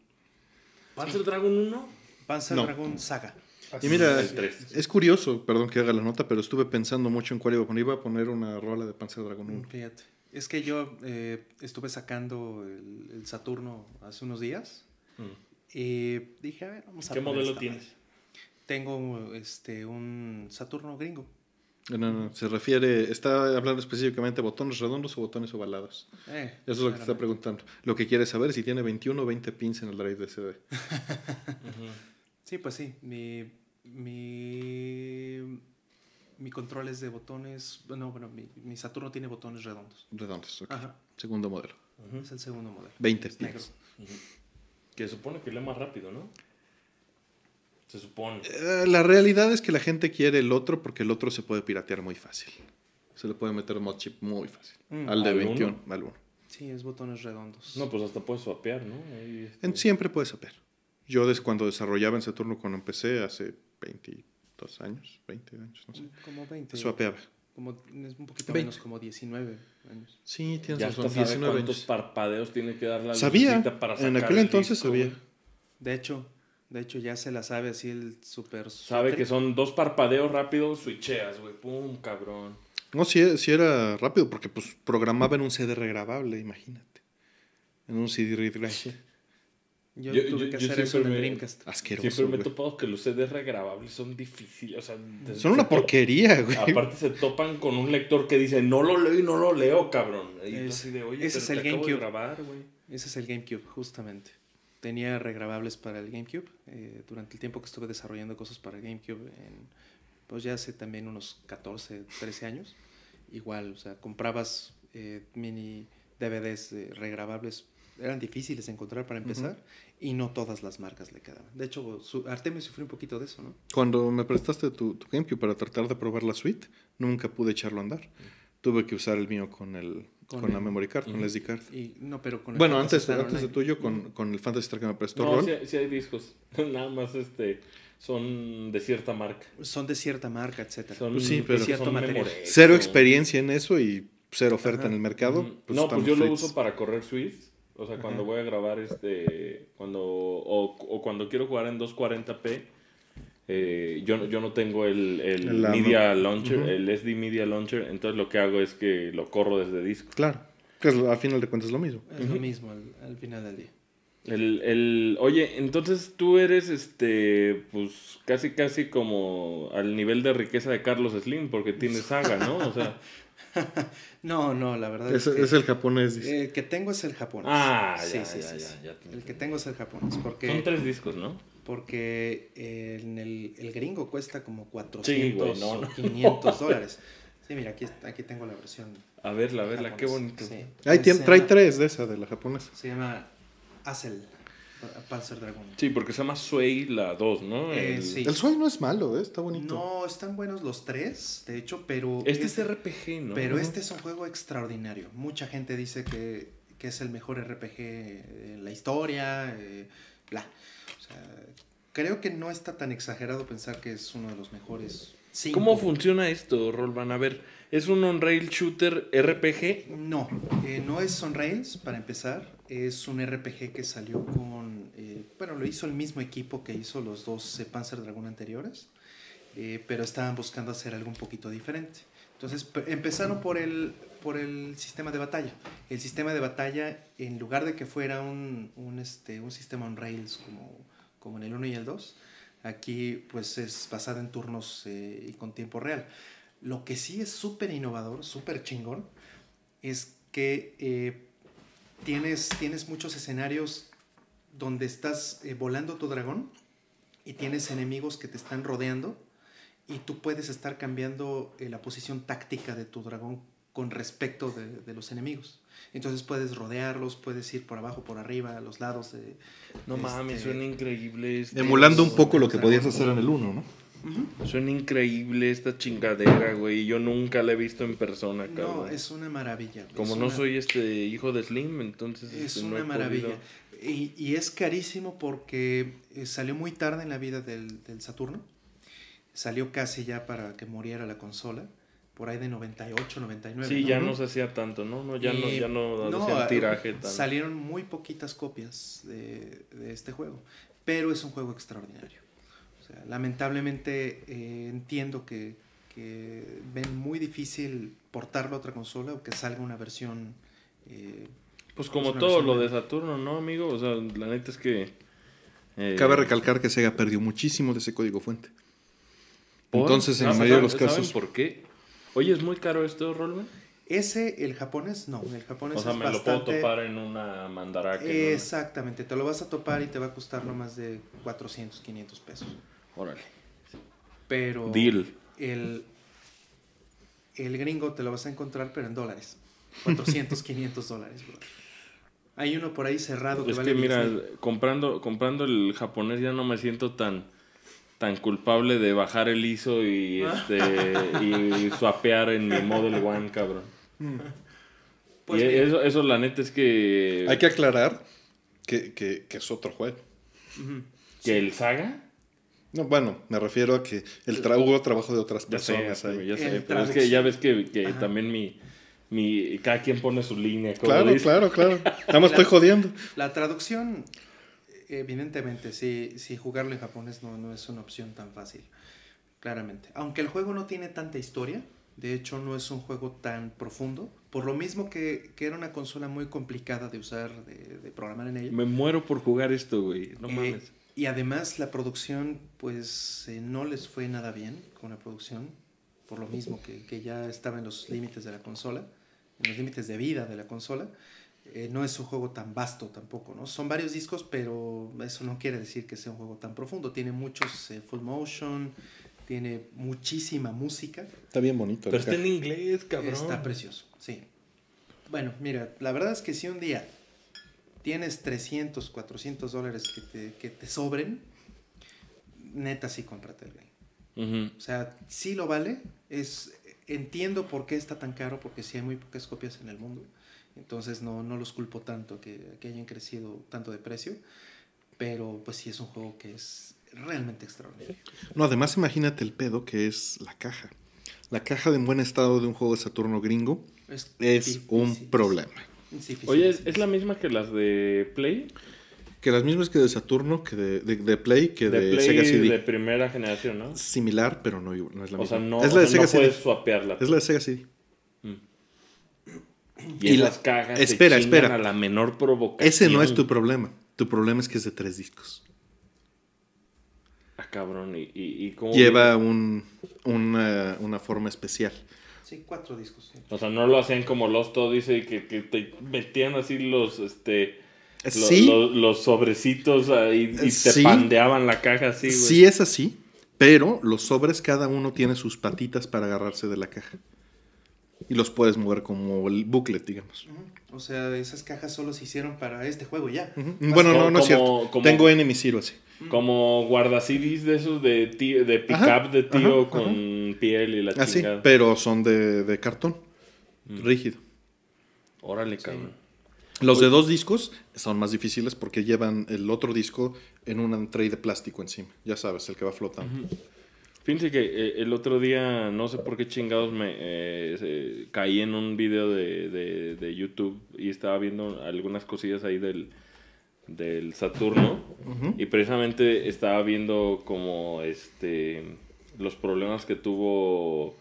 ¿Panzer Dragon 1? Panzer Dragon Saga. y mira, es, curioso, perdón que haga la nota, pero estuve pensando mucho en cuál iba a poner. una rola de Panzer Dragon 1. Fíjate. Es que yo eh, estuve sacando el, Saturno hace unos días. Mm. Y dije, a ver, vamos a ¿Qué modelo tienes? tengo este, un Saturno gringo. No, no, se refiere, está hablando específicamente de botones redondos o botones ovalados. Eh, Eso es lo que está preguntando. Lo que quiere saber es si tiene 21 o 20 pins en el drive de CD. [LAUGHS] Sí, pues sí. Mi, mi, control es de botones. No, bueno, mi, Saturno tiene botones redondos. Redondos, ok. Segundo modelo. Es el segundo modelo. 20 pins. Que supone que lee más rápido, ¿no? se supone. Eh, la realidad es que la gente quiere el otro porque el otro se puede piratear muy fácil. Se le puede meter mod chip muy fácil. Mm, al de 21, al 1. Sí, es botones redondos. No, pues hasta puedes swapear, ¿no? Este. siempre puedes swapear. Yo desde cuando desarrollaba en Saturno, cuando empecé, hace 22 años, 20 años, no sé. Mm, como 20. Swapeaba. Como, es un poquito menos, como 19 años. Sí, tienes ya razón, 19 cuántos parpadeos tiene que dar la Sabía, para sacar en aquel entonces sabía. De hecho, de hecho, ya se la sabe así el super. Sabe que son dos parpadeos rápidos, switcheas, güey. Pum, cabrón. No, sí, sí, era rápido, porque pues programaba en un CD regrabable, imagínate. En un CD regrabable. Yo, tuve que hacer eso en Dreamcast. Asqueroso. Siempre me he topado que los CDs regrabables son difíciles. son una porquería, güey. Aparte, se topan con un lector que dice: No lo leo y no lo leo, cabrón. Y de, Oye, ese es el GameCube. Ese es el GameCube, justamente tenía regrabables para el GameCube. Eh, durante el tiempo que estuve desarrollando cosas para el GameCube, en, pues ya hace también unos 14, 13 años, igual, o sea, comprabas eh, mini DVDs regrabables. Eran difíciles de encontrar para empezar y no todas las marcas le quedaban. De hecho, su, Artemio sufrió un poquito de eso, ¿no? Cuando me prestaste tu, GameCube para tratar de probar la suite, nunca pude echarlo a andar. Tuve que usar el mío con el, con, la memory card, con la SD card. no, pero bueno, antes, antes de tuyo, con, con, el Fantasy Star que me prestó no, Ron. si hay discos. [LAUGHS] Nada más este son de cierta marca. Son de cierta marca, etc Son, pues de cierto son Cero este, experiencia en eso y cero oferta en el mercado. Mm, pues no, pues yo lo uso para correr Swift. O sea, cuando voy a grabar este. cuando O, o cuando quiero jugar en 240p eh, yo, yo no tengo el, el, Media Launcher, el SD Media Launcher, entonces lo que hago es que lo corro desde discos, Claro, que al final de cuentas es lo mismo. Es lo mismo al, final del día. El, el, oye, entonces tú eres este, pues casi casi como al nivel de riqueza de Carlos Slim, porque tienes saga, ¿no? O sea. [LAUGHS] no, no, la verdad es, el japonés. El que tengo es el japonés. Ah, sí, sí, sí, El que tengo es el japonés. Porque... Son tres discos, ¿no? Porque eh, el, gringo cuesta como 400 sí, 500 [LAUGHS] dólares. Sí, mira, aquí, tengo la versión. A verla, a verla, qué bonito. Sí. trae tres de esa, de la japonesa. Se llama Acel. Panzer Dragon. Sí, porque se llama Sway la 2, ¿no? Eh, el... Sí. Sway no es malo, ¿eh? está bonito. No, están buenos los tres, de hecho, pero... Este, es este RPG, ¿no? Pero este es un juego extraordinario. Mucha gente dice que, es el mejor RPG en la historia, eh, bla creo que no está tan exagerado pensar que es uno de los mejores. ¿Cómo funciona esto, Rolvan? A ver, ¿es un on-rail shooter RPG? No, eh, no es on-rails para empezar. Es un RPG que salió con. Eh, bueno, lo hizo el mismo equipo que hizo los dos Panzer Dragon anteriores, eh, pero estaban buscando hacer algo un poquito diferente. Entonces empezaron por el, por el sistema de batalla. El sistema de batalla, en lugar de que fuera un, este, un sistema on-rails como como en el 1 y el 2. Aquí pues es basada en turnos eh, y con tiempo real. Lo que sí es súper innovador, súper chingón, es que eh, tienes, tienes muchos escenarios donde estás eh, volando tu dragón y tienes enemigos que te están rodeando y tú puedes estar cambiando la posición táctica de tu dragón con respecto de, los enemigos. Entonces puedes rodearlos, puedes ir por abajo, por arriba, a los lados. De, no mames, este, suena increíble. Este emulando un poco lo que podías hacer en el 1, ¿no? Suena increíble esta chingadera, güey. Yo nunca la he visto en persona, cabrón. No, es una maravilla. Como no soy este hijo de Slim, entonces. Este, es una maravilla. Y, es carísimo porque eh, salió muy tarde en la vida del Saturno. Salió casi ya para que muriera la consola por ahí de 98, 99. Sí, ya no se hacía tanto, ¿no? ya, no ya no, eh, tiraje. Eh, salieron muy poquitas copias de, este juego, pero es un juego extraordinario. O sea, lamentablemente eh, entiendo que, que, ven muy difícil portarlo a otra consola o que salga una versión... pues como todo lo de Saturno, ¿no, amigo? O sea, la neta es que... Cabe recalcar que Sega perdió muchísimo de ese código fuente. Entonces, en la ah, mayoría de los casos... ¿Por qué? Oye, ¿es muy caro esto, Rolman? Ese, el japonés, no, el japonés es o sea, me lo puedo topar en una mandaraka. Exactamente, te lo vas a topar y te va a costar no más de 400, 500 pesos. Órale. Pero... Deal. El, el gringo te lo vas a encontrar, pero en dólares. 400, 500 [LAUGHS] dólares, bro. Hay uno por ahí cerrado que es que mira, comprando, comprando el japonés ya no me siento tan tan culpable de bajar el ISO y, ah. este, y en mi Model One, cabrón. Mm. y pues eso, eso, la neta es que... Hay que aclarar que, es otro juego. ¿Que el Saga? No, bueno, me refiero a que el tra hubo trabajo de otras personas ya sé, Ya pero es que ya ves que, también mi, mi, cada quien pone su línea. Claro, claro, claro, [LAUGHS] claro. Nada estoy jodiendo. La traducción evidentemente, si, si jugarlo en japonés no, es una opción tan fácil, claramente. Aunque el juego no tiene tanta historia, de hecho no es un juego tan profundo, por lo mismo que, era una consola muy complicada de usar, de, programar en ella. Me muero por jugar esto, güey, no eh, mames. Y además la producción, pues eh, no les fue nada bien con la producción, por lo mismo que, que ya estaba en los límites de la consola, en los límites de vida de la consola. Eh, no es un juego tan vasto tampoco, ¿no? Son varios discos, pero eso no quiere decir que sea un juego tan profundo. Tiene muchos eh, full motion, tiene muchísima música. Está bien bonito. Pero está en inglés, cabrón. Está precioso, sí. Bueno, mira, la verdad es que si un día tienes 300, 400 dólares que te, que te sobren, neta sí cómprate el game. O sea, sí lo vale. Es, entiendo por qué está tan caro, porque sí hay muy pocas copias en el mundo entonces no, no los culpo tanto que, hayan crecido tanto de precio, pero pues sí es un juego que es realmente extraordinario. No, además imagínate el pedo que es la caja. La caja de en buen estado de un juego de Saturno gringo es, un problema. Oye, ¿es, la misma que las de Play? Que las mismas que de Saturno, que de, Play, que de, Sega CD. de primera generación, ¿no? Similar, pero no, es la misma. sea, no, puedes swapearla. Es la de Sega CD. Y, las cajas espera, espera. la menor provocación. Ese no es tu problema. Tu problema es que es de tres discos. Ah, cabrón. ¿Y, Lleva un, una, forma especial. Sí, cuatro discos. O sea, no lo hacían como Lost dice que, te metían así los este los, sobrecitos y te pandeaban la caja así, Sí es así, pero los sobres cada uno tiene sus patitas para agarrarse de la caja y los puedes mover como el booklet, digamos. O sea, esas cajas solo se hicieron para este juego ya. Bueno, no, no es cierto. Tengo Enemy Zero así. Como guardacidis de esos de, de pick up de tío con piel y la ah, chica Así, pero son de, cartón. Mm. Rígido. Órale, cabrón. Los de dos discos son más difíciles porque llevan el otro disco en un tray de plástico encima. Ya sabes, el que va flotando. Fíjense que eh, el otro día, no sé por qué chingados, me eh, caí en un video de, de, YouTube y estaba viendo algunas cosillas ahí del, del Saturno. Y precisamente estaba viendo como este los problemas que tuvo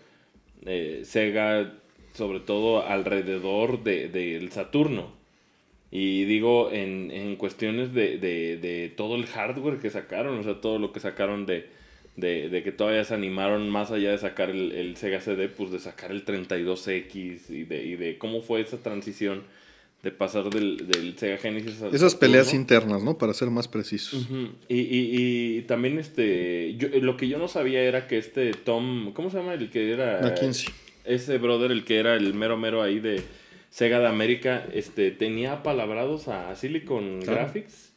eh, Sega, sobre todo alrededor del de, Saturno. Y digo, en, cuestiones de todo el hardware que sacaron, o sea, todo lo que sacaron de de, de, que todavía se animaron más allá de sacar el, Sega CD, pues de sacar el 32X y de, y de cómo fue esa transición de pasar del, del Sega Genesis a... Esas peleas internas, ¿no? Para ser más precisos. y, y, también este, yo, eh, lo que yo no sabía era que este Tom, ¿cómo se llama el que era? Ese brother, el que era el mero mero ahí de Sega de América, este, tenía palabrados a Silicon Graphics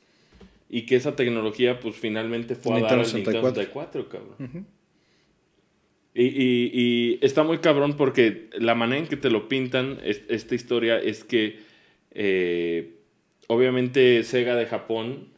y que esa tecnología, pues finalmente fue a dar al Nintendo 64, cabrón. y, está muy cabrón porque la manera en que te lo pintan esta historia es que, eh, obviamente, Sega de Japón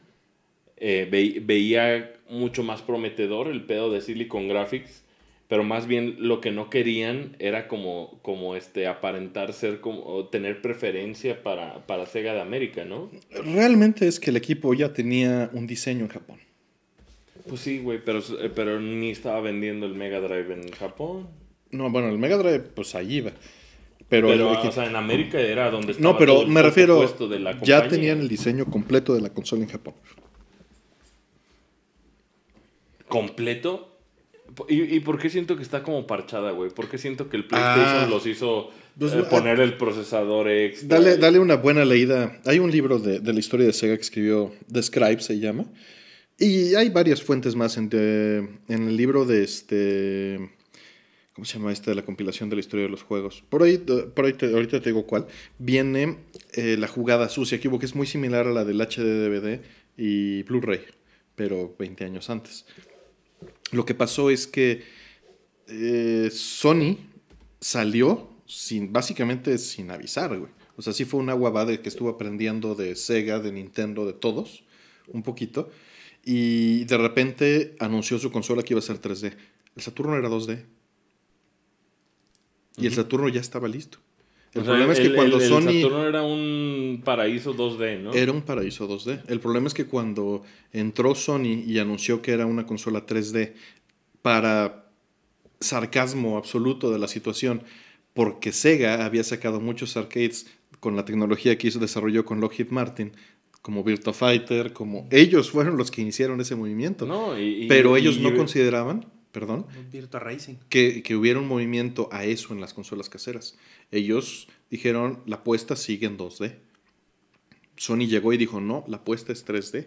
eh, veía mucho más prometedor el pedo de Silicon Graphics pero más bien lo que no querían era como, como este, aparentar ser como, tener preferencia para, Sega de América, ¿no? Realmente es que el equipo ya tenía un diseño en Japón. Pues sí, güey, pero, pero ni estaba vendiendo el Mega Drive en Japón. No, bueno, el Mega Drive, pues allí iba. Pero, o en América era donde estaba. No, pero el me refiero. De la ya tenían el diseño completo de la consola en Japón. ¿Completo? ¿Y, ¿Y, por qué siento que está como parchada, güey? ¿Por qué siento que el PlayStation ah. los hizo pues eh, poner el procesador extra? Dale, dale, una buena leída. Hay un libro de, la historia de Sega que escribió The se llama. Y hay varias fuentes más eh, en, el libro de este... ¿Cómo se llama este? de la compilación de la historia de los juegos? Por ahí, eh, por ahí te, ahorita te digo cuál. Viene la jugada sucia que que es muy similar a la del HD DVD y Blu-ray, pero 20 años antes lo que pasó es que eh, Sony salió sin, básicamente sin avisar, güey. O sea, sí fue una guabada que estuvo aprendiendo de Sega, de Nintendo, de todos, un poquito. Y de repente anunció su consola que iba a ser 3D. El Saturno era 2D. Y el Saturno ya estaba listo. El problema es que cuando Sony. El Saturno era un paraíso 2D, ¿no? Era un paraíso 2D. El problema es que cuando entró Sony y anunció que era una consola 3D, para sarcasmo absoluto de la situación, porque Sega había sacado muchos arcades con la tecnología que hizo desarrolló con Lockheed Martin, como Virtua Fighter, como ellos fueron los que iniciaron ese movimiento. pero ellos no consideraban, perdón, Racing. Que, que hubiera un movimiento a eso en las consolas caseras. Ellos dijeron, la apuesta sigue en 2D. Sony llegó y dijo, no, la apuesta es 3D.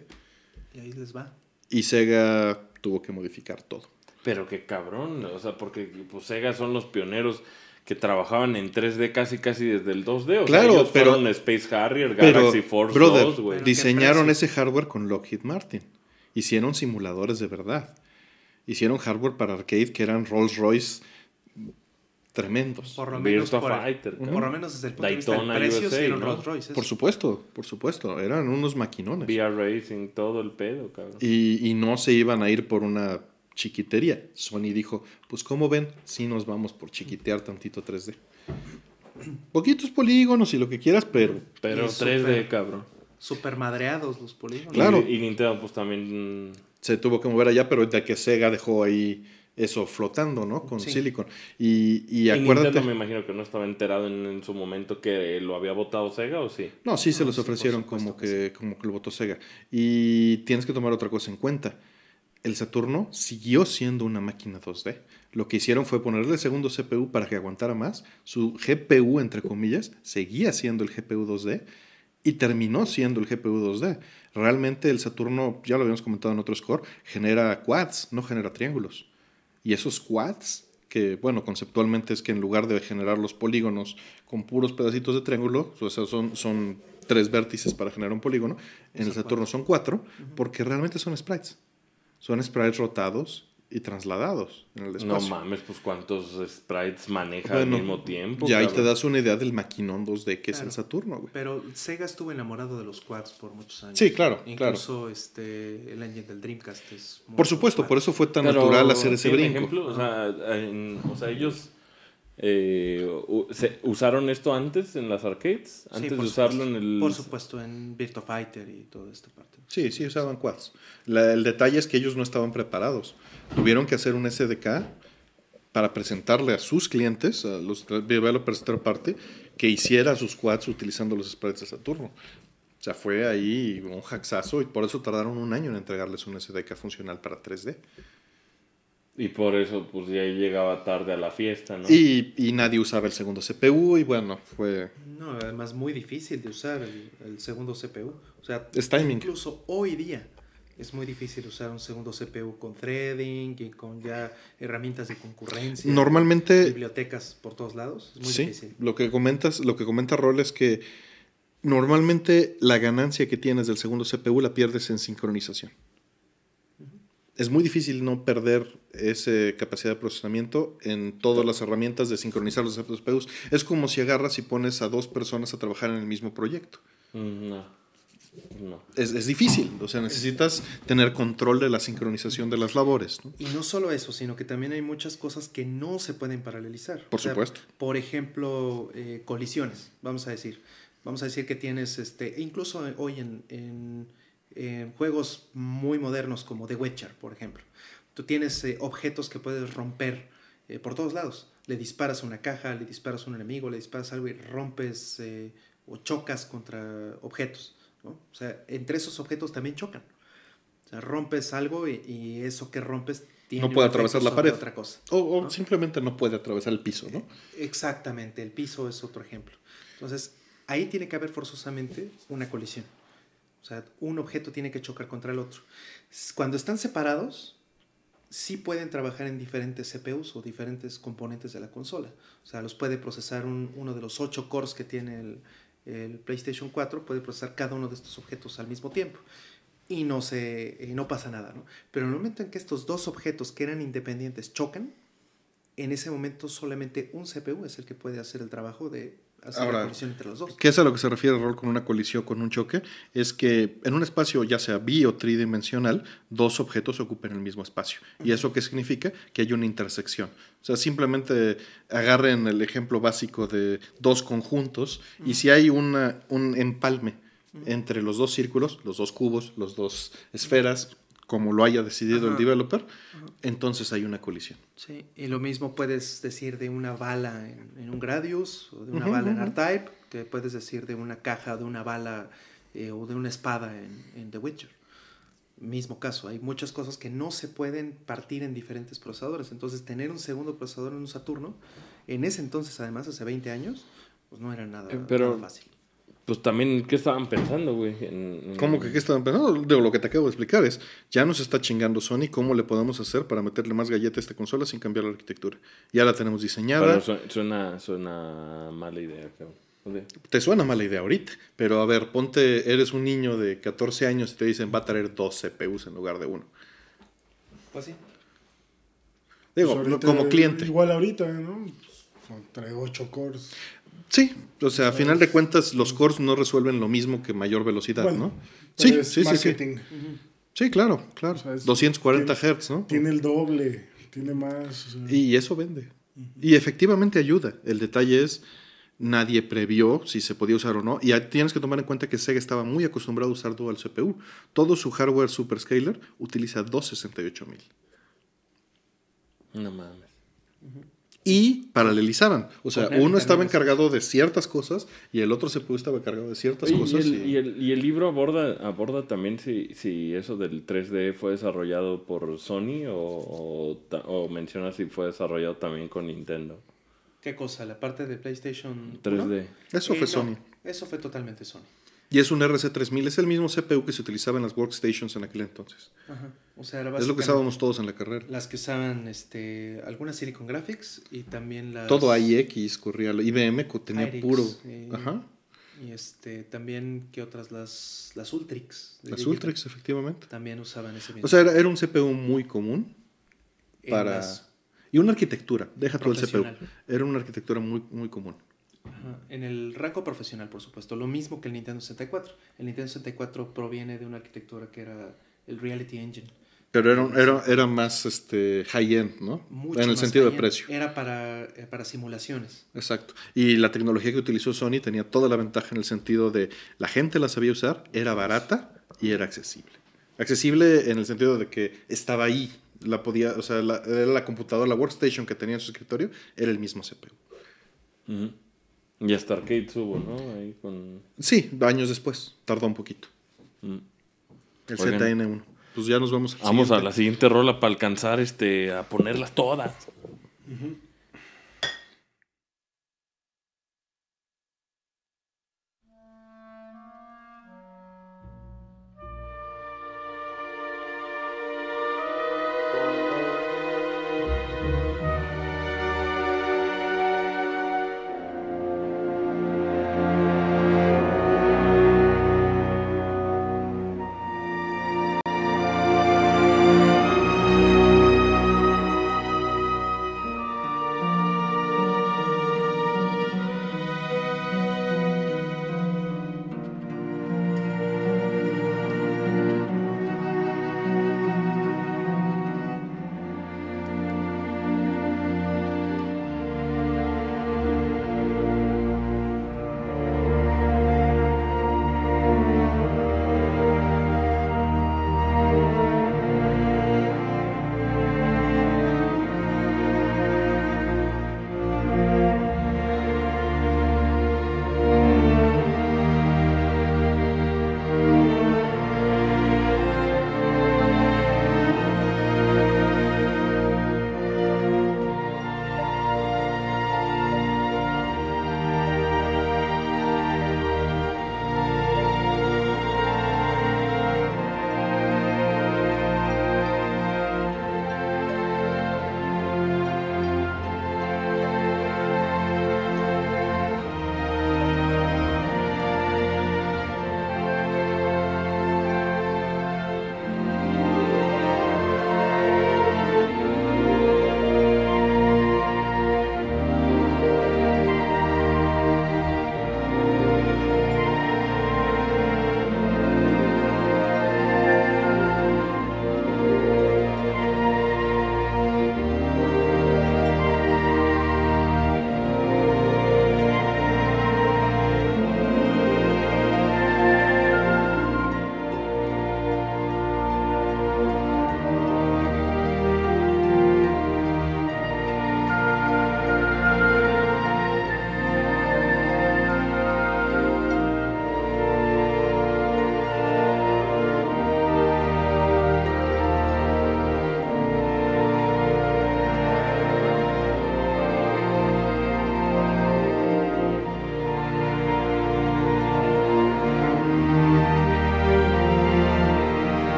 Y ahí les va. Y Sega tuvo que modificar todo. Pero qué cabrón, o sea, porque pues, Sega son los pioneros que trabajaban en 3D casi casi desde el 2D. O claro, sea, pero fueron Space Harrier, Galaxy Force Diseñaron ese hardware con Lockheed Martin. Hicieron simuladores de verdad. Hicieron hardware para arcade que eran Rolls Royce tremendos. Por lo menos, por, desde el punto de vista del precio, Rolls Royce. Por supuesto, por supuesto. Eran unos maquinones. VR Racing, todo el pedo, cabrón. Y, no se iban a ir por una chiquitería. Sony dijo, pues como ven, si nos vamos por chiquitear tantito 3D. Poquitos polígonos y lo que quieras, pero... Pero 3D, cabrón. Super madreados los polígonos. Claro. Y, y Nintendo pues también... Mm, se tuvo que mover allá, pero ya que Sega dejó ahí eso flotando, ¿no? Con Silicon. Y, acuérdate. Y me imagino que no estaba enterado en, su momento que lo había votado Sega o sí. No, sí se ah, los ofrecieron como que, como que lo votó Sega. Y tienes que tomar otra cosa en cuenta. El Saturno siguió siendo una máquina 2D. Lo que hicieron fue ponerle el segundo CPU para que aguantara más. Su GPU, entre comillas, seguía siendo el GPU 2D y terminó siendo el GPU 2D. Realmente el Saturno, ya lo habíamos comentado en otro score, genera quads, no genera triángulos. Y esos quads, que bueno, conceptualmente es que en lugar de generar los polígonos con puros pedacitos de triángulo, o son, son tres vértices para generar un polígono, en el Saturno son cuatro, porque realmente son sprites. Son sprites rotados y trasladados en el espacio. No mames, pues cuántos sprites maneja al mismo tiempo. Ya ahí te das una idea del maquinón 2D que es el Saturno, güey. Pero Sega estuvo enamorado de los quads por muchos años. Sí, claro. Incluso claro. este el engine del Dreamcast es Por supuesto, por eso fue tan natural hacer ese brinco. Ejemplo, o sea, en, o sea, ellos eh, ¿se ¿Usaron esto antes en las arcades? Antes de usarlo en el. Por supuesto, en Virtua Fighter y toda esta parte. Sí, sí, usaban quads. el detalle es que ellos no estaban preparados. Tuvieron que hacer un SDK para presentarle a sus clientes, a los developers otra parte que hiciera sus quads utilizando los sprites de Saturno. O sea, fue ahí un hacksazo y por eso tardaron un año en entregarles un SDK funcional para 3D. Y por eso, pues ya llegaba tarde a la fiesta, ¿no? Y, nadie usaba el segundo CPU y bueno, fue... No, además muy difícil de usar el, segundo CPU. O sea, es incluso hoy día es muy difícil usar un segundo CPU con threading y con ya herramientas de concurrencia. Normalmente... Bibliotecas por todos lados. Es muy sí, Lo que, comentas, lo que comenta Rol es que normalmente la ganancia que tienes del segundo CPU la pierdes en sincronización es muy difícil no perder esa capacidad de procesamiento en todas las herramientas de sincronizar los de Es como si agarras y pones a dos personas a trabajar en el mismo proyecto. Mm, no. no. Es, difícil, o sea, necesitas tener control de la sincronización de las labores. Y no solo eso, sino que también hay muchas cosas que no se pueden paralelizar. Por supuesto. Por ejemplo, eh, colisiones, vamos a decir. Vamos a decir que tienes, este, e incluso hoy en eh, juegos muy modernos como The Witcher, por ejemplo. Tú tienes eh, objetos que puedes romper eh, por todos lados. Le disparas una caja, le disparas un enemigo, le disparas algo y rompes o chocas contra objetos. O sea, entre esos objetos también chocan. O sea, rompes algo y, eso que rompes tiene no puede atravesar la pared. Otra cosa, o, simplemente no puede atravesar el piso, ¿no? Exactamente, el piso es otro ejemplo. Entonces, ahí tiene que haber forzosamente una colisión. O sea, un objeto tiene que chocar contra el otro. Cuando están separados, sí pueden trabajar en diferentes CPUs o diferentes componentes de la consola. O sea, los puede procesar uno de los ocho cores que tiene el, PlayStation 4, puede procesar cada uno de estos objetos al mismo tiempo. Y no, se, eh, no pasa nada, ¿no? Pero en el momento en que estos dos objetos que eran independientes chocan, en ese momento solamente un CPU es el que puede hacer el trabajo de Ahora, ¿Qué es a lo que se refiere el rol con una colisión, con un choque? Es que en un espacio ya sea bi o tridimensional, dos objetos ocupen el mismo espacio. ¿Y eso qué significa? Que hay una intersección. O sea, simplemente agarren el ejemplo básico de dos conjuntos y si hay un empalme entre los dos círculos, los dos cubos, los dos esferas, como lo haya decidido el developer, entonces hay una colisión. Sí, y lo mismo puedes decir de una bala en, un Gradius, o de una bala en R-Type, que puedes decir de una caja, de una bala eh, o de una espada en, The Witcher. Mismo caso, hay muchas cosas que no se pueden partir en diferentes procesadores. Entonces, tener un segundo procesador en un Saturno, en ese entonces, además, hace 20 años, pues no era nada eh, fácil pues también, ¿qué estaban pensando, güey? ¿Cómo que qué estaban pensando? lo que te acabo de explicar es, ya nos está chingando Sony, ¿cómo le podemos hacer para meterle más galleta a esta consola sin cambiar la arquitectura? Ya la tenemos diseñada. suena, mala idea, Te suena mala idea ahorita, pero a ver, ponte, eres un niño de 14 años y te dicen va a traer dos CPUs en lugar de uno. Pues sí. Digo, pues como cliente. Igual ahorita, ¿no? Pues, Trae 8 cores. Sí, o sea, a final de pues, cuentas, los mm. cores no resuelven lo mismo que mayor velocidad, ¿no? Sí, sí, sí, sí. claro, claro. 240 Hz, ¿no? Tiene el doble, tiene más. Y eso vende. Y efectivamente ayuda. El detalle es, nadie previó si se podía usar o no. Y tienes que tomar en cuenta que Sega estaba muy acostumbrado a usar dual CPU. Todo su hardware superscaler utiliza 268.000. No mames y paralelizaban. O sea, uno estaba encargado de ciertas cosas y el otro se pudo estaba encargado de ciertas cosas. y... el, libro aborda, aborda también si, si, eso del 3D fue desarrollado por Sony o, menciona si fue desarrollado también con Nintendo. ¿Qué cosa? ¿La parte de PlayStation 3D? Eso fue eh, Sony. Eso fue totalmente Sony. Y es un RC3000, es el mismo CPU que se utilizaba en las workstations en aquel entonces. O sea, es lo que usábamos todos en la carrera. Las que usaban este, algunas Silicon Graphics y también las... Todo AIX corría, IBM tenía puro. Eh, Ajá. Y este, también, ¿qué otras? Las, las Ultrix. Las Ultrix, efectivamente. También usaban ese mismo. O sea, era, un CPU muy común para... Y una arquitectura, deja todo el CPU. Era una arquitectura muy, muy común. En el rango profesional, por supuesto. Lo mismo que el Nintendo 64. El Nintendo 64 proviene de una arquitectura que era el Reality Engine. Pero era, era, más este, high-end, ¿no? en el sentido de precio. Era para, eh, para simulaciones. Exacto. Y la tecnología que utilizó Sony tenía toda la ventaja en el sentido de la gente la sabía usar, era barata y era accesible. Accesible en el sentido de que estaba ahí, la podía, o sea, la, computadora, la workstation que tenía en su escritorio, era el mismo CPU. Y hasta Arcade Subo, ¿no? Ahí con... Sí, años después. Tardó un poquito. Mm. El ZN1. Pues ya nos vamos. Al vamos a la siguiente rola para alcanzar este, a ponerlas todas.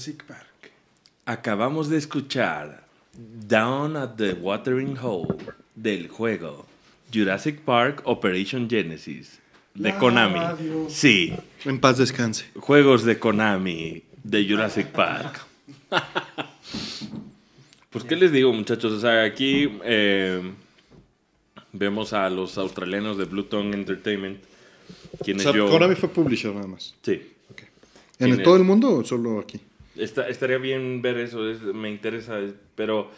Jurassic Park. Acabamos de escuchar Down at the Watering Hole del juego Jurassic Park Operation Genesis de ah, Konami. Sí. En paz descanse. Juegos de Konami de Jurassic [LAUGHS] Park. pues, ¿qué les digo, muchachos? aquí em, vemos a los australianos de Blue Entertainment. Quienes Konami fue publisher nada más. Sí. ¿En todo el mundo o solo aquí? estaría bien ver eso, me interesa, pero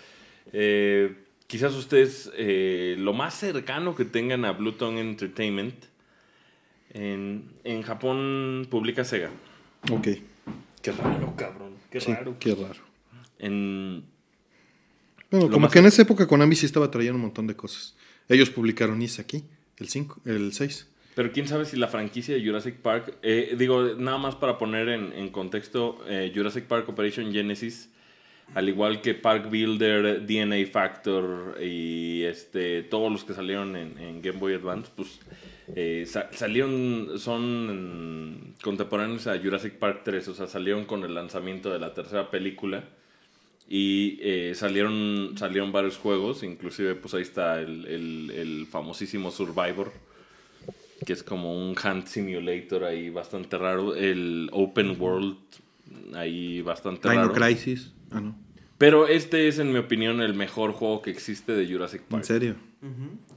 eh, quizás ustedes eh, lo más cercano que tengan a Bluton Entertainment, en, Japón publica Sega. Ok. Qué raro, cabrón. Qué sí, raro. Qué raro. En... Bueno, como que en esa época Konami sí estaba trayendo un montón de cosas. Ellos publicaron Is aquí, el 5, el 6. Pero quién sabe si la franquicia de Jurassic Park, eh, digo, nada más para poner en, contexto, eh, Jurassic Park Operation Genesis, al igual que Park Builder, DNA Factor y este todos los que salieron en, Game Boy Advance, pues eh, salieron, son contemporáneos a Jurassic Park 3, o sea, salieron con el lanzamiento de la tercera película y salieron, salieron varios juegos, inclusive pues ahí está el, el famosísimo Survivor que es como un hand simulator ahí bastante raro, el open world ahí bastante Dino raro. Crisis. Ah, no. Pero este es, en mi opinión, el mejor juego que existe de Jurassic Park. ¿En serio?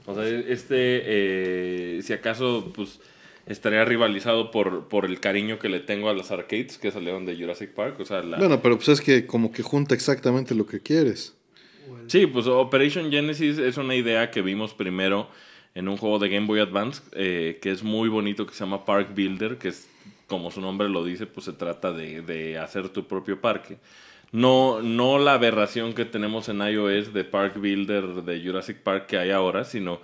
O sea, este, eh, si acaso, pues estaría rivalizado por, por el cariño que le tengo a las arcades que salieron de Jurassic Park. Bueno, pero pues es que como que junta exactamente lo que quieres. Sí, pues Operation Genesis es una idea que vimos primero en un juego de Game Boy Advance eh, que es muy bonito, que se llama Park Builder, que es, como su nombre lo dice, pues se trata de, hacer tu propio parque. No, no la aberración que tenemos en iOS de Park Builder de Jurassic Park que hay ahora, sino...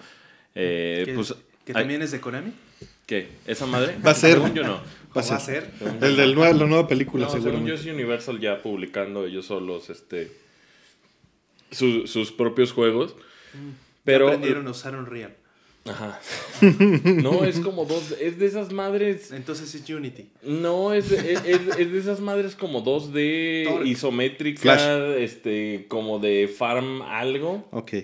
Eh, ¿Que, pues, también es de Konami? ¿Qué? ¿Esa madre? Va a ser. Va a ser. El de la nueva película, no, yo Universal ya publicando ellos solos este, sus propios juegos. Mm. Pero... Aprendieron a usar Ajá. [LAUGHS] No, es como dos. Es de esas madres. Entonces es Unity. No, es, es, es, de esas madres como 2D isométrica. Este, como de farm algo. Ok.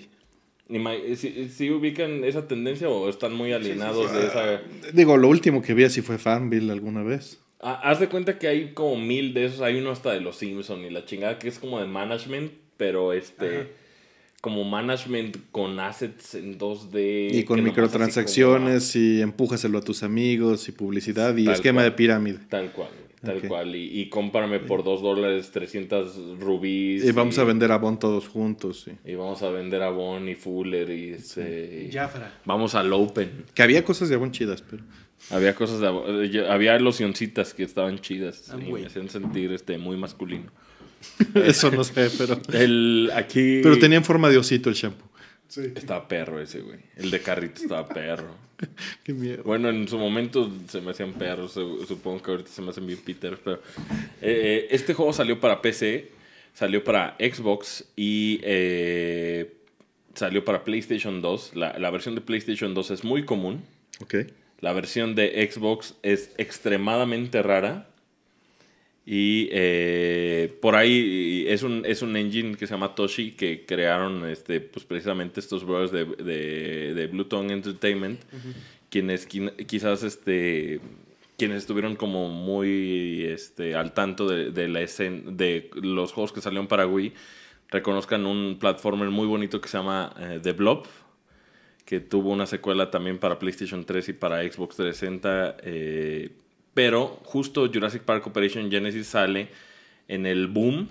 Eh, si, si, ubican esa tendencia o están muy alienados de esa. Ah, digo, lo último que vi así fue Farmville alguna vez. Ah, haz de cuenta que hay como mil de esos. Hay uno hasta de los Simpson y la chingada que es como de management, pero este como management con assets en 2D. Y con microtransacciones y empújaselo a tus amigos y publicidad y esquema de pirámide. Tal cual, tal cual. Y, cómprame por 2 dólares 300 rubíes. Y vamos a vender a todos juntos. Y vamos a vender a Bon y Fuller y... Este, vamos al Open. Que había cosas de Bon chidas, pero... Había cosas de... Eh, había locioncitas que estaban chidas. Ah, y me hacían sentir este, muy masculino. [LAUGHS] Eso no sé, pero. El, aquí. Pero tenía en forma de osito el shampoo. Estaba perro ese, güey. El de carrito estaba perro. [LAUGHS] Qué miedo. Bueno, en su momento se me hacían perros. Supongo que ahorita se me hacen bien Peter. Pero eh, eh, este juego salió para PC, salió para Xbox y eh, salió para PlayStation 2. La, la, versión de PlayStation 2 es muy común. Ok. La versión de Xbox es extremadamente rara. Y eh, por ahí es un, es un engine que se llama Toshi que crearon este, pues precisamente estos brothers de, de, Entertainment, quienes quizás este, quienes estuvieron como muy este, al tanto de, de, la de los juegos que salieron para Wii, reconozcan un platformer muy bonito que se llama The eh, Blob, que tuvo una secuela también para PlayStation 3 y para Xbox 360. Pero justo Jurassic Park Operation Genesis sale en el boom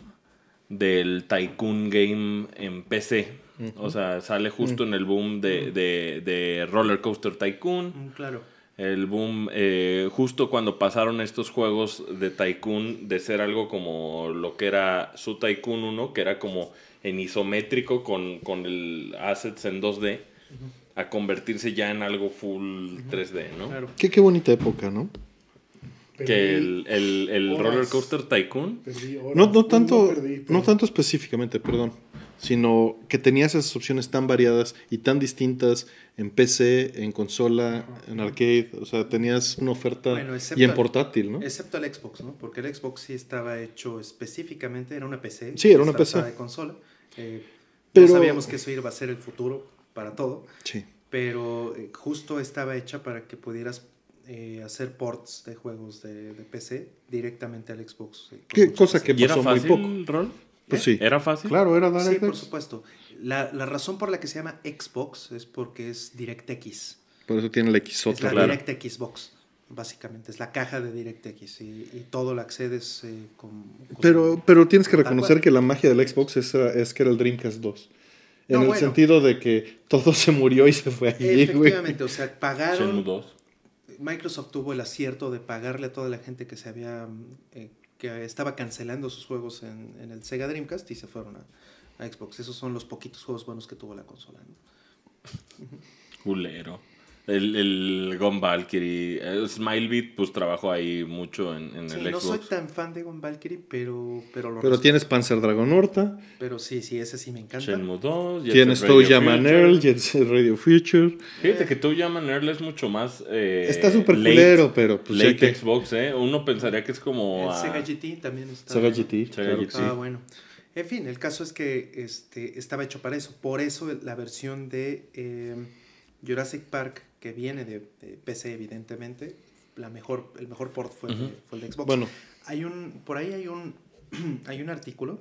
del Tycoon Game en PC. O sea, sale justo mm. en el boom de, mm. Roller Coaster Tycoon. Mm, claro el boom eh, justo cuando pasaron estos juegos de Tycoon de ser algo como lo que era su Tycoon 1, que era como en isométrico con, el assets en 2D, a convertirse ya en algo full 3D, ¿no? Claro. qué bonita época, ¿no? que el, el, roller coaster tycoon. No, tanto, no tanto específicamente, perdón, sino que tenías esas opciones tan variadas y tan distintas en PC, en consola, en arcade, o sea, tenías una oferta y en portátil, ¿no? Excepto el Xbox, ¿no? Porque el Xbox sí estaba hecho específicamente, era una PC. Sí, era una PC. de consola. Eh, pero... No sabíamos que eso iba a ser el futuro para todo. Sí. Pero eh, justo estaba hecha para que pudieras eh, hacer ports de juegos de, PC directamente al Xbox. Eh, ¿Qué cosa que pasó muy poco. Rol? sí. ¿Eh? ¿Era fácil? Claro, era Sí, por supuesto. La, la, razón por la que se llama Xbox es porque es DirectX. Por eso tiene el X Es la DirectX Box, básicamente. Es la caja de DirectX y, y todo lo accedes con, Pero, pero tienes que reconocer que la magia del Xbox es, que era el Dreamcast 2. En el sentido de que todo [LAUGHS] se murió y se fue allí, Efectivamente, o sea, pagaron Microsoft tuvo el acierto de pagarle a toda la gente que se había mm, eh, que estaba cancelando sus juegos en, el Sega Dreamcast y se fueron a, Xbox. Esos son los poquitos juegos buenos que tuvo la consola. Julero. El, el Valkyrie. Eh, Smilebit, pues trabajó ahí mucho en, en el no Xbox. No soy tan fan de Gone Valkyrie, pero, pero Pero tienes Panzer Dragon Horta. Pero sí, sí, ese sí me encanta. Shenmue 2. tienes Toe Yaman Earl, Radio Future. Fíjate que Toe Yaman Earl es mucho más. Eh, está súper culero, pero. Pues, late Xbox, ¿eh? Uno pensaría que es como. El Sega GT también está. Sega GT. Sega GT. Ah, bueno. En fin, el caso es que este, estaba hecho para eso. Por eso la versión de eh, Jurassic Park que viene de, PC, evidentemente, la mejor, el mejor port fue, el de Xbox. Bueno. Hay un, por ahí hay un, [CLEARS THROAT] hay un artículo,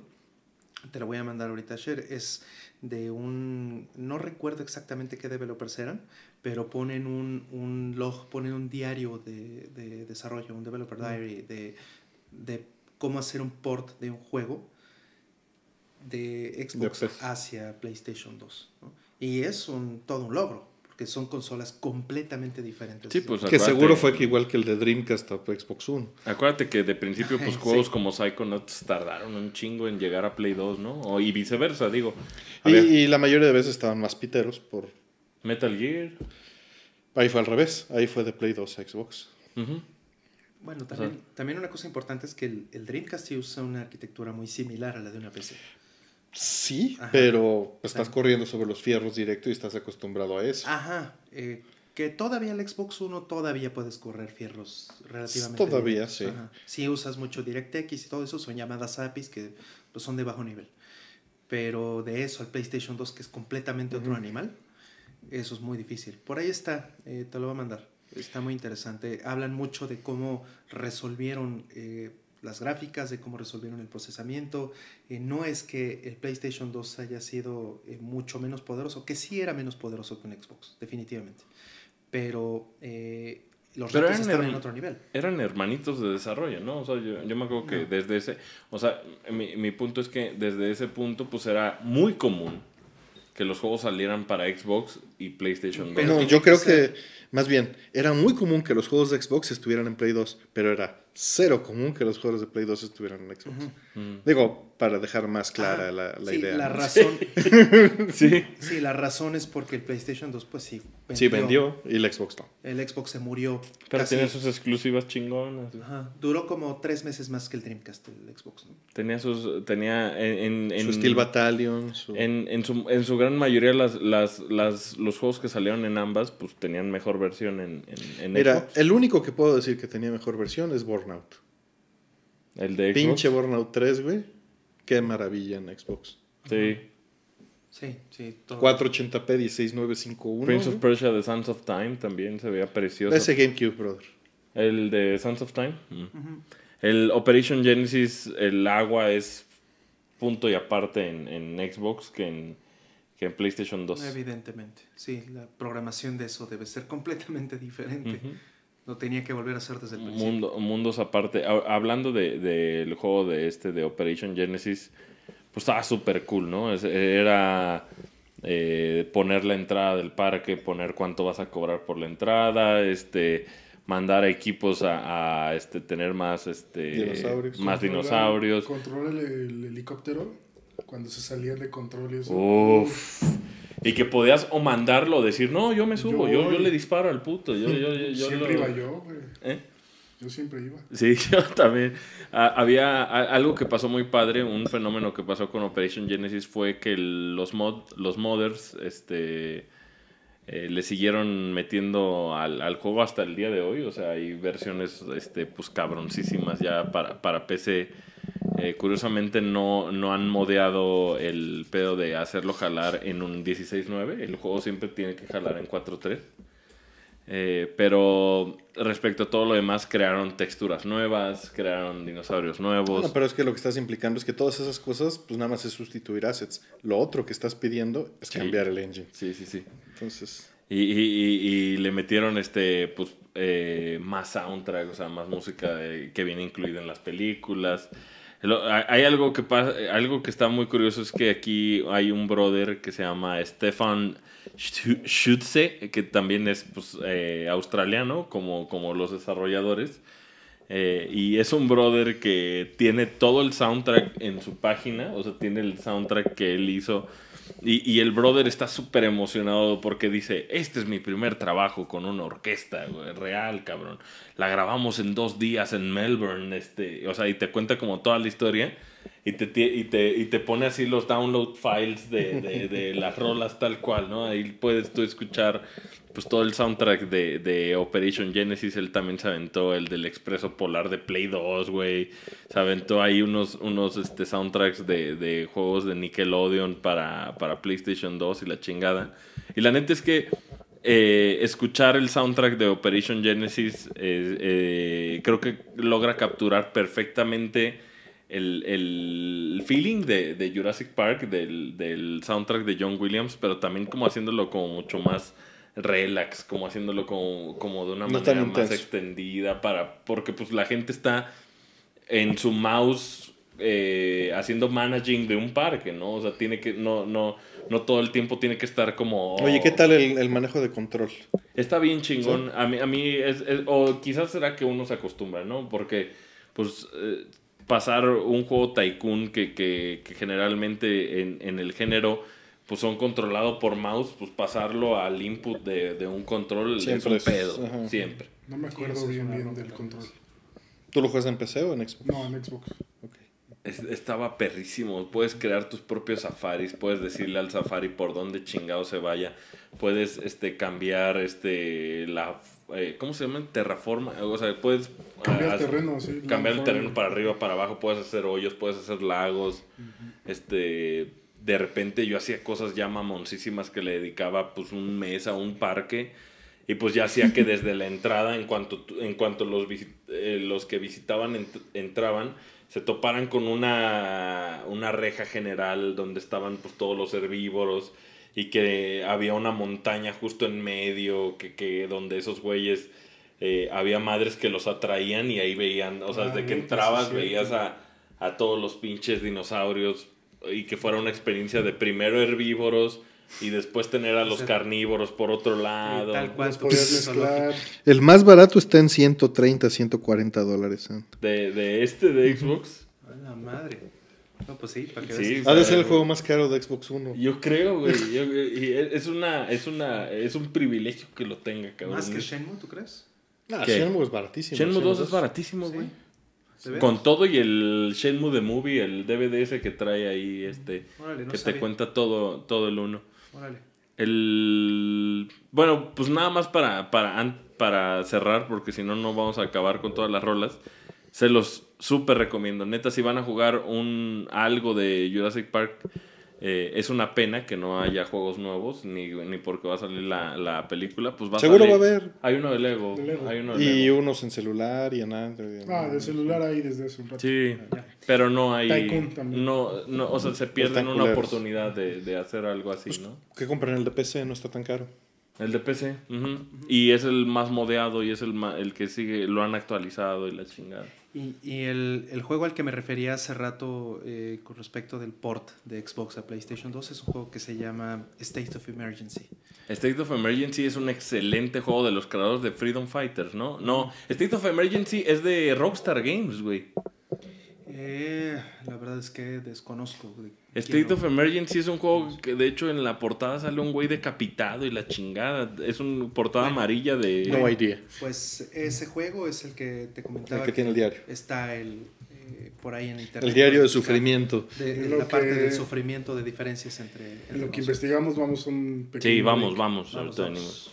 te lo voy a mandar ahorita a share, es de un, no recuerdo exactamente qué developers eran, pero ponen un, un log, ponen un diario de, desarrollo, un developer diary de, de, cómo hacer un port de un juego de Xbox hacia PlayStation 2. Y es un, todo un logro que son consolas completamente diferentes. Sí, pues, que seguro fue que igual que el de Dreamcast o Xbox One. Acuérdate que de principio pues [LAUGHS] juegos como Psycho Psychonauts tardaron un chingo en llegar a Play 2, ¿no? y viceversa, digo. Y, la mayoría de veces estaban más piteros por... Metal Gear. Ahí fue al revés, ahí fue de Play 2 a Xbox. Bueno, también, una cosa importante es que el, el Dreamcast sí usa una arquitectura muy similar a la de una PC. Sí, pero estás corriendo sobre los fierros directo y estás acostumbrado a eso. Ajá. Eh, que todavía el Xbox One todavía puedes correr fierros relativamente. Todavía, sí. Si usas mucho DirectX y todo eso, son llamadas APIs que son de bajo nivel. Pero de eso al PlayStation 2, que es completamente otro animal, eso es muy difícil. Por ahí está, eh, te lo voy a mandar. Está muy interesante. Hablan mucho de cómo resolvieron eh, las gráficas, de cómo resolvieron el procesamiento. Eh, no es que el PlayStation 2 haya sido eh, mucho menos poderoso, que sí era menos poderoso que un Xbox, definitivamente. Pero eh, los estaban en otro nivel. Eran hermanitos de desarrollo, ¿no? O sea, yo, me acuerdo que desde ese... O sea, mi, punto es que desde ese punto pues era muy común que los juegos salieran para Xbox y PlayStation 2. no, yo creo que, más bien, era muy común que los juegos de Xbox estuvieran en Play 2, pero era cero común que los juegos de Play 2 estuvieran en Xbox. Mm. Digo, para dejar más clara la, la sí, idea. La razón. [LAUGHS] sí. sí, la razón es porque el PlayStation 2, pues sí. Vendió. Sí, vendió y el Xbox no. El Xbox se murió. Pero tiene sus exclusivas chingonas. Duró como tres meses más que el Dreamcast, el Xbox. Tenía sus. Tenía. En, en, en su Steel Battalion. En, su, gran mayoría, las, las, las, los juegos que salieron en ambas, pues tenían mejor versión en, en, el único que puedo decir que tenía mejor versión es el de Xbox. Pinche Burnout 3, güey. Qué maravilla en Xbox. Sí. Sí, sí. 480p 16951. Prince of Persia de Sands of Time también se veía precioso. Ese GameCube, brother. El de Sands of Time. Mm. El Operation Genesis, el agua es punto y aparte en, Xbox que en, que PlayStation 2. Evidentemente, sí, la programación de eso debe ser completamente diferente. No tenía que volver a hacer desde el principio. Mundo, mundos aparte. Hablando del juego de este, de Operation Genesis, pues estaba súper cool, ¿no? Era eh, poner la entrada del parque, poner cuánto vas a cobrar por la entrada, este mandar a equipos a, este, tener más este dinosaurios. más dinosaurios. Controlar el, helicóptero cuando se salían de control. Uf y que podías o mandarlo, decir, no, yo me subo, yo, yo, le disparo al puto. Yo, yo siempre iba yo, güey. ¿Eh? Yo siempre iba. Sí, [LAUGHS] yo también. Ah, había ah, algo que pasó muy padre, un fenómeno que pasó con Operation Genesis fue que los, mod, los modders este, eh, le siguieron metiendo al, juego hasta el día de hoy. O sea, hay versiones este, pues cabroncísimas ya para, para PC eh, curiosamente no, no han modeado el pedo de hacerlo jalar en un 16-9. El juego siempre tiene que jalar en 4-3. Eh, pero respecto a todo lo demás, crearon texturas nuevas, crearon dinosaurios nuevos. pero es que lo que estás implicando es que todas esas cosas, pues nada más es sustituir assets. Lo otro que estás pidiendo es cambiar el engine. Sí, sí, sí. Entonces. Y, le metieron este, pues, eh, más soundtrack, o sea, más música que viene incluida en las películas. Hay algo que pasa, algo que está muy curioso es que aquí hay un brother que se llama Stefan Schutze, que también es pues, eh, australiano, como, como los desarrolladores. Eh, y es un brother que tiene todo el soundtrack en su página, o sea, tiene el soundtrack que él hizo y, y el brother está súper emocionado porque dice, este es mi primer trabajo con una orquesta, real, cabrón. La grabamos en dos días en Melbourne, este, o sea, y te cuenta como toda la historia. Y te, y te, y te pone así los download files de, de, de las rolas tal cual, ¿no? Ahí puedes tú escuchar pues todo el soundtrack de, de, Operation Genesis, él también se aventó el del Expreso Polar de Play 2, güey. Se aventó ahí unos, unos este, soundtracks de, de juegos de Nickelodeon para, para PlayStation 2 y la chingada. Y la neta es que eh, escuchar el soundtrack de Operation Genesis eh, creo que logra capturar perfectamente el, feeling de, de, Jurassic Park, del, del soundtrack de John Williams, pero también como haciéndolo como mucho más relax, como haciéndolo como, de una manera más extendida para porque pues la gente está en su mouse eh, haciendo managing de un parque, ¿no? O sea, tiene que no no no todo el tiempo tiene que estar como Oye, ¿qué tal el, manejo de control? Está bien chingón. A mí a mí es, o quizás será que uno se acostumbra, ¿no? Porque pues eh, pasar un juego tycoon que, generalmente en, en el género pues son controlados por mouse, pues pasarlo al input de, un control siempre es un pedo, siempre. No me acuerdo bien bien del control. ¿Tú lo juegas en PC o en Xbox? No, en Xbox. Okay. estaba perrísimo. Puedes crear tus propios safaris, puedes decirle al safari por dónde chingado se vaya, puedes este cambiar este la eh, ¿cómo se llama? Terraforma, o sea, puedes cambiar el ah, terreno, sí, cambiar el terreno para arriba, para abajo, puedes hacer hoyos, puedes hacer lagos. Este de repente yo hacía cosas ya mamoncísimas que le dedicaba pues un mes a un parque y pues ya hacía que [LAUGHS] desde la entrada, en cuanto, en cuanto los, eh, los que visitaban entraban, se toparan con una, una reja general donde estaban pues todos los herbívoros y que había una montaña justo en medio, que, donde esos güeyes eh, había madres que los atraían y ahí veían, o sea, desde ah, que entrabas veías a, a todos los pinches dinosaurios y que fuera una experiencia de primero herbívoros y después tener a los carnívoros por otro lado. Tal cual, el más barato está en 130, 140 dólares. ¿eh? ¿De, de este de Xbox? A la madre. No, pues sí, para que sí, Ha de ser el juego más caro de Xbox One. Yo creo, güey. [LAUGHS] y es una, es una, es un privilegio que lo tenga, cabrón. ¿Más que Shenmue, tú crees? Ah, Shenmue es baratísimo. Shenmue, 2, es baratísimo, güey. Con todo y el Shenmue The Movie, el DVD ese que trae ahí, este, que te cuenta todo, todo el uno. El, bueno, pues nada más para, para, para cerrar, porque si no, no vamos a acabar con todas las rolas. Se los súper recomiendo. Neta, si van a jugar un algo de Jurassic Park, eh, es una pena que no haya juegos nuevos, ni, porque va a salir la, película. Pues va Seguro a va a haber. Hay uno de Lego. y unos en celular y en Android. ah, de celular ahí desde hace un rato. Sí, ah, pero no hay. No, no, o sea, se pierden una oportunidad de, de, hacer algo así, pues, ¿no? Que compren el de PC, no está tan caro. El de PC, y es el más modeado y es el, el que sigue, lo han actualizado y la chingada. Y, el, juego al que me refería hace rato eh, con respecto del port de Xbox a PlayStation 2 es un juego que se llama State of Emergency. State of Emergency es un excelente juego de los creadores de Freedom Fighters, ¿no? No, State of Emergency es de Rockstar Games, güey. Eh, la verdad es que desconozco. Street of Emergency es un juego que de hecho en la portada sale un güey decapitado y la chingada. Es una portada amarilla de... No idea. Pues ese juego es el que te comentaba. El que, tiene el diario. Está el, eh, por ahí en internet. El diario de sufrimiento. De, la parte del sufrimiento de diferencias entre... lo que investigamos vamos a un pequeño... Sí, vamos, vamos. vamos, vamos.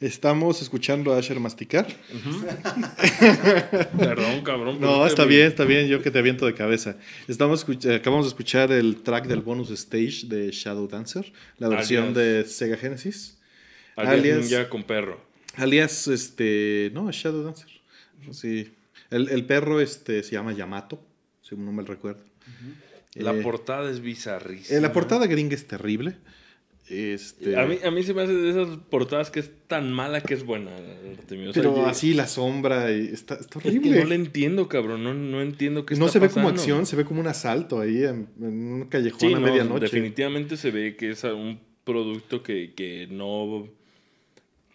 Estamos escuchando a Asher masticar. [LAUGHS] Perdón, cabrón. No, está bien, está bien, yo que te aviento de cabeza. Estamos acabamos de escuchar el track del bonus stage de Shadow Dancer, la versión de Sega Genesis. Alias, alias con perro. Alias, este, no, Shadow Dancer. Sí. El, perro este, se llama Yamato, si no me recuerdo. La eh, portada es bizarrísima. Eh, la portada gringa es terrible. Este, a, mí, a mí se me hace de esas portadas que es tan mala que es buena. pero así la sombra está, horrible. no le entiendo, cabrón. No, no entiendo qué no No se ve como acción, se ve como un asalto ahí en, un callejón a medianoche. Definitivamente se ve que es un producto que, no.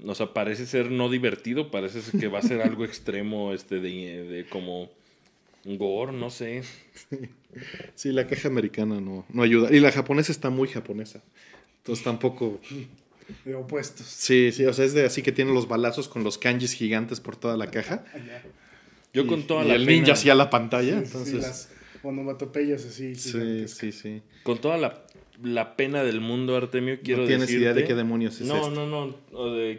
O sea, parece ser no divertido, parece que va a ser algo [LAUGHS] extremo, este, de, como gore, no sé. Sí. la caja americana no, no ayuda. Y la japonesa está muy japonesa. Entonces tampoco. De opuestos. Sí, sí, o sea, es de así que tiene los balazos con los kanjis gigantes por toda la caja. Ah, yo con toda y la el ninja hacia la pantalla. Sí, entonces... Sí, las onomatopeyas así. Sí, sí, sí. Con toda la, pena del mundo, Artemio, quiero ¿No tienes idea de qué demonios es no, No, no, no.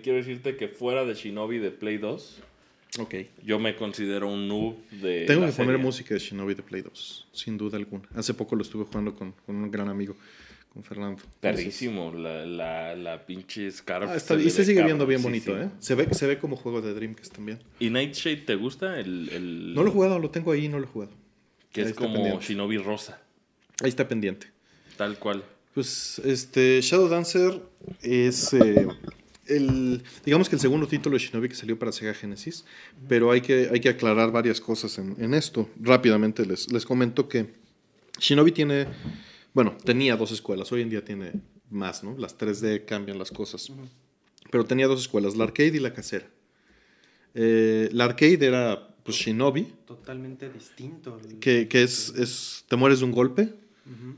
quiero decirte que fuera de Shinobi de Play 2. Ok. Yo me considero un noob de. Tengo la que poner música de Shinobi de Play 2, sin duda alguna. Hace poco lo estuve jugando con, con un gran amigo. Fernando. perrísimo, la, pinche Scarf. Ah, y se sigue viendo bien bonito, ¿eh? Se ve, se ve como juego de Dreamcast también. ¿Y Nightshade te gusta? El, No lo he jugado, lo tengo ahí no lo he jugado. Que es como Shinobi Rosa. Ahí está pendiente. Tal cual. Pues este, Shadow Dancer es eh, el, digamos que el segundo título de Shinobi que salió para Sega Genesis, pero hay que, hay que aclarar varias cosas en, esto. Rápidamente les, les comento que Shinobi tiene bueno, tenía dos escuelas, hoy en día tiene más, ¿no? Las 3D cambian las cosas. Pero tenía dos escuelas, la arcade y la casera. Eh, la arcade era pues, Shinobi. Totalmente distinto. Que, es, te mueres de un golpe.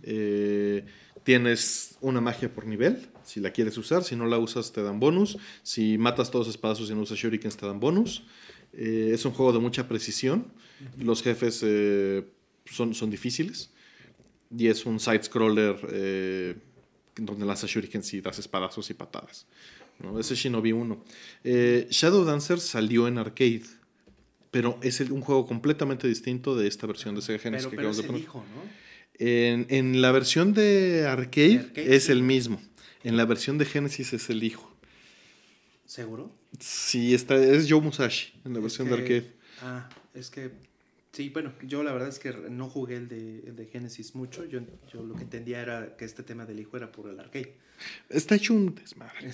Eh, tienes una magia por nivel, si la quieres usar, si no la usas te dan bonus, si matas todos espadazos y no usas shurikens te dan bonus. Eh, es un juego de mucha precisión, los jefes son, son difíciles, y es un side-scroller eh, donde lanzas shurikens y das espadazos y patadas. ¿no? Ese es Shinobi 1. Eh, Shadow Dancer salió en arcade, pero es un juego completamente distinto de esta versión de Sega Genesis que Hijo, ¿no? En, la versión de arcade, es el mismo. En la versión de Genesis es el hijo. ¿Seguro? Sí, está, es Joe Musashi en la versión de arcade. Ah, es que Sí, bueno, yo la verdad es que no jugué el de, Genesis mucho. Yo, lo que entendía era que este tema del hijo era por el arcade. Está hecho un desmadre.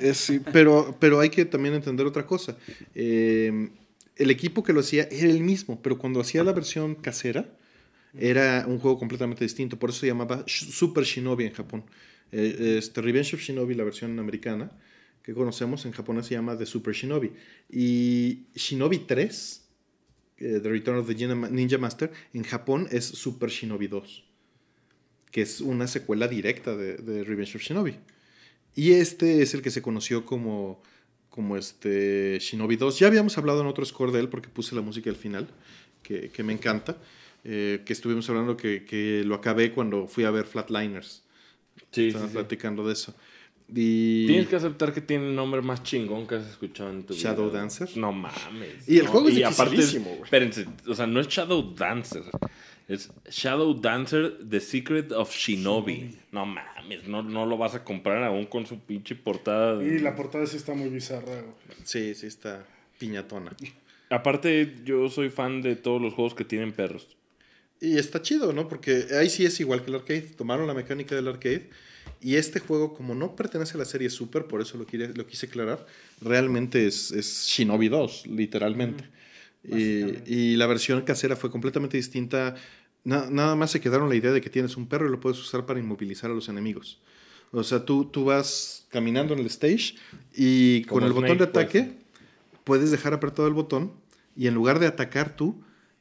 Este. pero, hay que también entender otra cosa. Eh, el equipo que lo hacía era el mismo, pero cuando hacía la versión casera, era un juego completamente distinto. Por eso se llamaba Super Shinobi en Japón. Eh, este, Revenge of Shinobi, la versión americana que conocemos en Japón se llama The Super Shinobi. Y Shinobi 3 eh, the Return of the Ninja Master, en Japón es Super Shinobi 2, que es una secuela directa de, Revenge of Shinobi. Y este es el que se conoció como, como este Shinobi 2. Ya habíamos hablado en otro score de él porque puse la música al final, que, me encanta. Eh, que estuvimos hablando que, lo acabé cuando fui a ver Flatliners. Sí, Estaban platicando de eso. Tienes que aceptar que tiene el nombre más chingón que has escuchado en tu Shadow Dancer. No mames. Y el juego es Espérense, o sea, no es Shadow Dancer. Es Shadow Dancer, The Secret of Shinobi. No mames, no, no, lo vas a comprar aún con su pinche portada. Y la portada sí está muy bizarra, güey. Sí, sí está piñatona. Aparte, yo soy fan de todos los juegos que tienen perros. Y está chido, ¿no? Porque ahí sí es igual que el arcade. Tomaron la mecánica del arcade y este juego, como no pertenece a la serie Super, por eso lo, quise, lo aclarar, realmente es, Shinobi 2, literalmente. y, la versión casera fue completamente distinta. nada más se quedaron la idea de que tienes un perro y lo puedes usar para inmovilizar a los enemigos. O sea, tú, tú vas caminando en el stage y con el botón de pues. ataque puedes dejar apretado el botón y en lugar de atacar tú,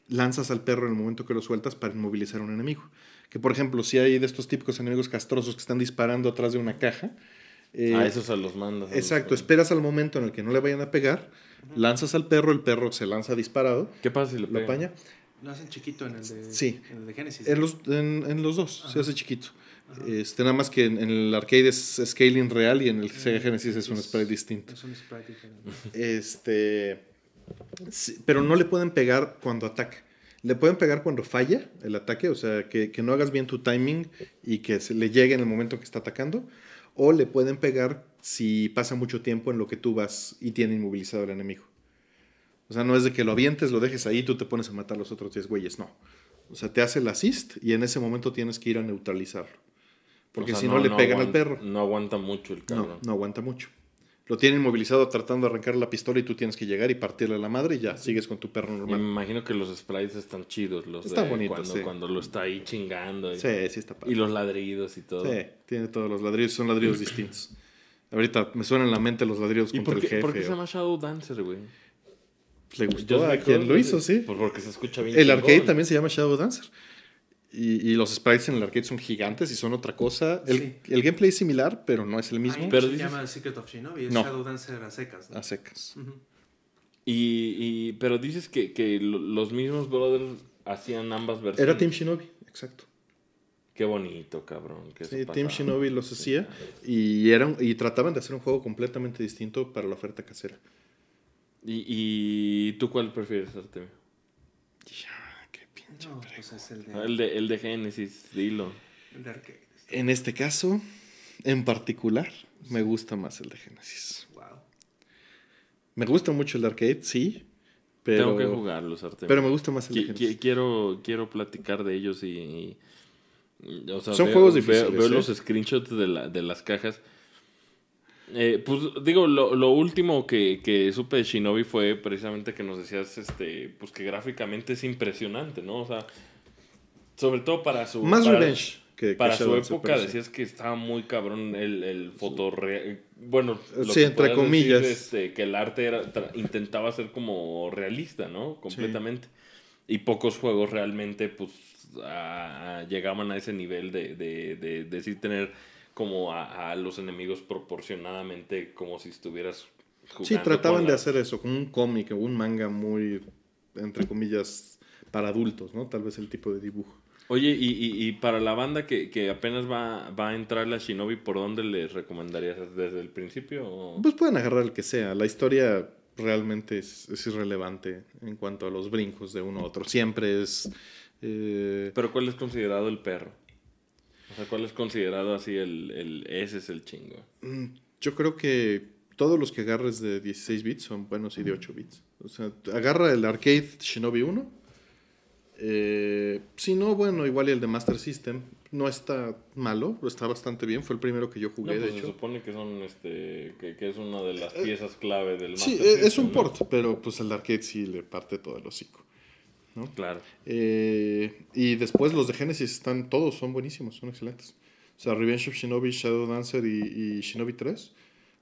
lanzas al perro en el momento que lo sueltas para inmovilizar a un enemigo. Que por ejemplo, si hay de estos típicos enemigos castrosos que están disparando atrás de una caja. Eh, a ah, esos se los mandas. Exacto, esperas al momento en el que no le vayan a pegar, lanzas al perro, el perro se lanza disparado. ¿Qué pasa si le lo apaña? Lo hacen chiquito en el de, sí. en los, dos, se hace chiquito. Este, nada más que en, el arcade es scaling real y en el Sega Genesis es, un sprite distinto. Es un sprite Este, pero no le pueden pegar cuando ataca le pueden pegar cuando falla el ataque, o sea, que, no hagas bien tu timing y que se le llegue en el momento que está atacando, o le pueden pegar si pasa mucho tiempo en lo que tú vas y tiene inmovilizado al enemigo. O sea, no es de que lo avientes, lo dejes ahí y tú te pones a matar los otros 10 güeyes, no. O sea, te hace el assist y en ese momento tienes que ir a neutralizarlo. Porque si no, le pegan al perro. No aguanta mucho el carro. no aguanta mucho lo tienen movilizado tratando de arrancar la pistola y tú tienes que llegar y partirle a la madre y ya, sigues con tu perro normal. Me imagino que los sprites están chidos, los está cuando, lo está ahí chingando. sí, sí está padre. Y los ladridos y todo. Sí, tiene todos los ladridos, son ladridos [CLEARS THROAT] distintos. Ahorita me suenan en la mente los ladridos contra el jefe. ¿Por qué se llama Shadow Dancer, güey? Le gustó a quien lo hizo, sí. Porque se escucha bien. El arcade también se llama Shadow Dancer. Y, los sprites en el arcade son gigantes y son otra cosa. El, gameplay es similar, pero no es el mismo. se llama Secret of Shinobi, es Shadow Dancer a secas. A secas. y, pero dices que, los mismos brothers hacían ambas versiones. Era Team Shinobi, exacto. Qué bonito, cabrón. sí, Team Shinobi los hacía y, eran, y trataban de hacer un juego completamente distinto para la oferta casera. ¿Y, y tú cuál prefieres, Artemio? Ya. Pues ah, el de... El Génesis, dilo. Este. En este caso, en particular, me gusta más el de Génesis. Me gusta mucho el de Arcade, sí. Pero, Tengo que jugarlos, Pero me gusta más el de Génesis. Quiero, quiero platicar de ellos y... Son juegos diferentes Veo, ¿eh? los screenshots de, de las cajas eh, pues digo, lo, último que, que, supe de Shinobi fue precisamente que nos decías este, pues que gráficamente es impresionante, ¿no? O sea, sobre todo para su. Más para su época decías que estaba muy cabrón el, el fotorreal. Bueno, lo entre comillas. Este, que el arte intentaba ser como realista, ¿no? Completamente. Y pocos juegos realmente, pues, llegaban a ese nivel de, de, de, de, de sí tener como a, los enemigos proporcionadamente como si estuvieras jugando. Sí, trataban de hacer eso, como un cómic o un manga muy, entre comillas, para adultos, ¿no? Tal vez el tipo de dibujo. Oye, y, para la banda que, apenas va, a entrar la Shinobi, ¿por dónde les recomendarías? ¿Desde el principio? Pues pueden agarrar el que sea. La historia realmente es, irrelevante en cuanto a los brincos de uno a otro. Siempre es... Eh, ¿Pero cuál es considerado el perro? sea, ¿cuál es considerado así el, ese es el chingo? Mm, yo creo que todos los que agarres de 16 bits son buenos y de 8 bits. O sea, agarra el arcade Shinobi 1. Eh, si no, bueno, igual y el de Master System. No está malo, está bastante bien. Fue el primero que yo jugué, de pues se supone que, son, este, es una de las eh, piezas clave del Master e, System. Sí, es un port, pero pues el arcade sí le parte todo el hocico. ¿no? Claro. Eh, y después los de Genesis están todos, son buenísimos, son excelentes. O sea, Revenge of Shinobi, Shadow Dancer y, Shinobi 3.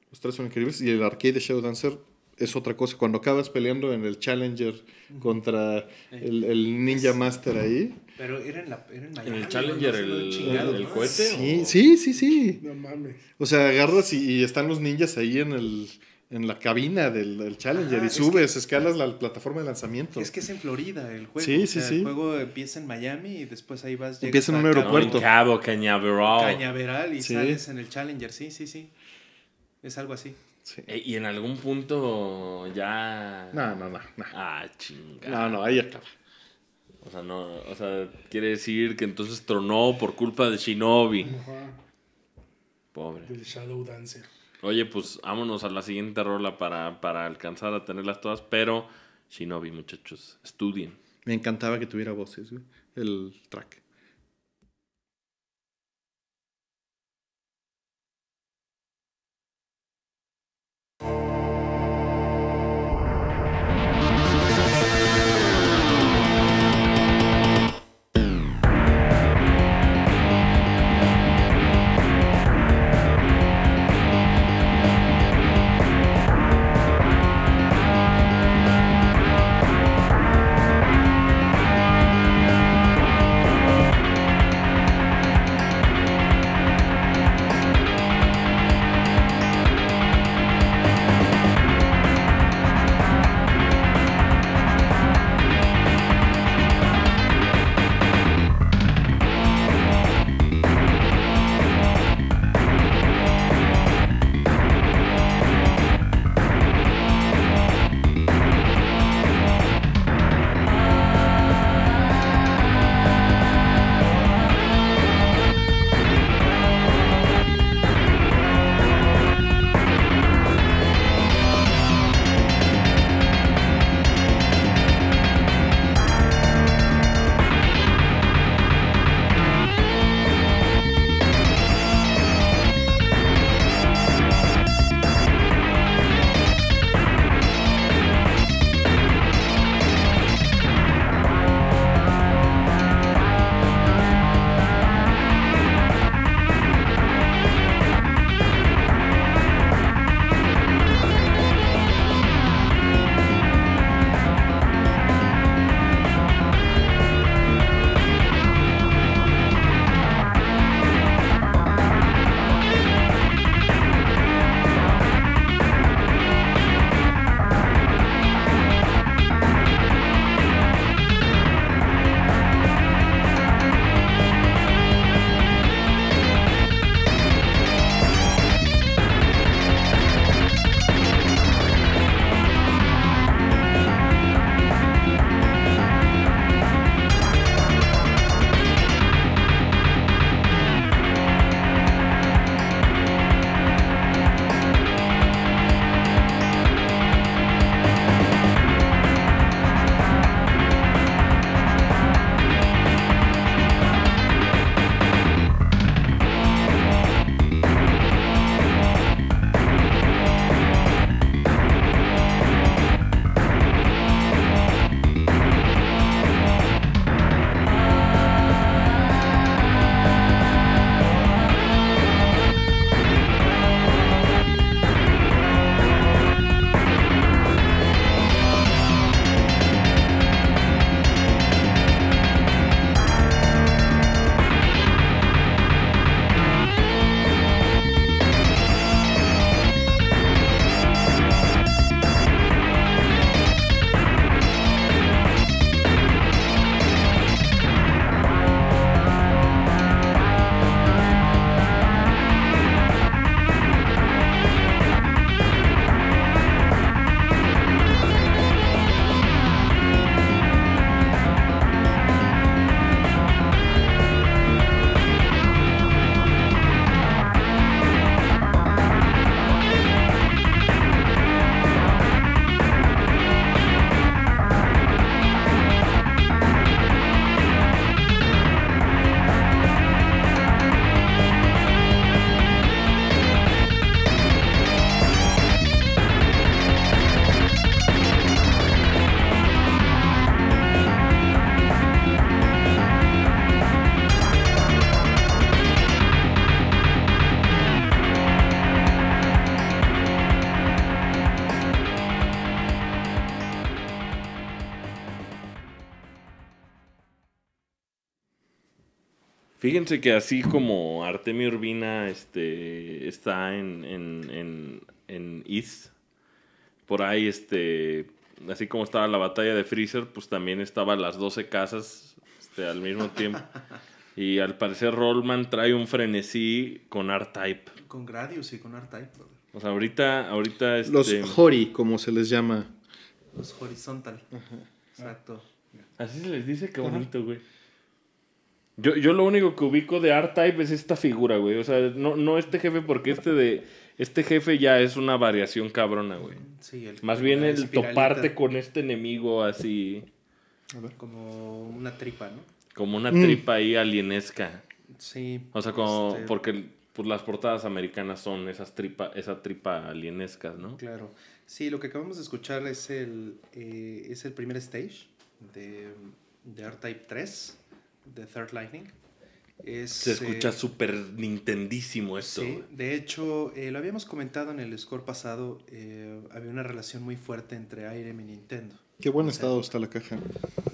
Los tres son increíbles. Y el arcade de Shadow Dancer es otra cosa. Cuando acabas peleando en el Challenger contra eh, el, Ninja Master ahí. Pero era en, la, era en, el Challenger el, chingado, el, cohete. Sí, sí, sí, No mames. O sea, agarras y, están los ninjas ahí en el, en la cabina del, del Challenger y subes, escalas la plataforma de lanzamiento. Es que es en Florida el juego. Sí, sí, sí. El juego empieza en Miami y después ahí vas. Empieza en un aeropuerto. en Cabo Cañaveral. Cañaveral y sales en el Challenger, sí, sí, sí. Es algo así. E, y en algún punto ya. No, no, no. Ah, chingada. No, no, ahí acaba. O sea, no, o sea, quiere decir que entonces tronó por culpa de Shinobi. Pobre. Del Shadow Dancer. Oye, pues vámonos a la siguiente rola para, alcanzar a tenerlas todas, pero Shinobi, muchachos, estudien. Me encantaba que tuviera voces, el track. Fíjense que así como Artemio Urbina este, está en, en, en, East, por ahí, este, así como estaba la batalla de Freezer, pues también estaban las 12 casas este, al mismo tiempo. y al parecer Rollman trae un frenesí con R-Type. Con Gradius y con R-Type. O sea, ahorita... ahorita este, Los Hori, como se les llama. Los Horizontal. Exacto. Así se les dice, qué bonito, güey. Yo, yo lo único que ubico de R-Type es esta figura, güey. O sea, no, este jefe, porque este de. Este jefe ya es una variación cabrona, güey. Sí, Más bien el toparte con este enemigo así. A ver. Como una tripa, ¿no? Como una mm. tripa ahí alienesca. Sí. O sea, como. Este porque pues, las portadas americanas son esas tripa, esa tripa alienescas, ¿no? Claro. Sí, lo que acabamos de escuchar es el. Eh, es el primer stage de. de R-Type 3 de Third Lightning. Se escucha eh, súper nintendísimo esto. Sí, de hecho, eh, lo habíamos comentado en el score pasado, eh, había una relación muy fuerte entre Irem y Nintendo. Qué buen estado está la caja.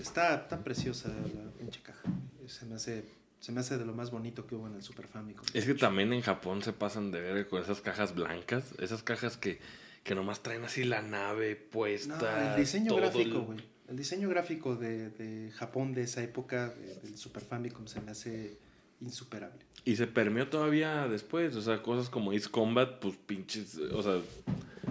Está tan preciosa la pinche caja. Se me hace se me hace de lo más bonito que hubo en el Super Famicom. Es que también en Japón se pasan de ver con esas cajas blancas, esas cajas que, que nomás traen así la nave puesta. No, el diseño gráfico, güey el diseño gráfico de, Japón de esa época, del Super Famicom, se me hace insuperable. Y se permeó todavía después, o sea, cosas como Ace Combat, pues pinches, o sea,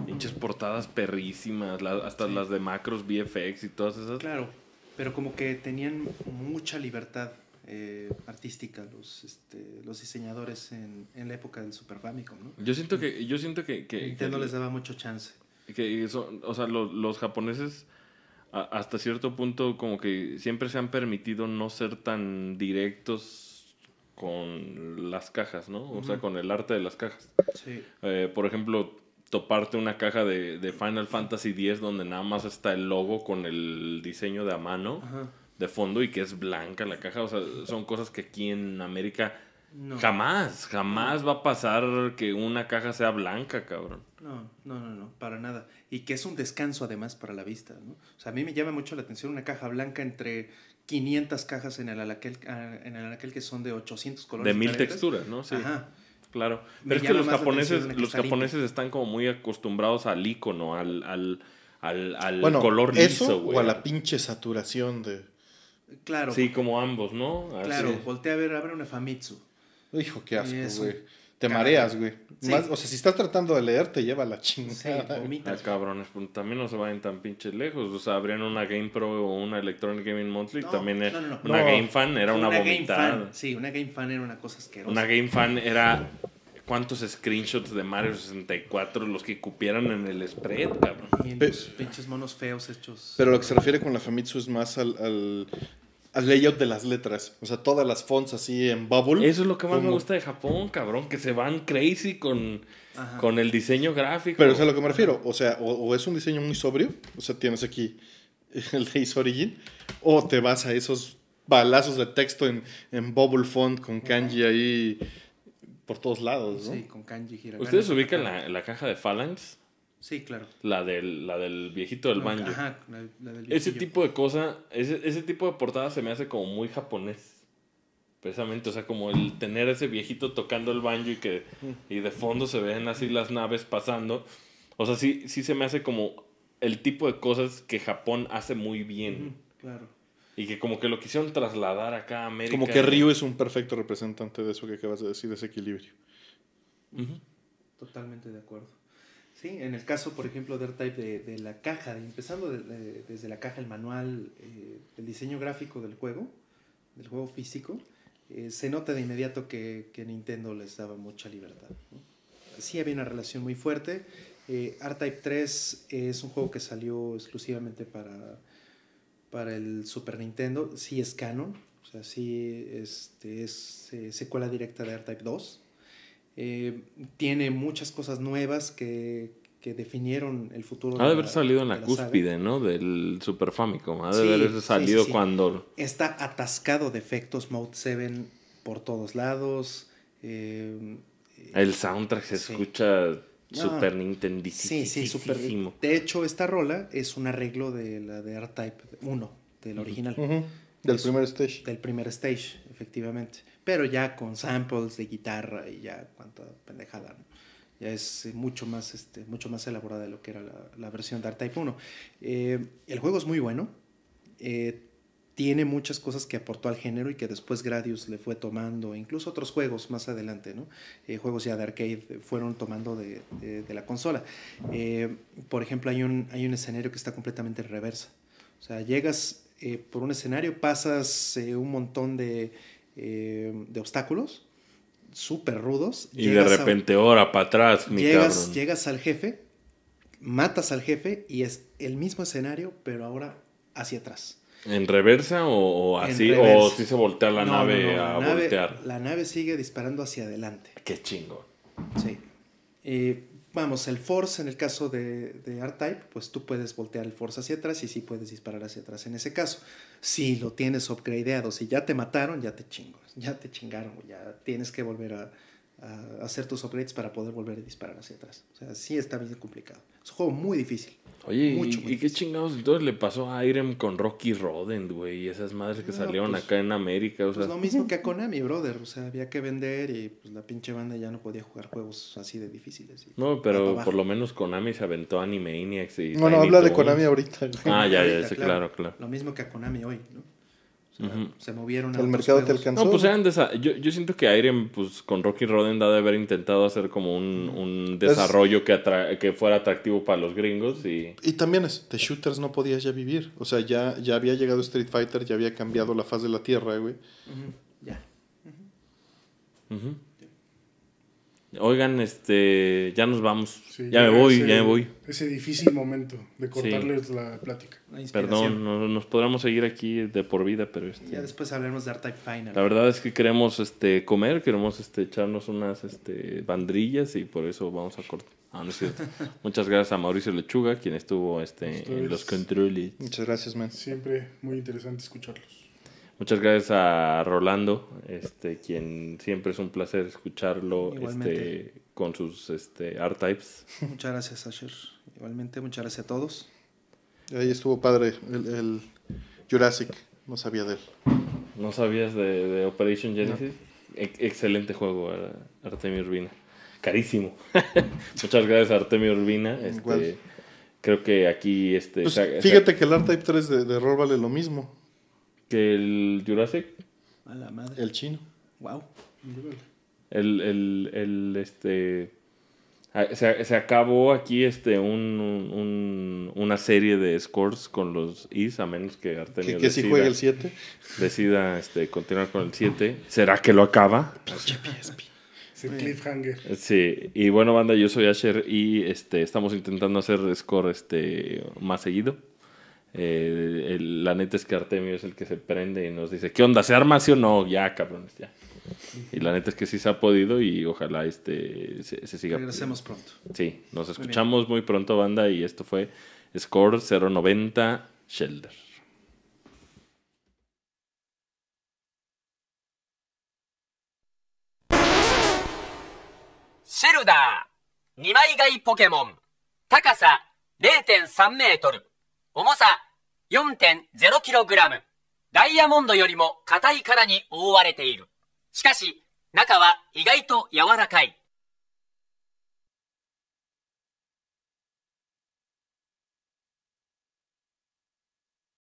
pinches portadas perrísimas, hasta las de macros, VFX y todas esas. Claro, pero como que tenían mucha libertad eh, artística los, este, los diseñadores en, la época del Super Famicom, ¿no? Yo siento que... Yo siento que, que Nintendo les daba mucho chance. Que o sea, los japoneses hasta cierto punto como que siempre se han permitido no ser tan directos con las cajas, ¿no? O sea, con el arte de las cajas. Sí. Eh, por ejemplo, toparte una caja de, Final Fantasy X donde nada más está el logo con el diseño de a mano de fondo y que es blanca la caja. O sea, son cosas que aquí en América Jamás, jamás va a pasar que una caja sea blanca, cabrón. No, no, no, no, para nada. Y que es un descanso además para la vista, ¿no? O sea, a mí me llama mucho la atención una caja blanca entre 500 cajas en el alaquel, ah, en el que son de 800 colores. De mil texturas, ¿no? Sí. Ajá. Claro. Pero es que los japoneses, los japoneses están como muy acostumbrados al icono, al, color liso, O a la pinche saturación de. Claro. Sí, como ambos, ¿no? Claro, voltea a ver, abre una Famitsu. Hijo, qué asco, güey. Te mareas, güey. o sea, si estás tratando de leer, te lleva la chingada. ah, cabrones, pues, también no se vayan tan pinche lejos. O sea, abrían una Game Pro o una Electronic Gaming Monthly. No, también no, no, una Game Fan era una, una Sí, una Game Fan era una cosa asquerosa. Una Game Fan era cuántos screenshots de Mario 64 los que cupieran en el spread, cabrón. Y pinches monos feos hechos. Pero lo que se refiere con la Famitsu es más al al layout de las letras. O sea, todas las fonts así en bubble. Eso es lo que más me gusta de Japón, cabrón, que se van crazy con, con el diseño gráfico. Pero es a lo que me refiero. O sea, o, es un diseño muy sobrio, o sea, tienes aquí [LAUGHS] el Days Origin, o te vas a esos balazos de texto en, bubble font con kanji ahí por todos lados, ¿no? Sí, con kanji. ¿Ustedes ubican la, la caja de Phalanx? Sí, claro. La del, la del viejito del banjo. Ajá, la, del Ese tipo de cosa, ese, ese tipo de portada se me hace como muy japonés. Precisamente, o sea, como el tener ese viejito tocando el banjo y que y de fondo se ven así las naves pasando. O sea, sí, sí se me hace como el tipo de cosas que Japón hace muy bien. Claro. Y que como que lo quisieron trasladar acá a América. Como que Río es un perfecto representante de eso que acabas de decir, de ese equilibrio. Totalmente de acuerdo en el caso, por ejemplo, de r de, de la caja, empezando desde la caja, el manual, eh, el diseño gráfico del juego, del juego físico, eh, se nota de inmediato que, Nintendo les daba mucha libertad. Sí había una relación muy fuerte. Eh, R-Type 3 es un juego que salió exclusivamente para, para el Super Nintendo. Sí es canon, o sea, sí este, es eh, secuela directa de R-Type 2. Eh, tiene muchas cosas nuevas que, definieron el futuro. Ha de, haber salido en la, cúspide, ¿no? Del Super Famicom. Ha de haber salido cuando... Está atascado de efectos Mode 7 por todos lados. Eh, el soundtrack se escucha super Nintendo. Sí, sí, super. De hecho, esta rola es un arreglo de la de R-Type 1, del original. Del primer stage. Del primer stage, efectivamente pero ya con samples de guitarra y ya cuánta pendejada, Ya es eh, mucho más, este, mucho más elaborada de lo que era la, versión de Art Type 1. Eh, el juego es muy bueno. Eh, tiene muchas cosas que aportó al género y que después Gradius le fue tomando, incluso otros juegos más adelante, ¿no? juegos ya de arcade fueron tomando de, de, la consola. por ejemplo, hay un, hay un escenario que está completamente en reversa. O sea, llegas por un escenario, pasas un montón de eh, de obstáculos súper rudos. Y de repente, ahora para atrás, mi llegas, llegas al jefe, matas al jefe y es el mismo escenario, pero ahora hacia atrás. ¿En reversa o, así? ¿O si se voltea la nave a la voltear? Nave, la nave sigue disparando hacia adelante. que chingo. Sí. Eh, vamos, el force en el caso de, de r pues tú puedes voltear el force hacia atrás y sí puedes disparar hacia atrás en ese caso. Si lo tienes upgradeado, si ya te mataron, ya te chingo, ya te chingaron, ya tienes que volver a, a hacer tus upgrades para poder volver a disparar hacia atrás. O sea, sí está bien complicado. Es un juego muy difícil. Oye, ¿y, qué chingados entonces le pasó a Irem con Rocky Roden, güey? Y esas madres que salieron pues, acá en América, o pues sea... lo mismo que a Konami, brother. O sea, había que vender y pues, la pinche banda ya no podía jugar juegos así de difíciles. no, pero por lo menos Konami se aventó Anime y... No, no, habla de Konami ahorita. Ah, ya, ya, claro, claro. Lo mismo que a Konami hoy, ¿no? Se movieron El mercado te alcanzó. No, pues eran yo, yo siento que Irem, pues con Rocky Roden, ha de haber intentado hacer como un, mm. desarrollo que, que fuera atractivo para los gringos. Y, también es, shooters no podías ya vivir. O sea, ya, ya había llegado Street Fighter, ya había cambiado la faz de la tierra, güey. Ya oigan, este, ya nos vamos, ya, me voy, ya me voy. Ese difícil momento de cortarles la plática. Perdón, nos podremos seguir aquí de por vida, pero este, ya después hablaremos de Type Final. La verdad es que queremos este comer, queremos este echarnos unas este bandrillas y por eso vamos a cortar. Ah, no cierto. [LAUGHS] Muchas gracias a Mauricio Lechuga, quien estuvo este en los Leads. Muchas gracias, man. Siempre muy interesante escucharlos. Muchas gracias a Rolando, este, quien siempre es un placer escucharlo este, con sus este, art types. [LAUGHS] Muchas gracias, Asher. Igualmente, muchas gracias a todos. Ahí estuvo padre el, Jurassic, no sabía de él. ¿No sabías de, Operation Genesis? E, excelente juego, Artemio Urbina. Carísimo. [LAUGHS] muchas gracias a Artemio Urbina. Este, creo que aquí... Este, pues, fíjate que el art type 3 de, de vale lo mismo que el Jurassic. El chino. Wow. El, este. Ah, se, acabó aquí este un, una serie de scores con los Is, a menos que Artemio. si juega el 7? Decida este, continuar con el 7. ¿Será que lo acaba? cliffhanger. Sí, y bueno, banda, yo soy Asher y este, estamos intentando hacer score este, más seguido. Eh, la neta es que Artemio es el que se prende y nos dice, ¿qué onda? ¿Se arma o no? Ya, cabrones, ya. Y la neta es que sí se ha podido y ojalá este se, siga. Regresemos pronto. Sí, nos escuchamos muy, pronto, banda, y esto fue Score 090 Shelder. 2 03重さ 4.0kg。ダイヤモンドよりも硬い殻に覆われている。しかし、中は意外と柔らかい。